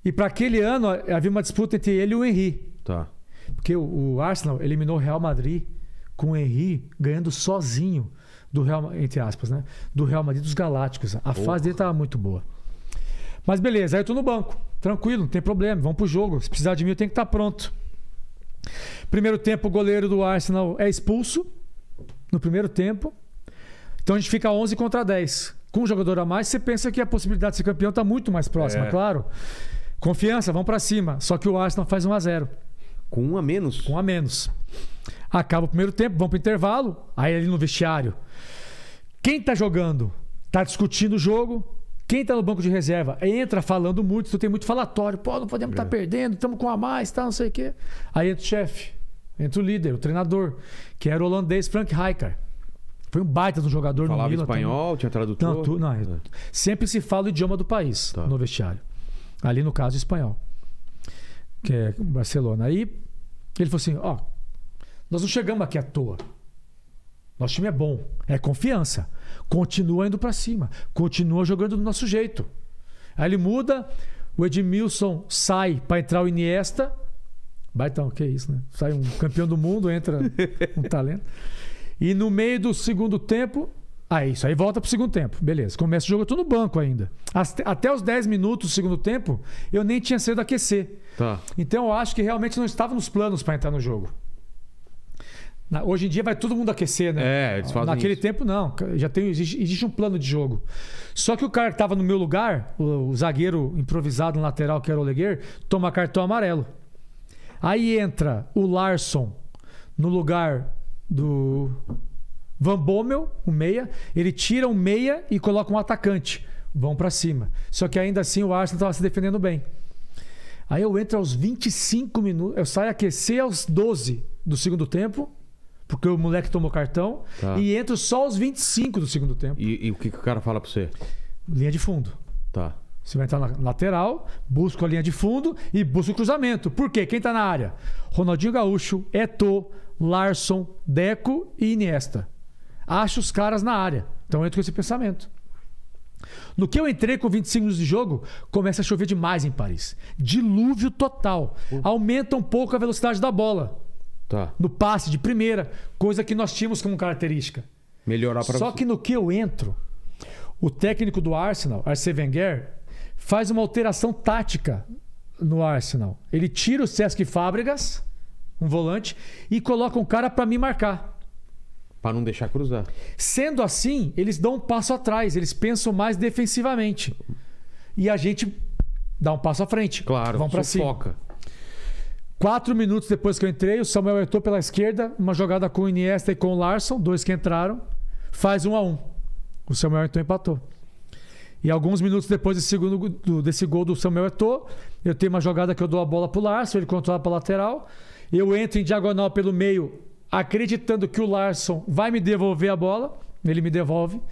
C: E para aquele ano havia uma disputa entre ele e o Henry. Tá. Porque o, Arsenal eliminou o Real Madrid com o Henry ganhando sozinho do Real, entre aspas, né? Do Real Madrid dos Galácticos. A fase dele estava muito boa. Mas beleza, aí eu estou no banco. Tranquilo, não tem problema, vamos pro jogo. Se precisar de mim, eu tenho que estar tá pronto. Primeiro tempo, o goleiro do Arsenal é expulso. No primeiro tempo, então a gente fica 11 contra 10. Com um jogador a mais, você pensa que a possibilidade de ser campeão está muito mais próxima, é. claro. Confiança, vamos para cima. Só que o Arsenal faz 1 a 0 Com um a menos? Com um a menos. Acaba o primeiro tempo, vão para intervalo, aí ali no vestiário. Quem está jogando está discutindo o jogo, quem está no banco de reserva entra falando muito, tu então tem muito falatório, pô, não podemos estar tá é. perdendo, estamos com a mais, tá, não sei o quê. Aí entra o chefe, entra o líder, o treinador, que era o holandês Frank Rijkaard. Foi um baita do jogador Falava no Falava espanhol, tinha tradutor? Não, tu, não é. Sempre se fala o idioma do país tá. no vestiário. Ali, no caso, espanhol. Que é Barcelona. Aí ele falou assim, ó, oh, nós não chegamos aqui à toa. Nosso time é bom, é confiança. Continua indo para cima, continua jogando do nosso jeito. Aí ele muda, o Edmilson sai para entrar o Iniesta. Baitão, que é isso, né? Sai um campeão do mundo, entra um talento. E no meio do segundo tempo, Ah, isso aí volta pro segundo tempo. Beleza. Começa o jogo, eu tô no banco ainda. Até os 10 minutos do segundo tempo, eu nem tinha cedo aquecer. Tá. Então eu acho que realmente não estava nos planos para entrar no jogo. Na, hoje em dia vai todo mundo aquecer, né? É, eles fazem Naquele isso. tempo, não. Já tem, existe, existe, um plano de jogo. Só que o cara que estava no meu lugar, o, o zagueiro improvisado no lateral, que era o Leguer, toma cartão amarelo. Aí entra o Larson no lugar do Van Bommel, o meia, ele tira um meia e coloca um atacante. Vão para cima. Só que ainda assim o Arsenal estava se defendendo bem. Aí eu entro aos 25 minutos, eu saio aquecer aos 12 do segundo tempo, porque o moleque tomou cartão, tá. e entro só aos 25 do segundo tempo.
A: E, e o que, que o cara fala para você?
C: Linha de fundo. Tá. Você vai entrar na lateral, busca a linha de fundo e busca o cruzamento. Por quê? Quem está na área? Ronaldinho Gaúcho, Eto'o. Larson, Deco e Iniesta. Acho os caras na área. Então entra com esse pensamento. No que eu entrei com 25 minutos de jogo, começa a chover demais em Paris. Dilúvio total. Aumenta um pouco a velocidade da bola. Tá. No passe de primeira, coisa que nós tínhamos como característica.
A: Melhorar para Só você.
C: que no que eu entro, o técnico do Arsenal, Arsene Wenger, faz uma alteração tática no Arsenal. Ele tira o Sesc Fábricas um volante, e coloca um cara para me marcar. Para não deixar cruzar. Sendo assim, eles dão um passo atrás, eles pensam mais defensivamente. E a gente dá um passo à frente. Claro, vão para cima. Quatro minutos depois que eu entrei, o Samuel entrou pela esquerda, uma jogada com o Iniesta e com o Larson, dois que entraram, faz um a um. O Samuel então empatou. E alguns minutos depois desse, segundo, desse gol do Samuel Eto'o, eu tenho uma jogada que eu dou a bola pro Larson, ele controla pra lateral. Eu entro em diagonal pelo meio, acreditando que o Larson vai me devolver a bola. Ele me devolve.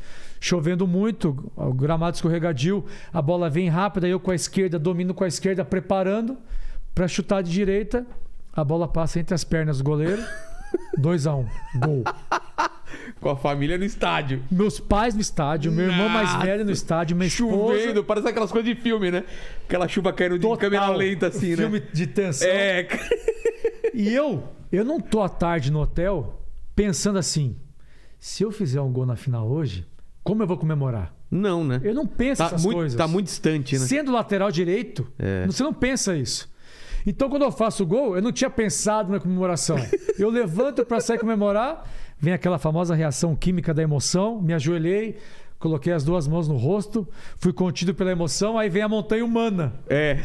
C: Chovendo muito, o gramado escorregadio, a bola vem rápida, eu com a esquerda, domino com a esquerda, preparando para chutar de direita. A bola passa entre as pernas do goleiro. 2 a 1 um, Gol. Com a família no estádio. Meus pais no estádio, meu irmão mais velho no estádio, minha Chovendo, esposa... parece aquelas coisas de filme, né? Aquela chuva caindo de câmera lenta assim, filme né? Filme de tensão. É. E eu, eu não tô à tarde no hotel pensando assim: se eu fizer um gol na final hoje, como eu vou comemorar? Não, né? Eu não penso tá essas muito, coisas. Tá muito distante, né? Sendo lateral direito, é. você não pensa isso. Então, quando eu faço o gol, eu não tinha pensado na comemoração. Eu levanto para sair comemorar, vem aquela famosa reação química da emoção, me ajoelhei, coloquei as duas mãos no rosto, fui contido pela emoção, aí vem a montanha humana. É.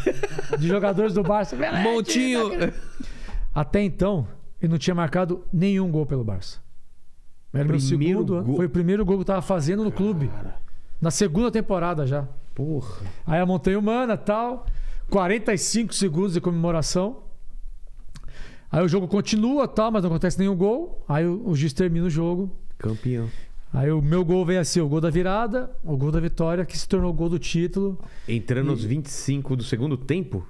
C: De jogadores do Barça. Montinho. Tá até então, ele não tinha marcado nenhum gol pelo Barça. Era primeiro segundo, gol. Foi o primeiro gol que eu tava fazendo no Cara. clube. Na segunda temporada já. Porra. Aí a Montanha Humana tal. 45 segundos de comemoração. Aí o jogo continua tal, mas não acontece nenhum gol. Aí o, o juiz termina o jogo. Campeão. Aí o meu gol vem assim, o gol da virada, o gol da vitória, que se tornou o gol do título.
A: Entrando e... aos 25 do segundo tempo?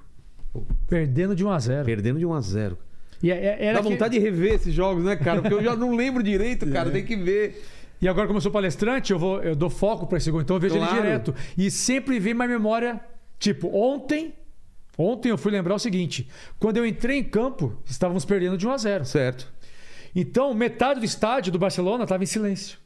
A: Perdendo de 1 a 0 Perdendo de 1 a 0
C: e é, é, era Dá vontade que... de rever esses jogos, né, cara? Porque eu já não lembro direito, é. cara. É. Tem que ver. E agora, como eu sou palestrante, eu, vou, eu dou foco para esse gol. Então eu vejo claro. ele direto. E sempre vem minha memória. Tipo, ontem. Ontem eu fui lembrar o seguinte: quando eu entrei em campo, estávamos perdendo de 1 a 0 Certo. Então, metade do estádio do Barcelona estava em silêncio.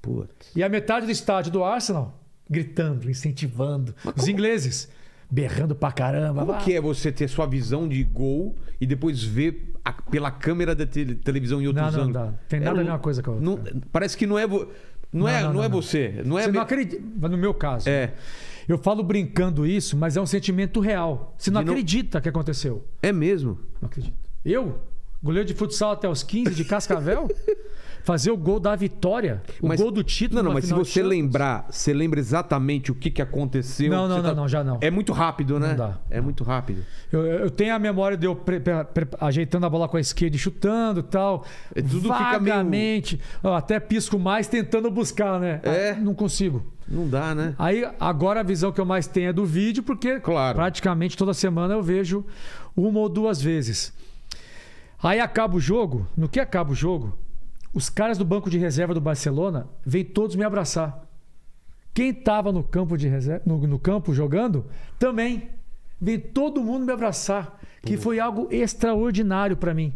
C: Putz. E a metade do estádio do Arsenal gritando, incentivando. Os ingleses berrando pra caramba. Como que é você ter
A: sua visão de gol e depois ver a, pela câmera da te, televisão em outros anos. não, Não, não, tem nada é, a ver
C: uma coisa com a outra. Não, parece que não é, vo, não, não é, não, é você. Não é você me... não acredita. No meu caso. É. Eu falo brincando isso, mas é um sentimento real. Você não acredita que aconteceu. É mesmo? Não acredito. Eu? Goleiro de futsal até os 15 de Cascavel? fazer o gol da vitória, mas, o gol do título. Não, não, mas se você lembrar, você lembra exatamente o que, que aconteceu. Não, não, tá- não, tá... não, já não.
A: É muito rápido, né? Não dá. É muito rápido.
C: Eu, eu tenho a memória de eu pre, pre, pre, ajeitando a bola com a esquerda e chutando tal. É, tudo vagamente. Fica meio... Até pisco mais tentando buscar, né? Ah, é. Não consigo. Não dá, né? Aí agora a visão que eu mais tenho é do vídeo, porque claro. praticamente toda semana eu vejo uma ou duas vezes. Aí acaba o jogo. No que acaba o jogo, os caras do banco de reserva do Barcelona vêm todos me abraçar. Quem estava no campo de reserva, no, no, campo jogando, também veio todo mundo me abraçar, que uhum. foi algo extraordinário para mim.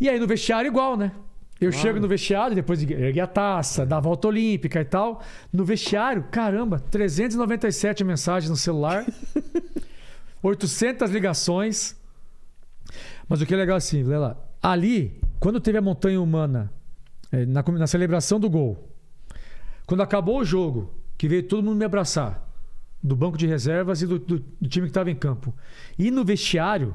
C: E aí no vestiário igual, né? Eu claro. chego no vestiário, depois erguer a taça, dá a volta olímpica e tal. No vestiário, caramba, 397 mensagens no celular, 800 ligações. Mas o que é legal assim, Lela, ali quando teve a montanha humana, eh, na, na celebração do gol, quando acabou o jogo, que veio todo mundo me abraçar, do banco de reservas e do, do, do time que estava em campo, e no vestiário,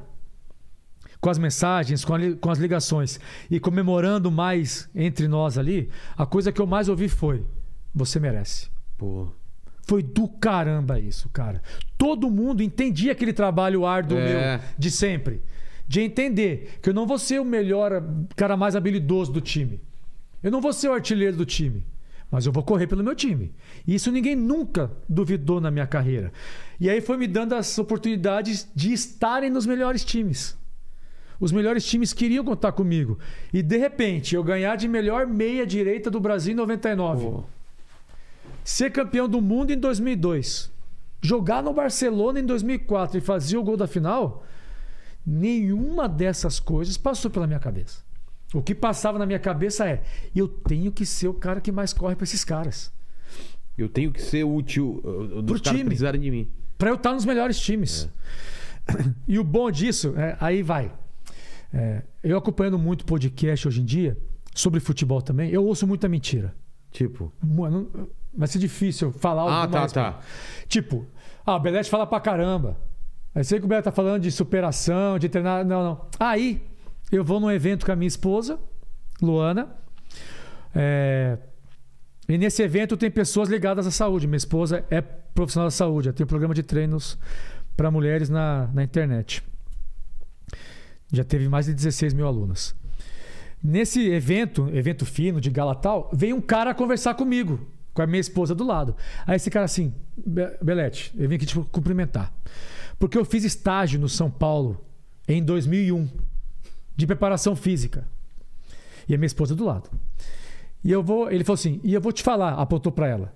C: com as mensagens, com, a, com as ligações e comemorando mais entre nós ali, a coisa que eu mais ouvi foi: você merece. Pô. Foi do caramba isso, cara. Todo mundo entendia aquele trabalho árduo é. meu de sempre de entender que eu não vou ser o melhor, cara mais habilidoso do time. Eu não vou ser o artilheiro do time, mas eu vou correr pelo meu time. E isso ninguém nunca duvidou na minha carreira. E aí foi me dando as oportunidades de estarem nos melhores times. Os melhores times queriam contar comigo. E de repente, eu ganhar de melhor meia direita do Brasil em 99. Oh. Ser campeão do mundo em 2002. Jogar no Barcelona em 2004 e fazer o gol da final, Nenhuma dessas coisas passou pela minha cabeça. O que passava na minha cabeça é: eu tenho que ser o cara que mais corre para esses caras. Eu tenho que ser útil uh, dos Pro caras time, precisarem de mim. Para eu estar tá nos melhores times. É. E o bom disso, é, aí vai. É, eu acompanhando muito podcast hoje em dia, sobre futebol também, eu ouço muita mentira. Tipo. Mano, vai ser difícil falar ah, Ah, tá, mais, tá. Tipo, ah, o Belete fala pra caramba. Eu sei que o Beto tá falando de superação, de treinar. Não, não. Aí, eu vou num evento com a minha esposa, Luana. É... E nesse evento tem pessoas ligadas à saúde. Minha esposa é profissional da saúde. Ela tem um programa de treinos para mulheres na, na internet. Já teve mais de 16 mil alunas. Nesse evento, evento fino de gala tal, veio um cara conversar comigo, com a minha esposa do lado. Aí esse cara assim, Belete, eu vim aqui te cumprimentar. Porque eu fiz estágio no São Paulo em 2001 de preparação física. E a minha esposa do lado. E eu vou, ele falou assim: "E eu vou te falar", apontou para ela.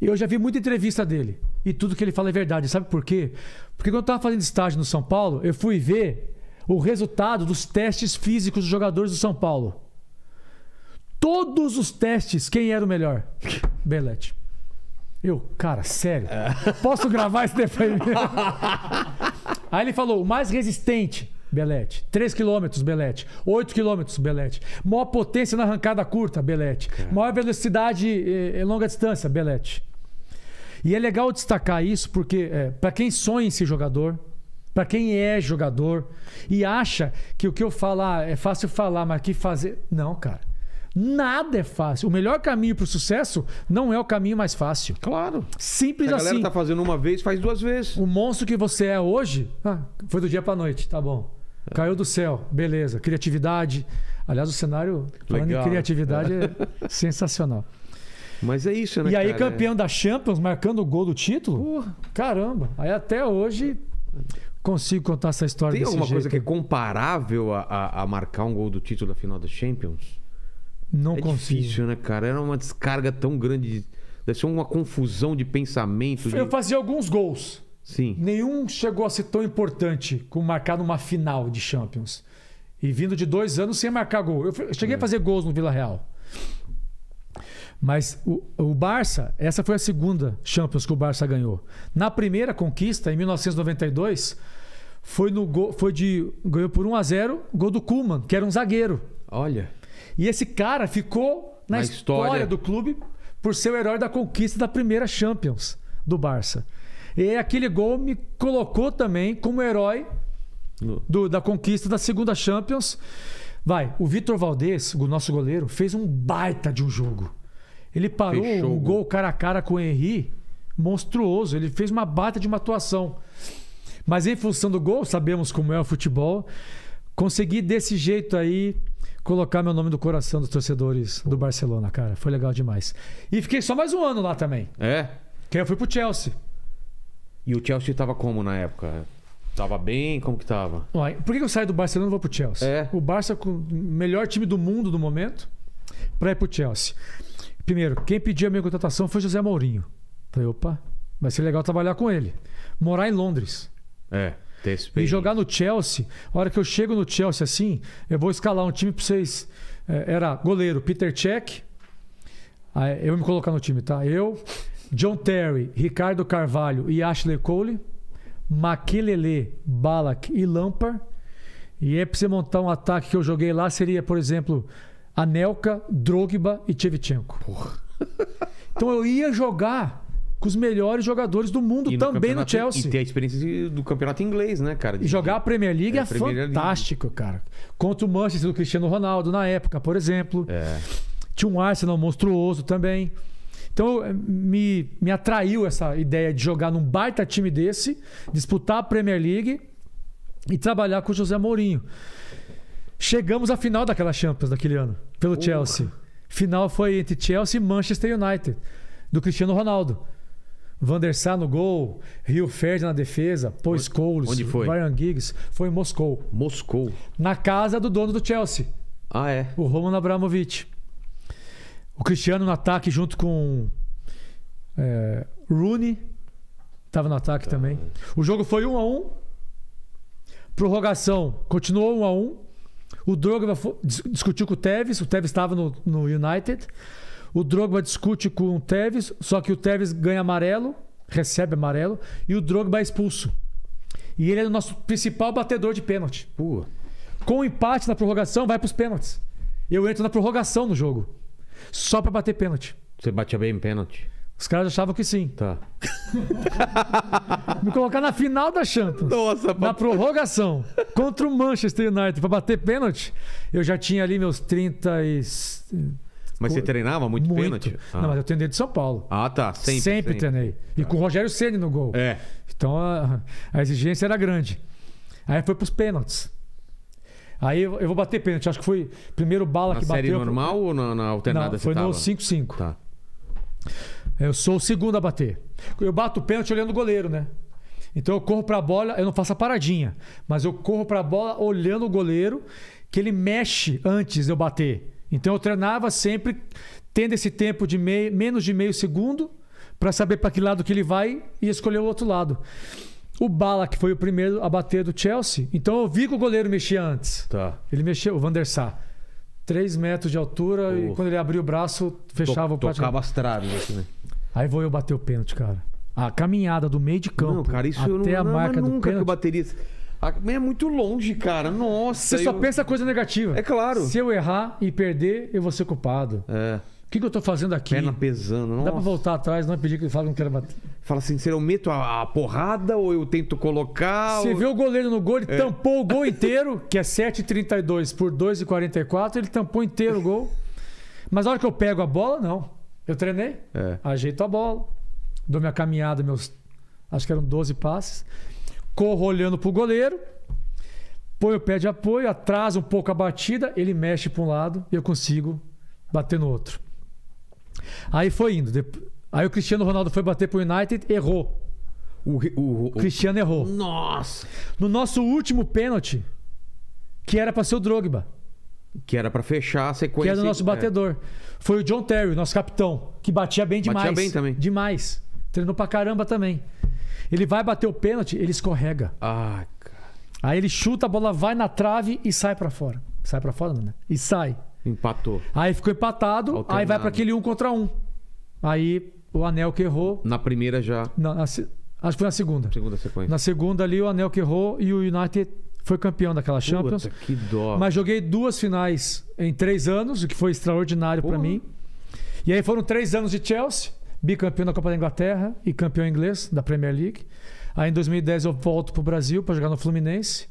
C: Eu já vi muita entrevista dele e tudo que ele fala é verdade. Sabe por quê? Porque quando eu estava fazendo estágio no São Paulo, eu fui ver o resultado dos testes físicos dos jogadores do São Paulo. Todos os testes, quem era o melhor? Belete. Eu, cara, sério? Posso gravar esse depoimento? Aí ele falou: o mais resistente, Belete. 3 km, Belete. 8 km, Belete. Maior potência na arrancada curta, Belete. Maior velocidade em eh, eh, longa distância, Belete. E é legal destacar isso porque, é, eh, para quem sonha em ser jogador, para quem é jogador e acha que o que eu falar é fácil falar, mas que fazer. Não, cara. Nada é fácil. O melhor caminho para o sucesso não é o caminho mais fácil. Claro. Simples assim. A galera assim. tá
A: fazendo uma vez, faz duas vezes.
C: O monstro que você é hoje, ah, foi do dia para noite, tá bom. Caiu do céu, beleza. Criatividade. Aliás, o cenário falando em criatividade é, é sensacional. Mas é isso, né? E aí, cara? campeão da Champions, marcando o gol do título. Porra. Caramba. Aí até hoje consigo contar essa história Tem alguma jeito. coisa que é
A: comparável a, a, a marcar um gol do título da final da Champions? Não é consigo. difícil, né, cara? Era uma descarga tão grande. Deve ser uma confusão de pensamentos. Eu de...
C: fazia alguns gols. Sim. Nenhum chegou a ser tão importante como marcar numa final de Champions. E vindo de dois anos sem marcar gol. Eu cheguei é. a fazer gols no Vila Real. Mas o, o Barça, essa foi a segunda Champions que o Barça ganhou. Na primeira conquista, em 1992, foi no gol, foi de ganhou por 1 a 0 gol do Kuman, que era um zagueiro. Olha. E esse cara ficou na, na história. história do clube por ser o herói da conquista da primeira Champions do Barça. E aquele gol me colocou também como herói do, da conquista da segunda Champions. Vai, o Vitor Valdez, o nosso goleiro, fez um baita de um jogo. Ele parou Fechou. um gol cara a cara com o Henry, monstruoso. Ele fez uma baita de uma atuação. Mas em função do gol, sabemos como é o futebol. Consegui desse jeito aí colocar meu nome no coração dos torcedores do Barcelona, cara. Foi legal demais. E fiquei só mais um ano lá também.
A: É? Que aí eu fui pro Chelsea. E o Chelsea tava como na época? Tava bem? Como que tava?
C: Uai, Por que eu saí do Barcelona e vou pro Chelsea? É. O Barça é com o melhor time do mundo no momento pra ir pro Chelsea. Primeiro, quem pediu a minha contratação foi José Mourinho. Falei, opa, vai ser legal trabalhar com ele. Morar em Londres. É. E jogar no Chelsea, a hora que eu chego no Chelsea assim, eu vou escalar um time para vocês. É, era goleiro Peter Cech, ah, é, eu vou me colocar no time, tá? Eu, John Terry, Ricardo Carvalho e Ashley Cole, Maquilele, Balak e Lampard. E é para você montar um ataque que eu joguei lá, seria, por exemplo, Anelka, Drogba e Tchevchenko. Porra. Então eu ia jogar com os melhores jogadores do mundo e também no, no, Chelsea. E ter
A: a experiência de, do
C: campeonato inglês, né, cara? De, e jogar a Premier League é, é Premier fantástico, League. cara. Contra o Manchester do Cristiano Ronaldo na época, por exemplo. É. Tinha um Arsenal monstruoso também. Então eh, me, me atraiu essa ideia de jogar num baita time desse, disputar a Premier League e trabalhar com o José Mourinho. Chegamos à final daquela Champions daquele ano, pelo Chelsea. Final foi entre Chelsea e Manchester United, do Cristiano Ronaldo. Vandersá no gol, Rio Ferdinand na defesa, Pois Coles, onde foi? Brian Giggs, foi em Moscou. Moscou. Na casa do dono do Chelsea. Ah, é? O Roman Abramovich. O Cristiano no ataque junto com é, Rooney. Tava no ataque tá. também. O jogo foi 1 um a 1 um. Prorrogação continuou 1 um a 1 um. O Drogba discutiu com o Tevez. O Tevez estava no, no United. O Drogba discute com o Tevez, só que o Tevez ganha amarelo, recebe amarelo, e o Drogba é expulso. E ele é o nosso principal batedor de pênalti. Pua. Com o empate na prorrogação, vai para os pênaltis. Eu entro na prorrogação no jogo. Só para bater pênalti. Você batia bem em pênalti? Os caras achavam que sim. Tá. Me colocar na final da Champions. Nossa, na prorrogação. Contra o Manchester United para bater pênalti. Eu já tinha ali meus 30 e mas você treinava
A: muito, muito. pênalti? Ah. Não, mas
C: eu treinei de São Paulo.
A: Ah, tá. Sempre, sempre, sempre. treinei.
C: E ah. com o Rogério Ceni no gol. É. Então a, a, exigência era grande. Aí foi pros pênaltis. Aí eu, eu vou bater pênalti. Acho que foi primeiro bala na que bateu. Na série normal
A: ou na, na alternada? Não, foi no 5-5. Tá.
C: Eu sou o segundo a bater. Eu bato o pênalti olhando o goleiro, né? Então eu corro para a bola, eu não faço a paradinha, mas eu corro para a bola olhando o goleiro, que ele mexe antes de eu bater. Então eu treinava sempre tendo esse tempo de meio, menos de meio segundo para saber para que lado que ele vai e escolher o outro lado. O Bala, que foi o primeiro a bater do Chelsea, então eu vi que o goleiro mexia antes. Tá. Ele mexeu, o Van der Sar. 3 metros de altura e quando ele abriu o braço, fechava o Tocava as traves assim, né? Aí vou eu bater o pênalti, cara. A caminhada do meio de campo não, cara, isso até não, a marca não, do nunca pênalti. Que eu bateria. É muito longe, cara. Nossa. Você só eu... pensa coisa negativa. É claro. Se eu errar e perder, eu vou ser culpado. É. O que, que eu tô fazendo aqui? Perna pesando, não. Dá pra voltar atrás, não é pedir que ele fale que não quero bater.
A: Fala assim, se eu meto a, a, porrada ou eu tento colocar. Você ou... vê o
C: goleiro no gol, ele é. tampou o gol inteiro, que é 7,32 por 2,44, ele tampou inteiro o gol. Mas na hora que eu pego a bola, não. Eu treinei, é. ajeito a bola, dou minha caminhada, meus. Acho que eram 12 passes corro olhando pro goleiro, põe o pé de apoio, atrasa um pouco a batida, ele mexe para um lado e eu consigo bater no outro. Aí foi indo. Aí o Cristiano Ronaldo foi bater pro United, errou. O, o, o Cristiano errou. Nossa! No nosso último pênalti, que era para ser o Drogba. Que era para fechar a
A: sequência. Que era o nosso é. batedor.
C: É. Foi o John Terry, nosso capitão, que batia bem demais. Batia bem também. Demais. Treinou pra caramba também. Ele vai bater o pênalti, ele escorrega. Ah, cara. Aí ele chuta, a bola vai na trave e sai para fora. Sai para fora, né? E sai. Empatou. Aí ficou empatado, Alternado. aí vai para aquele um contra um. Aí o Anel que errou. Na primeira já. Na, na, acho que foi na segunda. Segunda sequência. Na segunda ali o Anel que errou e o United foi campeão daquela Puta, Champions. Que
A: dó. Mas
C: joguei duas finais em três anos, o que foi extraordinário para mim. E aí foram três anos de Chelsea bicampeão da Copa da Inglaterra e campeão inglês da Premier League. Aí em 2010 eu volto para o Brasil para jogar no Fluminense,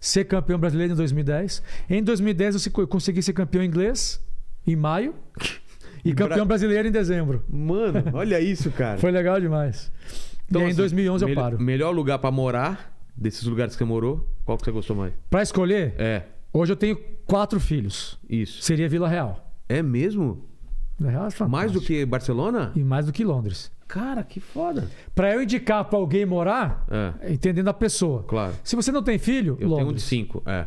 C: ser campeão brasileiro em 2010. Em 2010 eu consegui ser campeão inglês em maio e campeão brasileiro em dezembro. Mano, olha isso, cara. Foi legal demais. Então, e aí, em 2011 assim, eu
A: paro. Melhor lugar para morar desses lugares que você morou? Qual que você gostou mais? Para escolher? É. Hoje eu tenho quatro filhos. Isso. Seria Vila
C: Real. É mesmo? É mais do que Barcelona? E mais do que Londres. Cara, que foda. Para eu indicar para alguém morar, é. entendendo a pessoa. Claro. Se você não tem filho, eu Londres. tenho um de cinco, é.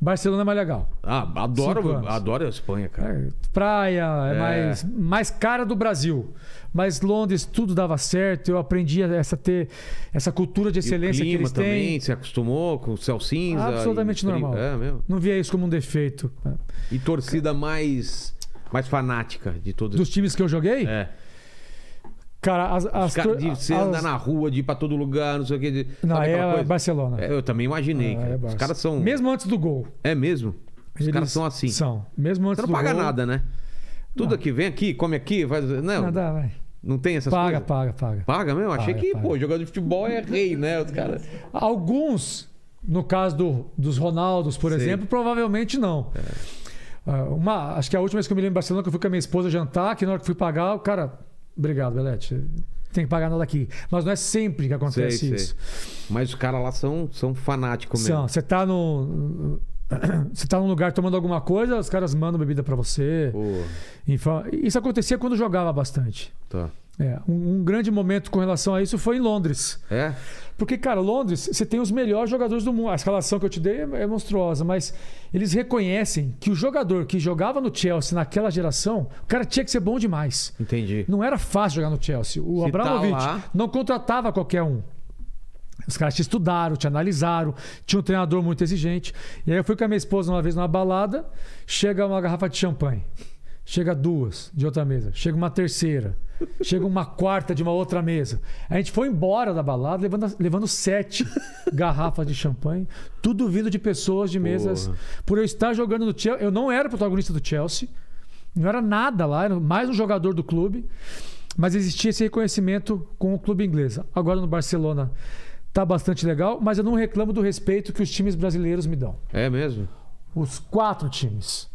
C: Barcelona é mais legal. Ah, adoro, adoro a Espanha, cara. É, praia, é, é, Mais, mais cara do Brasil. Mas Londres tudo dava certo. Eu aprendi essa ter essa cultura de excelência e o clima que eles também, têm.
A: Se acostumou com o céu cinza. Absolutamente normal. É, mesmo.
C: Não via isso como um defeito.
A: E torcida mais mais fanática de todos. Dos times que eu joguei? É. Cara, as, as Cara, de você as... andar na rua, de ir pra todo lugar, não sei o que. De... Não, é
C: Barcelona. É, eu
A: também imaginei. Ah, cara. É Os caras são. Mesmo antes do gol. É mesmo? Os Eles caras são assim. São.
C: Mesmo antes do gol. não paga gol... nada,
A: né? Tudo não. aqui, vem aqui, come aqui, faz. Não. Nada,
C: vai. Não tem essas paga, coisas? Paga, paga, paga. Paga mesmo? Achei paga, que, paga. pô,
A: jogador de futebol é rei, né? Os caras.
C: Alguns, no caso do, dos Ronaldos, por Sei. exemplo, provavelmente não. É. Ah, uma, acho que é a última vez que eu me lembro em Barcelona, que eu fui com a minha esposa jantar, que na hora que fui pagar, o cara. Obrigado, Belete. Tem que pagar nada aqui. Mas não é sempre que acontece sei, isso.
A: Sei. Mas os caras lá são, são fanáticos
C: mesmo. Você tá no. Você tá num lugar tomando alguma coisa, os caras mandam bebida para você. Porra. Isso acontecia quando jogava bastante. Tá. É, um, um, grande momento com relação a isso foi em Londres. É. Porque, cara, Londres, você tem os melhores jogadores do mundo. A escalação que eu te dei é, é monstruosa, mas eles reconhecem que o jogador que jogava no Chelsea naquela geração, o cara tinha que ser bom demais. Entendi. Não era fácil jogar no Chelsea. O tá Abramovich tá lá... não contratava qualquer um. Os caras te estudaram, te analisaram, tinha um treinador muito exigente. E aí eu fui com a minha esposa uma vez numa balada, chega uma garrafa de champanhe, chega duas de outra mesa, chega uma terceira. Chega uma quarta de uma outra mesa. A gente foi embora da balada levando, levando sete garrafas de champanhe, tudo vindo de pessoas de mesas. Porra. Por eu estar jogando no Chelsea, eu não era protagonista do Chelsea, não era nada lá, era mais um jogador do clube, mas existia esse reconhecimento com o clube inglês. Agora no Barcelona tá bastante legal, mas eu não reclamo do respeito que os times brasileiros me dão. É mesmo? Os quatro times.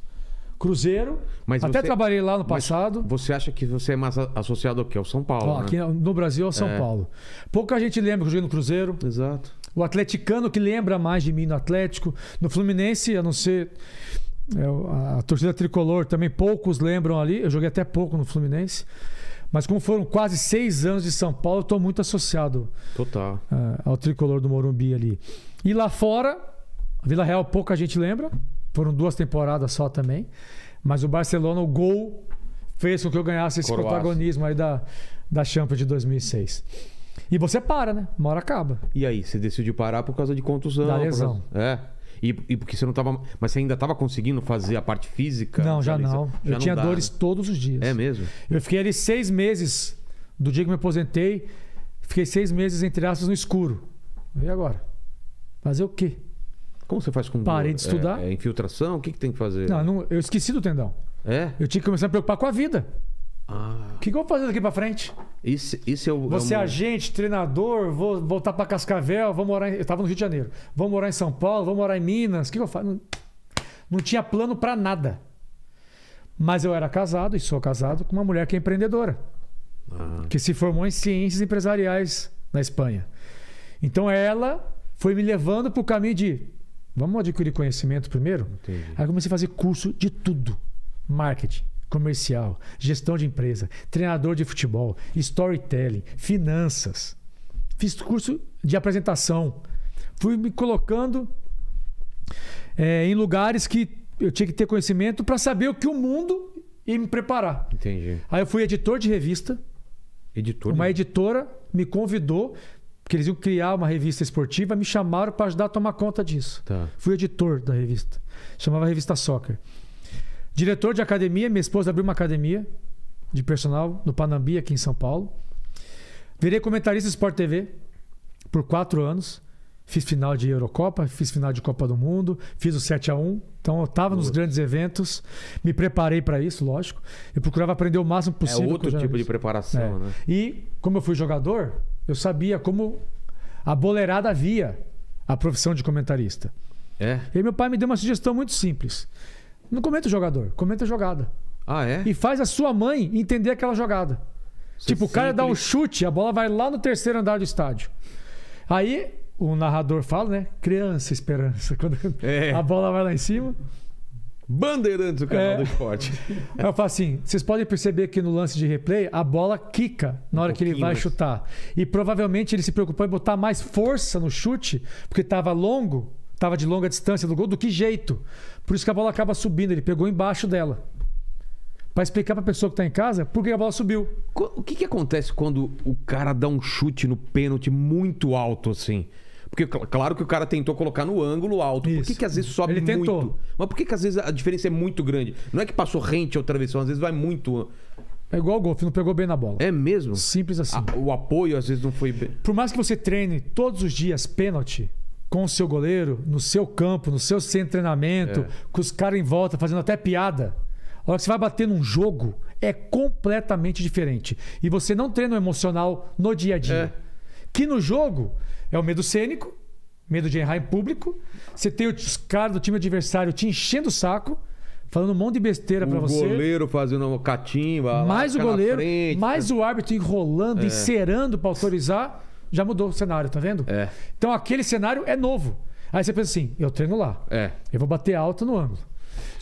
C: Cruzeiro. Mas até você, trabalhei lá no
A: passado. Você acha que você é mais associado ao quê? Ao São Paulo? né? Aqui é,
C: no Brasil ao é São é. Paulo. Pouca gente lembra que eu joguei no Cruzeiro. Exato. O atleticano que lembra mais de mim no Atlético. No Fluminense, a não ser. É, a torcida tricolor também poucos lembram ali. Eu joguei até pouco no Fluminense. Mas como foram quase seis anos de São Paulo, eu estou muito associado Total. Uh, ao tricolor do Morumbi ali. E lá fora, Vila Real pouca gente lembra. Foram duas temporadas só também. Mas o Barcelona, o gol, fez com que eu ganhasse esse Coroaço. protagonismo aí da, da Champions de 2006. E você para, né? Uma hora acaba.
A: E aí, você decidiu parar por causa de contusão. Da lesão. Causa... É. E, e, porque você não estava. Mas você ainda estava conseguindo fazer a parte física? Não, já não. Já eu não tinha dá, dores né?
C: todos os dias. É mesmo? Eu fiquei ali seis meses, do dia que me aposentei, fiquei seis meses, entre aspas, no escuro. E agora? Fazer o quê? Como você faz
A: com Parei de é, estudar. É, é infiltração? O que, que tem que fazer? Não,
C: não, eu esqueci do tendão. É? Eu tinha que começar a me preocupar com a vida. Ah. O que, que eu vou fazer daqui pra frente? Isso, isso é o. Você é uma... agente, treinador, vou voltar pra Cascavel, vou morar. Em... Eu tava no Rio de Janeiro. Vou morar em São Paulo, vou morar em Minas. O que, que eu faço? Não, não tinha plano pra nada. Mas eu era casado e sou casado com uma mulher que é empreendedora. Ah. Que se formou em ciências empresariais na Espanha. Então ela foi me levando pro caminho de Vamos adquirir conhecimento primeiro? Entendi. Aí comecei a fazer curso de tudo: marketing, comercial, gestão de empresa, treinador de futebol, storytelling, finanças. Fiz curso de apresentação. Fui me colocando é, em lugares que eu tinha que ter conhecimento para saber o que o mundo e me preparar. Entendi. Aí eu fui editor de revista. Editor? Uma editora me convidou porque eles iam criar uma revista esportiva, me chamaram para ajudar a tomar conta disso. Tá. Fui editor da revista. Chamava Revista Soccer. Diretor de academia, minha esposa abriu uma academia de personal no Panambi, aqui em São Paulo. Virei comentarista Sport TV por quatro anos. Fiz final de Eurocopa, fiz final de Copa do Mundo, fiz o 7 a 1 Então eu estava nos grandes eventos, me preparei para isso, lógico. Eu procurava aprender o máximo é possível. É outro tipo
A: de preparação, é. né?
C: E como eu fui jogador, eu sabia como a boleirada via a profissão de comentarista. É? E meu pai me deu uma sugestão muito simples. Não comenta o jogador, comenta a jogada. Ah, é? E faz a sua mãe entender aquela jogada. Isso tipo, é o cara dá um chute, a bola vai lá no terceiro andar do estádio. Aí o narrador fala, né? Criança esperança. Quando é. a bola vai lá em cima. Bandeirantes, o canal é. do esporte. Eu falo assim: vocês podem perceber que no lance de replay a bola quica na hora um que ele vai chutar. E provavelmente ele se preocupou em botar mais força no chute, porque estava longo, estava de longa distância do gol, do que jeito. Por isso que a bola acaba subindo, ele pegou embaixo dela. Para explicar para a pessoa que está em casa por que a bola subiu. O que, que acontece quando o
A: cara dá um chute no pênalti muito alto assim? Porque, claro que o cara tentou colocar no ângulo alto. Isso. Por que, que às vezes sobe Ele muito? Tentou. Mas por que, que às vezes a diferença é muito grande? Não é que passou
C: rente ou travessão, às vezes vai muito. É igual o golfe, não pegou bem na bola. É mesmo? Simples assim. A, o apoio às vezes não foi bem. Por mais que você treine todos os dias pênalti com o seu goleiro, no seu campo, no seu centro de treinamento, é. com os caras em volta, fazendo até piada. A hora que você vai bater num jogo, é completamente diferente. E você não treina o emocional no dia a dia. É. Que no jogo é o medo cênico, medo de errar em público. Você tem os caras do time adversário te enchendo o saco, falando um monte de besteira para você. O goleiro fazendo uma catimba. Mais o goleiro, frente, mais tá... o árbitro enrolando, é. encerando para autorizar. Já mudou o cenário, tá vendo? É. Então aquele cenário é novo. Aí você pensa assim: eu treino lá. É. Eu vou bater alto no ângulo.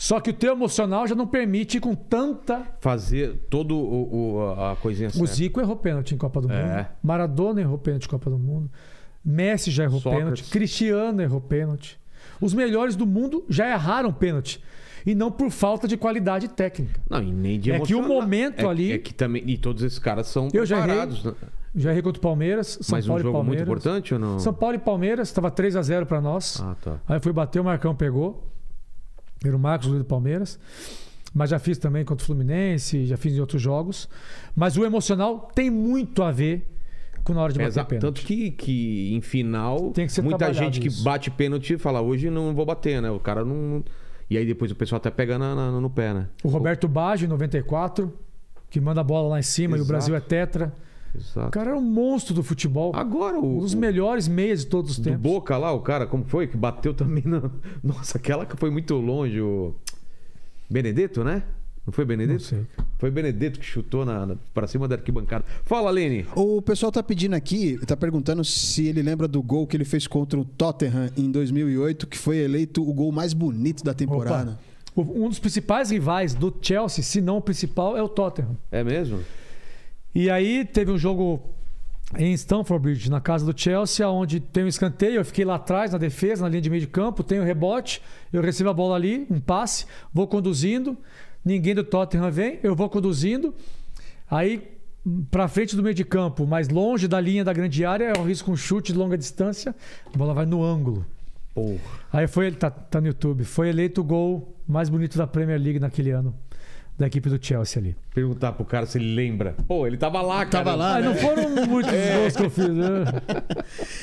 C: Só que o teu emocional já não permite com tanta.
A: Fazer todo o, o a coisinha assim. O Zico
C: errou pênalti em Copa do Mundo. É. Maradona errou pênalti em Copa do Mundo. Messi já errou Sócrates. pênalti. Cristiano errou pênalti. Os melhores do mundo já erraram pênalti. E não por falta de qualidade técnica. Não, e nem de É que o momento é,
A: ali. É que também. E todos esses caras são eu preparados. Já errei, né?
C: já errei contra o Palmeiras. São Mas Paulo um jogo e Palmeiras. muito importante ou não? São Paulo e Palmeiras. Estava 3 a 0 para nós. Ah, tá. Aí eu fui bater, o Marcão pegou. Era o Marcos do Palmeiras. Mas já fiz também contra o Fluminense, já fiz em outros jogos. Mas o emocional tem muito a ver com na hora de é, bater Exato. pênalti.
A: Tanto que, que em final, muita gente que bate pênalti fala, hoje não vou bater, né? O cara não. E aí depois o pessoal até pega na, na, no pé, né?
C: O Roberto Baggio, em 94, que manda a bola lá em cima Exato. e o Brasil é tetra. Exato. O cara era um monstro do futebol. Agora o. Um dos o, melhores meias de todos os tempos. Do Boca lá, o cara, como foi? Que
A: bateu também na. Nossa, aquela que foi muito longe, o. Benedetto, né? Não foi Benedetto? Não sei. Foi Benedetto que chutou na, na, pra cima da arquibancada. Fala, Lene.
B: O pessoal tá pedindo aqui, tá perguntando se ele lembra do gol que ele fez contra o Tottenham em 2008, que foi eleito o gol mais bonito da temporada.
C: Opa. Um dos principais rivais do Chelsea, se não o principal, é o Tottenham. É mesmo? E aí teve um jogo em Stamford Bridge, na casa do Chelsea, onde tem um escanteio, eu fiquei lá atrás na defesa, na linha de meio de campo, tenho um rebote, eu recebo a bola ali, um passe, vou conduzindo, ninguém do Tottenham vem, eu vou conduzindo. Aí para frente do meio de campo, mais longe da linha da grande área, é um risco um chute de longa distância, a bola vai no ângulo. Porra. Aí foi ele, tá, tá no YouTube, foi eleito o gol mais bonito da Premier League naquele ano da equipe do Chelsea ali.
A: Perguntar pro cara se ele lembra. Pô,
B: ele tava lá, cara. Tava lá. Ah, né? Não foram muitos é. gols que eu fiz. Né?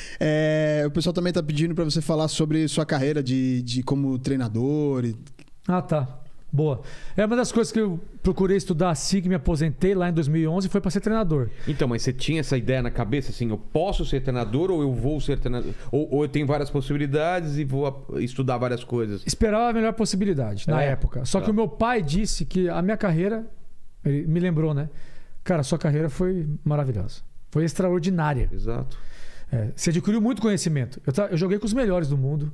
B: É, o pessoal também tá pedindo para você falar sobre sua carreira de, de como treinador. E... Ah, tá. Boa. É uma das
C: coisas que eu procurei estudar assim que me aposentei lá em 2011 foi para ser treinador. Então, mas você tinha essa
A: ideia na cabeça assim, eu posso ser treinador ou eu vou ser treinador? Ou, ou eu tenho várias possibilidades e vou estudar várias coisas?
C: Esperava a melhor possibilidade na é. época. Só tá. que o meu pai disse que a minha carreira, ele me lembrou, né? Cara, sua carreira foi maravilhosa. Foi extraordinária. Exato. É, você adquiriu muito conhecimento. Eu, eu joguei com os melhores do mundo.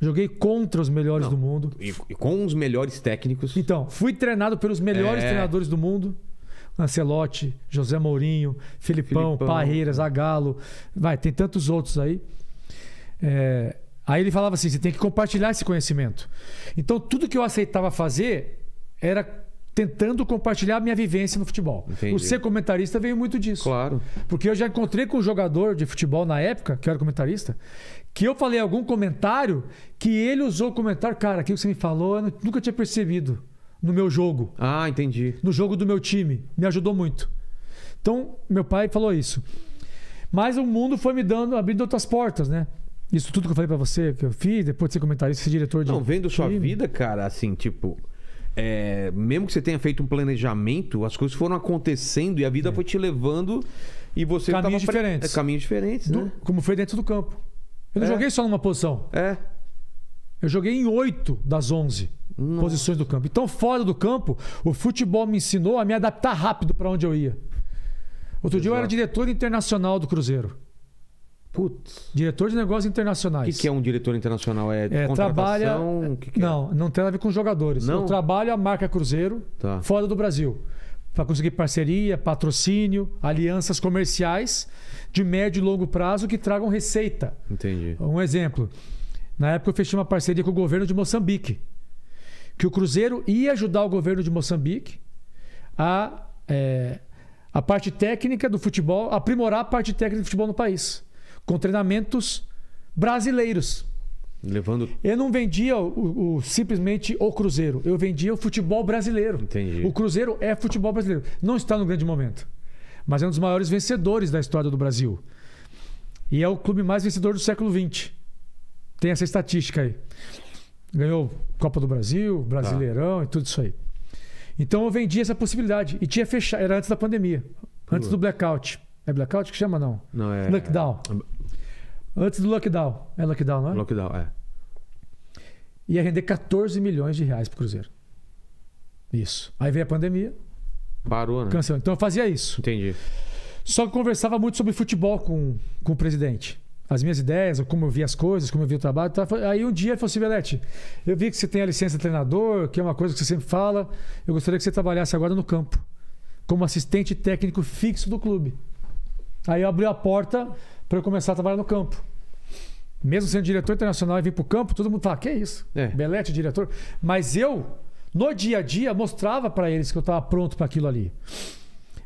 C: Joguei contra os melhores Não. do mundo.
A: E, e, com os melhores técnicos. Então,
C: fui treinado pelos melhores é... treinadores do mundo. Ancelotti, José Mourinho, Filipão, Filipão. Parreira, Vai, tem tantos outros aí. É... Aí ele falava assim, você tem que compartilhar esse conhecimento. Então, tudo que eu aceitava fazer era tentando compartilhar a minha vivência no futebol. Entendi. O ser comentarista veio muito disso. Claro. Porque eu já encontrei com um jogador de futebol na época, que era comentarista, que eu falei algum comentário que ele usou o comentário, cara, aquilo que você me falou, eu nunca tinha percebido no meu jogo. Ah, entendi. No jogo do meu time. Me ajudou muito. Então, meu pai falou isso. Mas o mundo foi me dando, abrindo outras portas, né? Isso tudo que eu falei para você, que eu fiz, depois de ser comentarista, ser diretor de. Não, vendo sua vida, cara, assim, tipo. É, mesmo
A: que você tenha feito um planejamento, as coisas foram acontecendo e a vida é. foi te levando e você
C: caminhos tava... diferentes. É, caminhos diferentes, né? Como foi dentro do campo. Eu não é. joguei só numa posição. É. Eu joguei em oito das onze posições do campo. Então, fora do campo, o futebol me ensinou a me adaptar rápido para onde eu ia. Outro Exato. dia eu era diretor internacional do Cruzeiro. Putz. Diretor de negócios internacionais. O
A: que, que, é um diretor internacional? É, é trabalha.
C: Que que é? não, é? não tem nada a ver com jogadores. Não. Eu trabalho a marca Cruzeiro tá. fora do Brasil para conseguir parceria, patrocínio, alianças comerciais de médio e longo prazo que tragam receita. Entendi. Um exemplo. Na época eu fechei uma parceria com o governo de Moçambique, que o Cruzeiro ia ajudar o governo de Moçambique a, é, a parte técnica do futebol, aprimorar a parte técnica do futebol no país, com treinamentos brasileiros. Levando... Eu não vendia o, o, simplesmente o Cruzeiro. Eu vendia o futebol brasileiro. Entendi. O Cruzeiro é futebol brasileiro. Não está no grande momento. Mas é um dos maiores vencedores da história do Brasil. E é o clube mais vencedor do século XX. Tem essa estatística aí. Ganhou Copa do Brasil, tá. Brasileirão tá. e tudo isso aí. Então eu vendia essa possibilidade. E tinha fechado. Era antes da pandemia. Antes do blackout. É blackout que chama, não? Não, é. Lockdown. É Antes do lockdown. É lockdown, não é? Lockdown, é. Ia render 14 milhões de reais pro Cruzeiro. Isso. Aí veio a pandemia. Parou, né? Cancelou. Então eu fazia isso. Entendi. Só que conversava muito sobre futebol com, com o presidente. As minhas ideias, como eu via as coisas, como eu via o trabalho. Tá? Aí um dia ele falou assim: Belete, eu vi que você tem a licença de treinador, que é uma coisa que você sempre fala. Eu gostaria que você trabalhasse agora no campo, como assistente técnico fixo do clube. Aí abriu a porta para eu começar a trabalhar no campo. Mesmo sendo diretor internacional e vim para o campo, todo mundo fala: que é isso? Belete, diretor. Mas eu, no dia a dia, mostrava para eles que eu estava pronto para aquilo ali.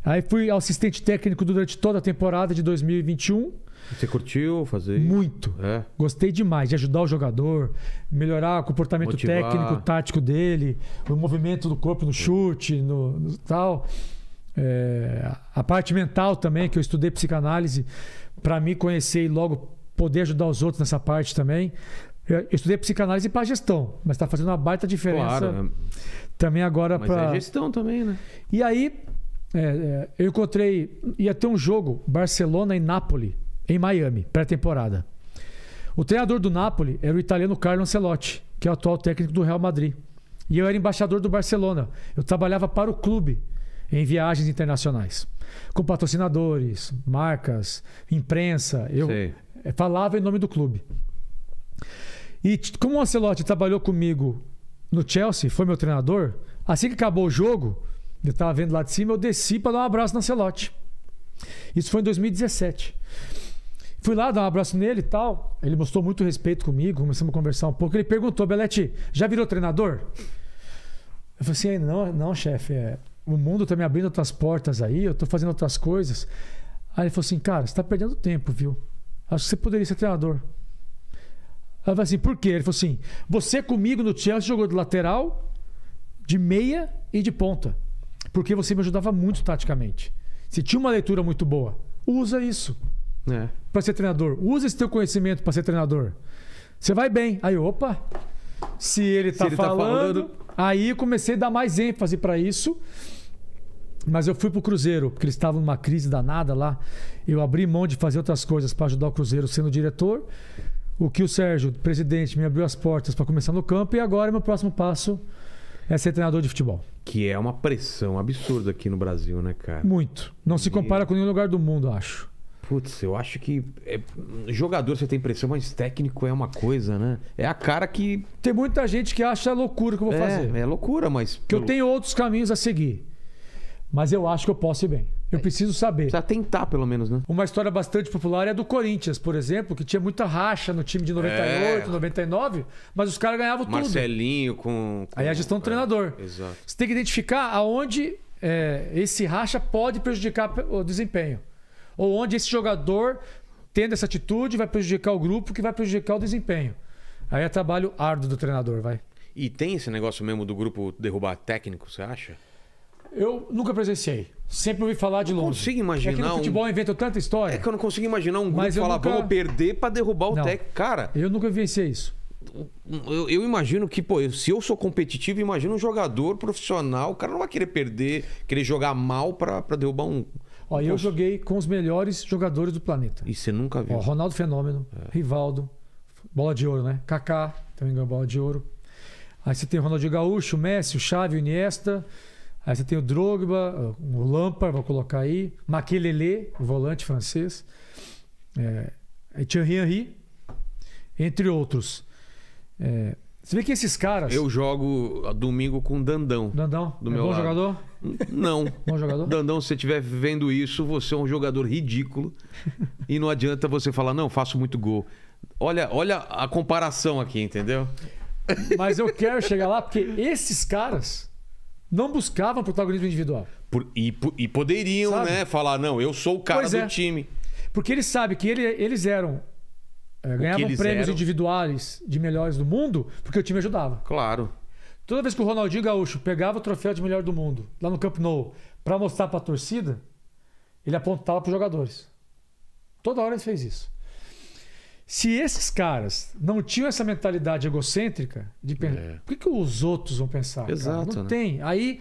C: Aí fui assistente técnico durante toda a temporada de 2021. Você curtiu fazer Muito. É. Gostei demais de ajudar o jogador, melhorar o comportamento Motivar. técnico, tático dele, o movimento do corpo no chute, no, no tal. É, a parte mental também, que eu estudei psicanálise para me conhecer e logo poder ajudar os outros nessa parte também. Eu estudei psicanálise para gestão, mas está fazendo uma baita diferença claro. Né? também agora para. É gestão também, né? E aí, é, é, eu encontrei. Ia ter um jogo Barcelona e Nápoles em Miami, pré-temporada. O treinador do Nápoles era o italiano Carlo Ancelotti, que é o atual técnico do Real Madrid. E eu era embaixador do Barcelona. Eu trabalhava para o clube em viagens internacionais. Com patrocinadores, marcas, imprensa. Eu falava em nome do clube. E como o Ancelotti trabalhou comigo no Chelsea, foi meu treinador, assim que acabou o jogo, eu estava vendo lá de cima, eu desci para dar um abraço no Ancelotti. Isso foi em 2017. Fui lá dar um abraço nele e tal. Ele mostrou muito respeito comigo, começamos a conversar um pouco. Ele perguntou, Belete, já virou treinador? Eu falei assim, não, não, chefe. É o mundo tá me abrindo outras portas aí, eu tô fazendo outras coisas. Aí ele falou assim, cara, você tá perdendo tempo, viu? Acho que você poderia ser treinador. Aí eu falei assim, por quê? Ele falou assim, você comigo no Chelsea jogou de lateral, de meia e de ponta. Porque você me ajudava muito taticamente. Você tinha uma leitura muito boa. Usa isso é. para ser treinador. Usa esse teu conhecimento para ser treinador. Você vai bem. Aí, opa, se ele tá, se ele falando, tá falando, Aí comecei a dar mais ênfase para isso. Mas eu fui pro Cruzeiro, porque eles estavam numa crise danada lá. Eu abri mão de fazer outras coisas para ajudar o Cruzeiro sendo diretor. O que o Sérgio, presidente, me abriu as portas para começar no campo e agora meu próximo passo é ser treinador de futebol.
A: Que é uma pressão absurda aqui no Brasil, né, cara? Muito.
C: Não se compara com nenhum lugar do mundo, acho.
A: Putz, eu acho que é... jogador você tem pressão, mas técnico é uma coisa, né? É
C: a cara que. Tem muita gente que acha loucura o que eu vou é, fazer.
A: É loucura, mas. Que pelo... eu
C: tenho outros caminhos a seguir mas eu acho que eu posso ir bem. Eu é. preciso saber. Precisa tentar, pelo menos, né? Uma história bastante popular é a do Corinthians, por exemplo, que tinha muita racha no time de 98, é. 99, mas os caras ganhavam tudo. Marcelinho
A: com, com, Aí a gestão do é, treinador. Exato.
C: Você tem que identificar aonde é, esse racha pode prejudicar o desempenho. Ou onde esse jogador, tendo essa atitude, vai prejudicar o grupo, que vai prejudicar o desempenho. Aí é trabalho árduo do treinador, vai.
A: E tem esse negócio mesmo do grupo derrubar técnico, você acha?
C: Eu nunca presenciei. Sempre ouvi falar de longe. Não consigo imaginar. É que no futebol um... tanta história. É que eu não consigo imaginar um grupo falar, nunca... vamos
A: perder para derrubar o técnico. Cara. Eu
C: nunca vivenciei isso.
A: Eu, eu, imagino que, pô, se eu sou competitivo, imagina um jogador profissional, o cara não vai querer perder, querer jogar mal para derrubar um. Ó, eu
C: joguei com os melhores jogadores do planeta.
A: E você nunca viu? Ó, Ronaldo
C: Fenômeno, é. Rivaldo, bola de ouro, né? Kaká, também ganhou bola de ouro. Aí você tem o Ronaldinho Gaúcho, o Messi, o Xavi, o Iniesta. Aí você tem o Drogba, o Lampard, vou colocar aí, Makelele, o volante francês, é, Thierry Henry, entre outros. É, você vê que esses caras. Eu
A: jogo domingo com o Dandão. Dandão? Do é meu bom lado. jogador?
C: Não. bom jogador?
A: Dandão, se você estiver vendo isso, você é um jogador ridículo. e não adianta você falar, não, faço muito gol. Olha, olha a comparação aqui, entendeu?
C: Mas eu quero chegar lá porque esses caras não buscavam protagonismo individual.
A: Por, e, e, poderiam, Sabe? né? Falar, não, eu sou o cara pois do é. time.
C: Porque eles sabem que ele, eles eram. É, ganhavam eles prêmios eram? individuais de melhores do mundo porque o time ajudava. Claro. Toda vez que o Ronaldinho Gaúcho pegava o troféu de melhor do mundo lá no Camp Nou para mostrar para a torcida, ele apontava para os jogadores. Toda hora ele fez isso. Se esses caras não tinham essa mentalidade egocêntrica de pensar, é. que, que os outros vão pensar? Exato, Não né? tem. Aí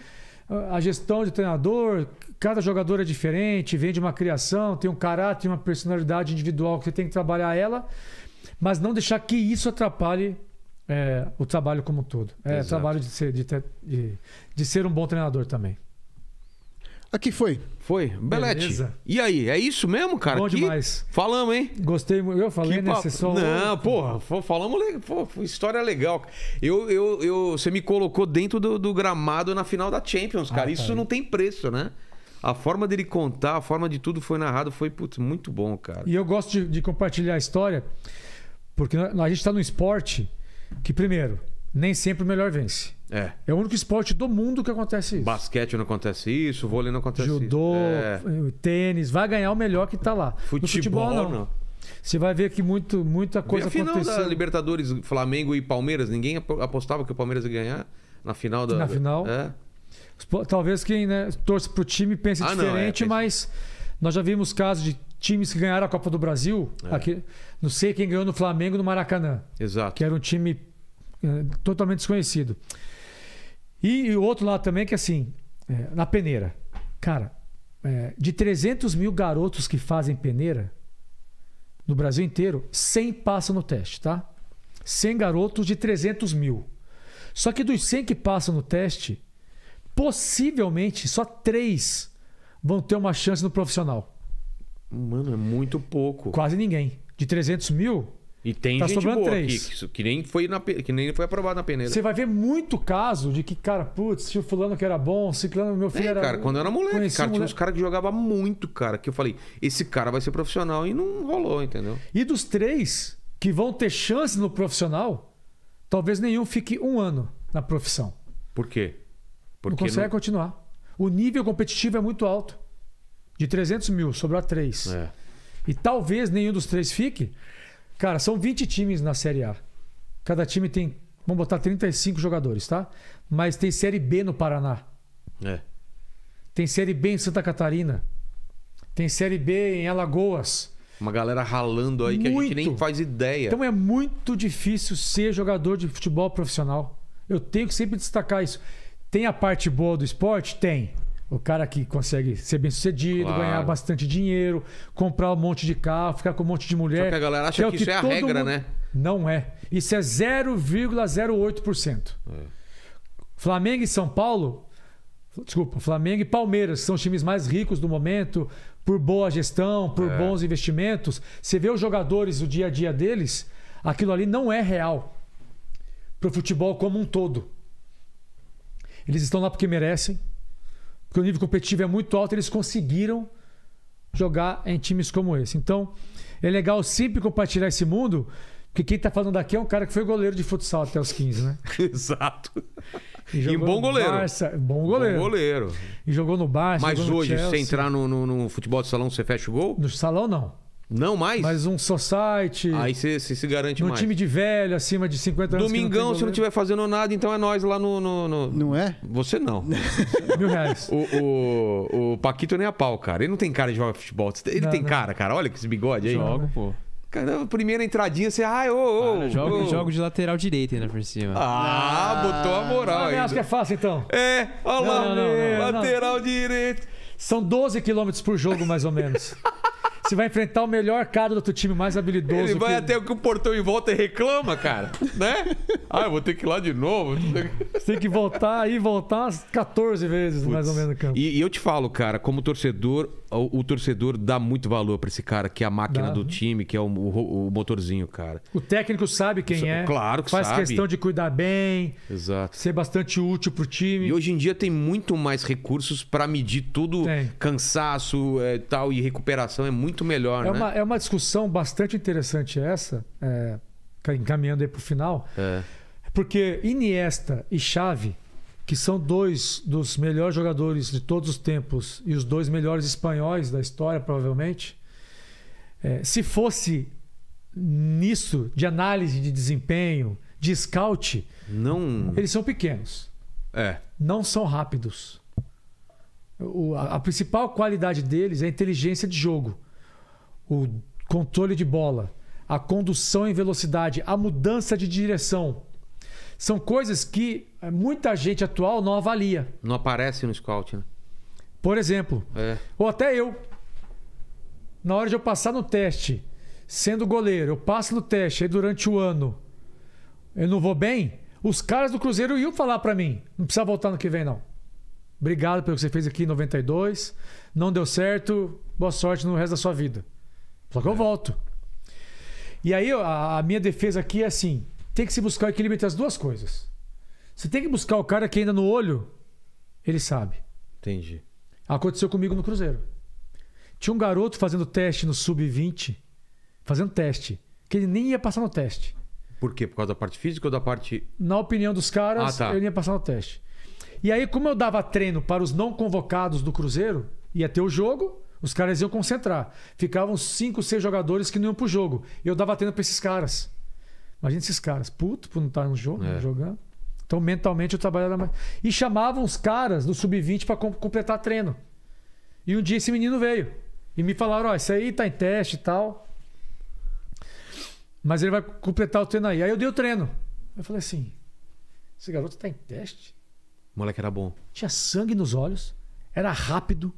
C: a gestão de treinador, cada jogador é diferente, vem de uma criação, tem um caráter, uma personalidade individual que você tem que trabalhar ela, mas não deixar que isso atrapalhe é, o trabalho como um todo. É Exato. trabalho de ser, de, de, de ser um bom treinador também.
A: Aqui foi. Foi. Belete. Beleza. E aí, é isso mesmo, cara?
C: Bom que... demais. Falamos, hein? Gostei muito. Eu falei, que né? Pa... Só... Não,
A: porra, falamos. história legal. Eu, eu, eu, você me colocou dentro do, do gramado na final da Champions, cara. Ah, tá isso não tem preço, né? A forma dele contar, a forma de tudo foi narrado, foi putz, muito bom, cara. E
C: eu gosto de, de compartilhar a história, porque a gente está num esporte que, primeiro, nem sempre o melhor vence. É. É o único esporte do mundo que acontece isso.
A: Basquete não acontece isso, vôlei não acontece Judô, isso. Judô, é.
C: é. tênis, vai ganhar o melhor que está lá. Futebol, futebol não. não. Você vai ver que muito, muita coisa aconteceu. Na final aconteceu. da
A: Libertadores, Flamengo e Palmeiras, ninguém apostava que o Palmeiras ia ganhar na final da... Na final. É.
C: Talvez quem né, torce pro time pense ah, diferente, não, é, é mas nós já vimos casos de times que ganharam a Copa do Brasil. É. Aqui, não sei quem ganhou no Flamengo no Maracanã. Exato. Que era um time é, totalmente desconhecido. E, o outro lado também é que assim, é, na peneira. Cara, é, de 300 mil garotos que fazem peneira no Brasil inteiro, 100 passam no teste, tá? 100 garotos de 300 mil. Só que dos 100 que passam no teste, possivelmente só 3 vão ter uma chance no profissional. Mano, é muito pouco. Quase ninguém. De 300 mil,
A: e tem tá gente sobrando boa três. aqui, que, que, nem foi na, que nem foi aprovado na peneira. Você vai
C: ver muito caso de que, cara, putz, tio fulano que era bom, ciclano, meu filho é, era... cara, quando eu era moleque, cara, tinha né? uns
A: caras que jogava muito, cara, que eu falei, esse cara vai ser
C: profissional e não
A: rolou, entendeu?
C: E dos três que vão ter chance no profissional, talvez nenhum fique um ano na profissão.
A: Por quê? Porque não consegue não...
C: continuar. O nível competitivo é muito alto. De 300 mil, sobrou três. É. E talvez nenhum dos três fique Cara, são 20 times na Série A. Cada time tem, vamos botar 35 jogadores, tá? Mas tem Série B no Paraná. É. Tem Série B em Santa Catarina. Tem Série B em Alagoas.
A: Uma galera ralando aí muito. que a gente nem faz ideia. Então é
C: muito difícil ser jogador de futebol profissional. Eu tenho que sempre destacar isso. Tem a parte boa do esporte? Tem. O cara que consegue ser bem sucedido, claro. ganhar bastante dinheiro, comprar um monte de carro, ficar com um monte de mulher. Só que a galera acha que, é que isso é a regra, mundo... né? Não é. Isso é 0,08%. É. Flamengo e São Paulo. Desculpa, Flamengo e Palmeiras são os times mais ricos do momento, por boa gestão, por é. bons investimentos. Você vê os jogadores, o dia a dia deles, aquilo ali não é real para o futebol como um todo. Eles estão lá porque merecem porque o nível competitivo é muito alto, eles conseguiram jogar em times como esse. Então, é legal sempre compartilhar esse mundo, porque quem está falando daqui é um cara que foi goleiro de futsal até os 15, né?
A: Exato. E, e um bom goleiro. Barça, bom goleiro. Bom goleiro.
C: E jogou no Barça. Mas hoje, se entrar
A: no, no, no futebol de salão, você fecha o gol? No salão, não. Não mais? Mas um society. Aí você se garante mais. Um time
C: de velho, acima de 50
A: anos. Domingão, se não estiver fazendo nada, então é nós lá no. no, no... Não é? Você não. Mil reais. O, o, o, Paquito nem a pau, cara. Ele não tem cara de jogar futebol. Ele não, tem não. cara, cara. Olha que esse bigode aí. Jogo, pô. primeira entradinha, você. Ai, ô, ô. Jogo, jogo de lateral
B: direito
C: ainda por cima. Ah, ah botou a moral aí. Acho que é fácil então. É, olha lá. Lateral direito. São 12 quilômetros por jogo, mais ou menos. Você vai enfrentar o melhor cara do teu time, mais habilidoso. Ele vai que...
A: até o portão em volta e reclama, cara. né? Ah, eu vou ter que ir lá de novo.
C: Você tem que voltar e voltar umas 14 vezes,
A: Puts. mais ou menos, no campo. E, e, eu te falo, cara, como torcedor, o, o torcedor dá muito valor para esse cara que é a máquina dá. do time, que é o, o, o, motorzinho, cara.
C: O técnico sabe quem é. Claro que faz sabe. Faz questão de cuidar bem. Exato. Ser bastante útil pro time. E hoje em dia tem muito mais
A: recursos para medir tudo, tem. cansaço é, tal, e recuperação é muito muito melhor. É, né? uma,
C: é uma discussão bastante interessante essa, é, encaminhando aí para o final, é. porque Iniesta e Xavi, que são dois dos melhores jogadores de todos os tempos e os dois melhores espanhóis da história, provavelmente, é, se fosse nisso de análise de desempenho, de scout, não... eles são pequenos. É. Não são rápidos. O, a, a, principal qualidade deles é a inteligência de jogo o controle de bola, a condução em velocidade, a mudança de direção. São coisas que eh, muita gente atual não avalia.
A: Não aparece no scout, né?
C: Por exemplo. É. Ou até eu. Na hora de eu passar no teste, sendo goleiro, eu passo no teste aí durante o ano, eu não vou bem, os caras do Cruzeiro iam falar para mim: não precisa voltar no que vem, não. Obrigado pelo que você fez aqui em 92. Não deu certo. Boa sorte no resto da sua vida. Só que eu é. volto. E aí a, a minha defesa aqui é assim: tem que se buscar o equilíbrio entre as duas coisas. Você tem que buscar o cara que ainda no olho, ele sabe. Entendi. Aconteceu comigo no Cruzeiro. Tinha um garoto fazendo teste no sub-20, fazendo teste, que ele nem ia passar no teste.
A: Por quê? Por causa da parte física ou da parte.
C: Na opinião dos caras, ah, tá. ele ia passar no teste. E aí, como eu dava treino para os não convocados do Cruzeiro, ia ter o jogo, os caras iam concentrar. Ficavam cinco, seis jogadores que não iam pro jogo. E eu dava treino pra esses caras. Imagina esses caras, puto por não estar no jogo, é. jogando. Então, mentalmente, eu trabalhava mais. E chamavam os caras do sub-20 para completar treino. E um dia esse menino veio. E me falaram: Ó, oh, isso aí tá em teste e tal. Mas ele vai completar o treino aí. Aí eu dei o treino. Eu falei assim: esse garoto tá em teste? O moleque era bom. Tinha sangue nos olhos, era rápido,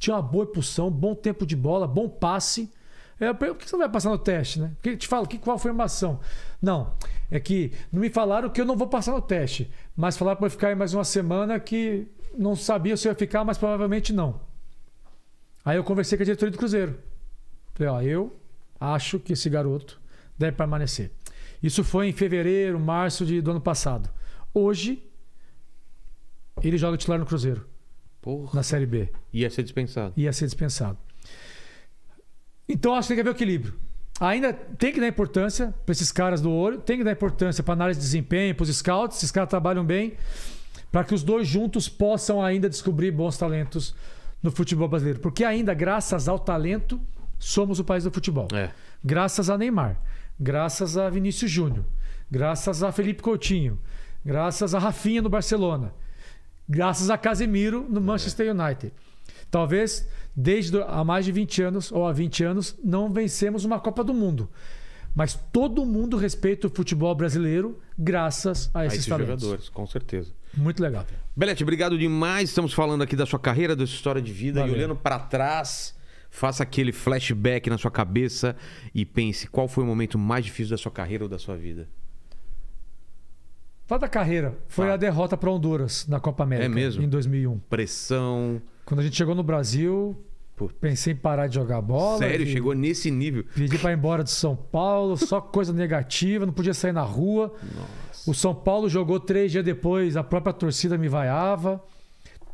C: tinha uma boa impulsão, bom tempo de bola, bom passe. É, eu pergunto, por que você não vai passar no teste, né? Porque te falo, que, qual foi a formação. Não, é que não me falaram que eu não vou passar no teste, mas falaram para ficar aí mais uma semana que não sabia se eu ia ficar, mas provavelmente não. Aí eu conversei com a diretoria do Cruzeiro. Falei, ó, eu acho que esse garoto deve permanecer. Isso foi em fevereiro, março de, do ano passado. Hoje, ele joga titular no Cruzeiro. Porra. na Série B.
A: Ia ser dispensado.
C: Ia ser dispensado. Então acho que tem que haver equilíbrio. Ainda tem que dar importância para esses caras do ouro, tem que dar importância para análise de desempenho, para os scouts, esses caras trabalham bem, para que os dois juntos possam ainda descobrir bons talentos no futebol brasileiro. Porque ainda, graças ao talento, somos o país do futebol. É. Graças a Neymar, graças a Vinícius Júnior, graças a Felipe Coutinho, graças a Rafinha no Barcelona graças a Casemiro no é. Manchester United. Talvez desde há mais de 20 anos ou há 20 anos não vencemos uma Copa do Mundo. Mas todo mundo respeita o futebol brasileiro graças a esses, a esses jogadores, com certeza. Muito legal.
A: Belete, obrigado demais. Estamos falando aqui da sua carreira, da sua história de vida Valeu. e olhando para trás, faça aquele flashback na sua cabeça e pense qual foi o momento mais difícil da sua carreira ou da sua vida.
C: Fala da carreira foi a derrota para Honduras na Copa América. É mesmo? Em
A: 2001. Pressão.
C: Quando a gente chegou no Brasil, Putz. pensei em parar de jogar bola. Sério, chegou nesse nível. Pedi para ir embora de São Paulo, só coisa negativa, não podia sair na rua. Nossa. O São Paulo jogou três dias depois, a própria torcida me vaiava.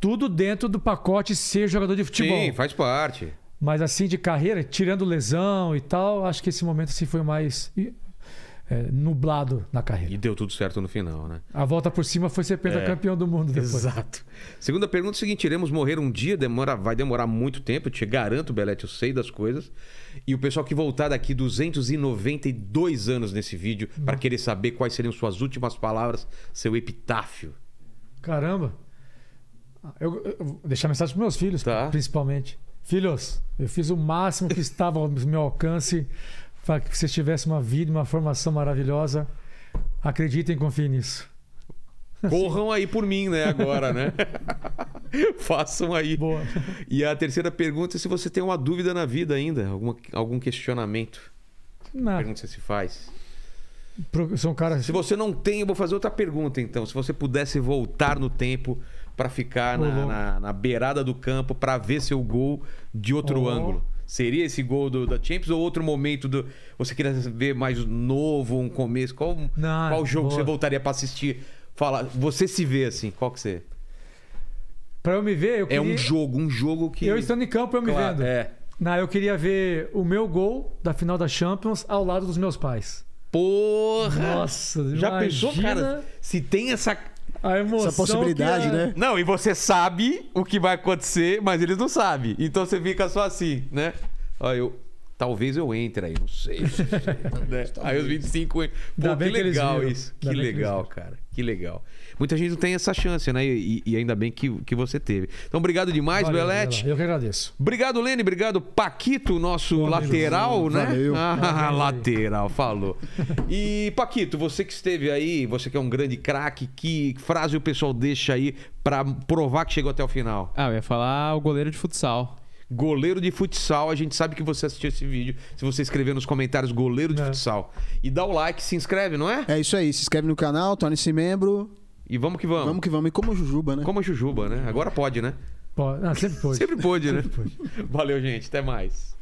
C: Tudo dentro do pacote ser jogador de futebol. Sim, faz parte. Mas assim, de carreira, tirando lesão e tal, acho que esse momento assim foi mais é, nublado na carreira. E
A: deu tudo certo no final, né?
C: A volta por cima foi ser pentacampeão é, do mundo depois. Exato.
A: Segunda pergunta é seguinte: iremos morrer um dia, demora, vai demorar muito tempo, eu te garanto, Belete, eu sei das coisas. E o pessoal que voltar daqui 292 anos nesse vídeo para hum. querer saber quais seriam suas últimas palavras, seu epitáfio.
C: Caramba! Eu, eu vou deixar mensagem para meus filhos, tá. principalmente. Filhos, eu fiz o máximo que estava ao meu alcance para que vocês tivessem uma vida, uma formação maravilhosa. Acreditem e confiem nisso.
A: Corram aí por mim, né? Agora, né? Façam aí. Boa. E a terceira pergunta é se você tem uma dúvida na vida ainda, alguma, algum questionamento. Não. Pergunta se se faz.
C: Pro, são caras. Se você
A: não tem, eu vou fazer outra pergunta então. Se você pudesse voltar no tempo para ficar na, na, na, beirada do campo para ver seu gol de outro oh. ângulo, Seria esse gol do, da Champions ou outro momento do. Você queria ver mais novo, um começo? Qual,
C: Não, qual jogo boa. você
A: voltaria para assistir? Fala, você se vê assim, qual que você.
C: Pra eu me ver, eu queria... É um jogo, um jogo que. Eu estando em campo, eu me claro, vendo. É. Não, eu queria ver o meu gol da final da Champions ao lado dos meus pais. Porra! Nossa, já imagina... pensou, cara?
A: Se tem essa a emoção Essa possibilidade, é... né? Não, e você sabe o que vai acontecer, mas eles não sabem. Então você fica só assim, né? Olha, eu Talvez eu entre aí, não sei. Não né? aí os 25 Pô, que legal que isso. que legal, que cara. Que legal. Muita gente não tem essa chance, né? E, e ainda bem que, que você teve. Então, obrigado demais, Valeu, Belete.
C: Eu que agradeço.
A: Obrigado, Lene. Obrigado, Paquito, nosso lateral, né? Valeu. Ah, lateral, falou. E, Paquito, você que esteve aí, você que é um grande craque, que frase o pessoal deixa aí para provar que chegou até o final? Ah, eu ia falar o goleiro de futsal. Goleiro de futsal, a gente sabe que você assistiu esse vídeo. Se você escrever nos comentários goleiro de é. futsal. E dá o like, se inscreve, não é? É isso aí. Se inscreve
B: no canal, torne-se membro. E vamos que vamos. Vamos que vamos. E como Jujuba, né? Como Jujuba, né? Agora pode, né?
C: Pode. Ah, sempre
A: pode. sempre pode, né? sempre pode. Valeu, gente. Até mais.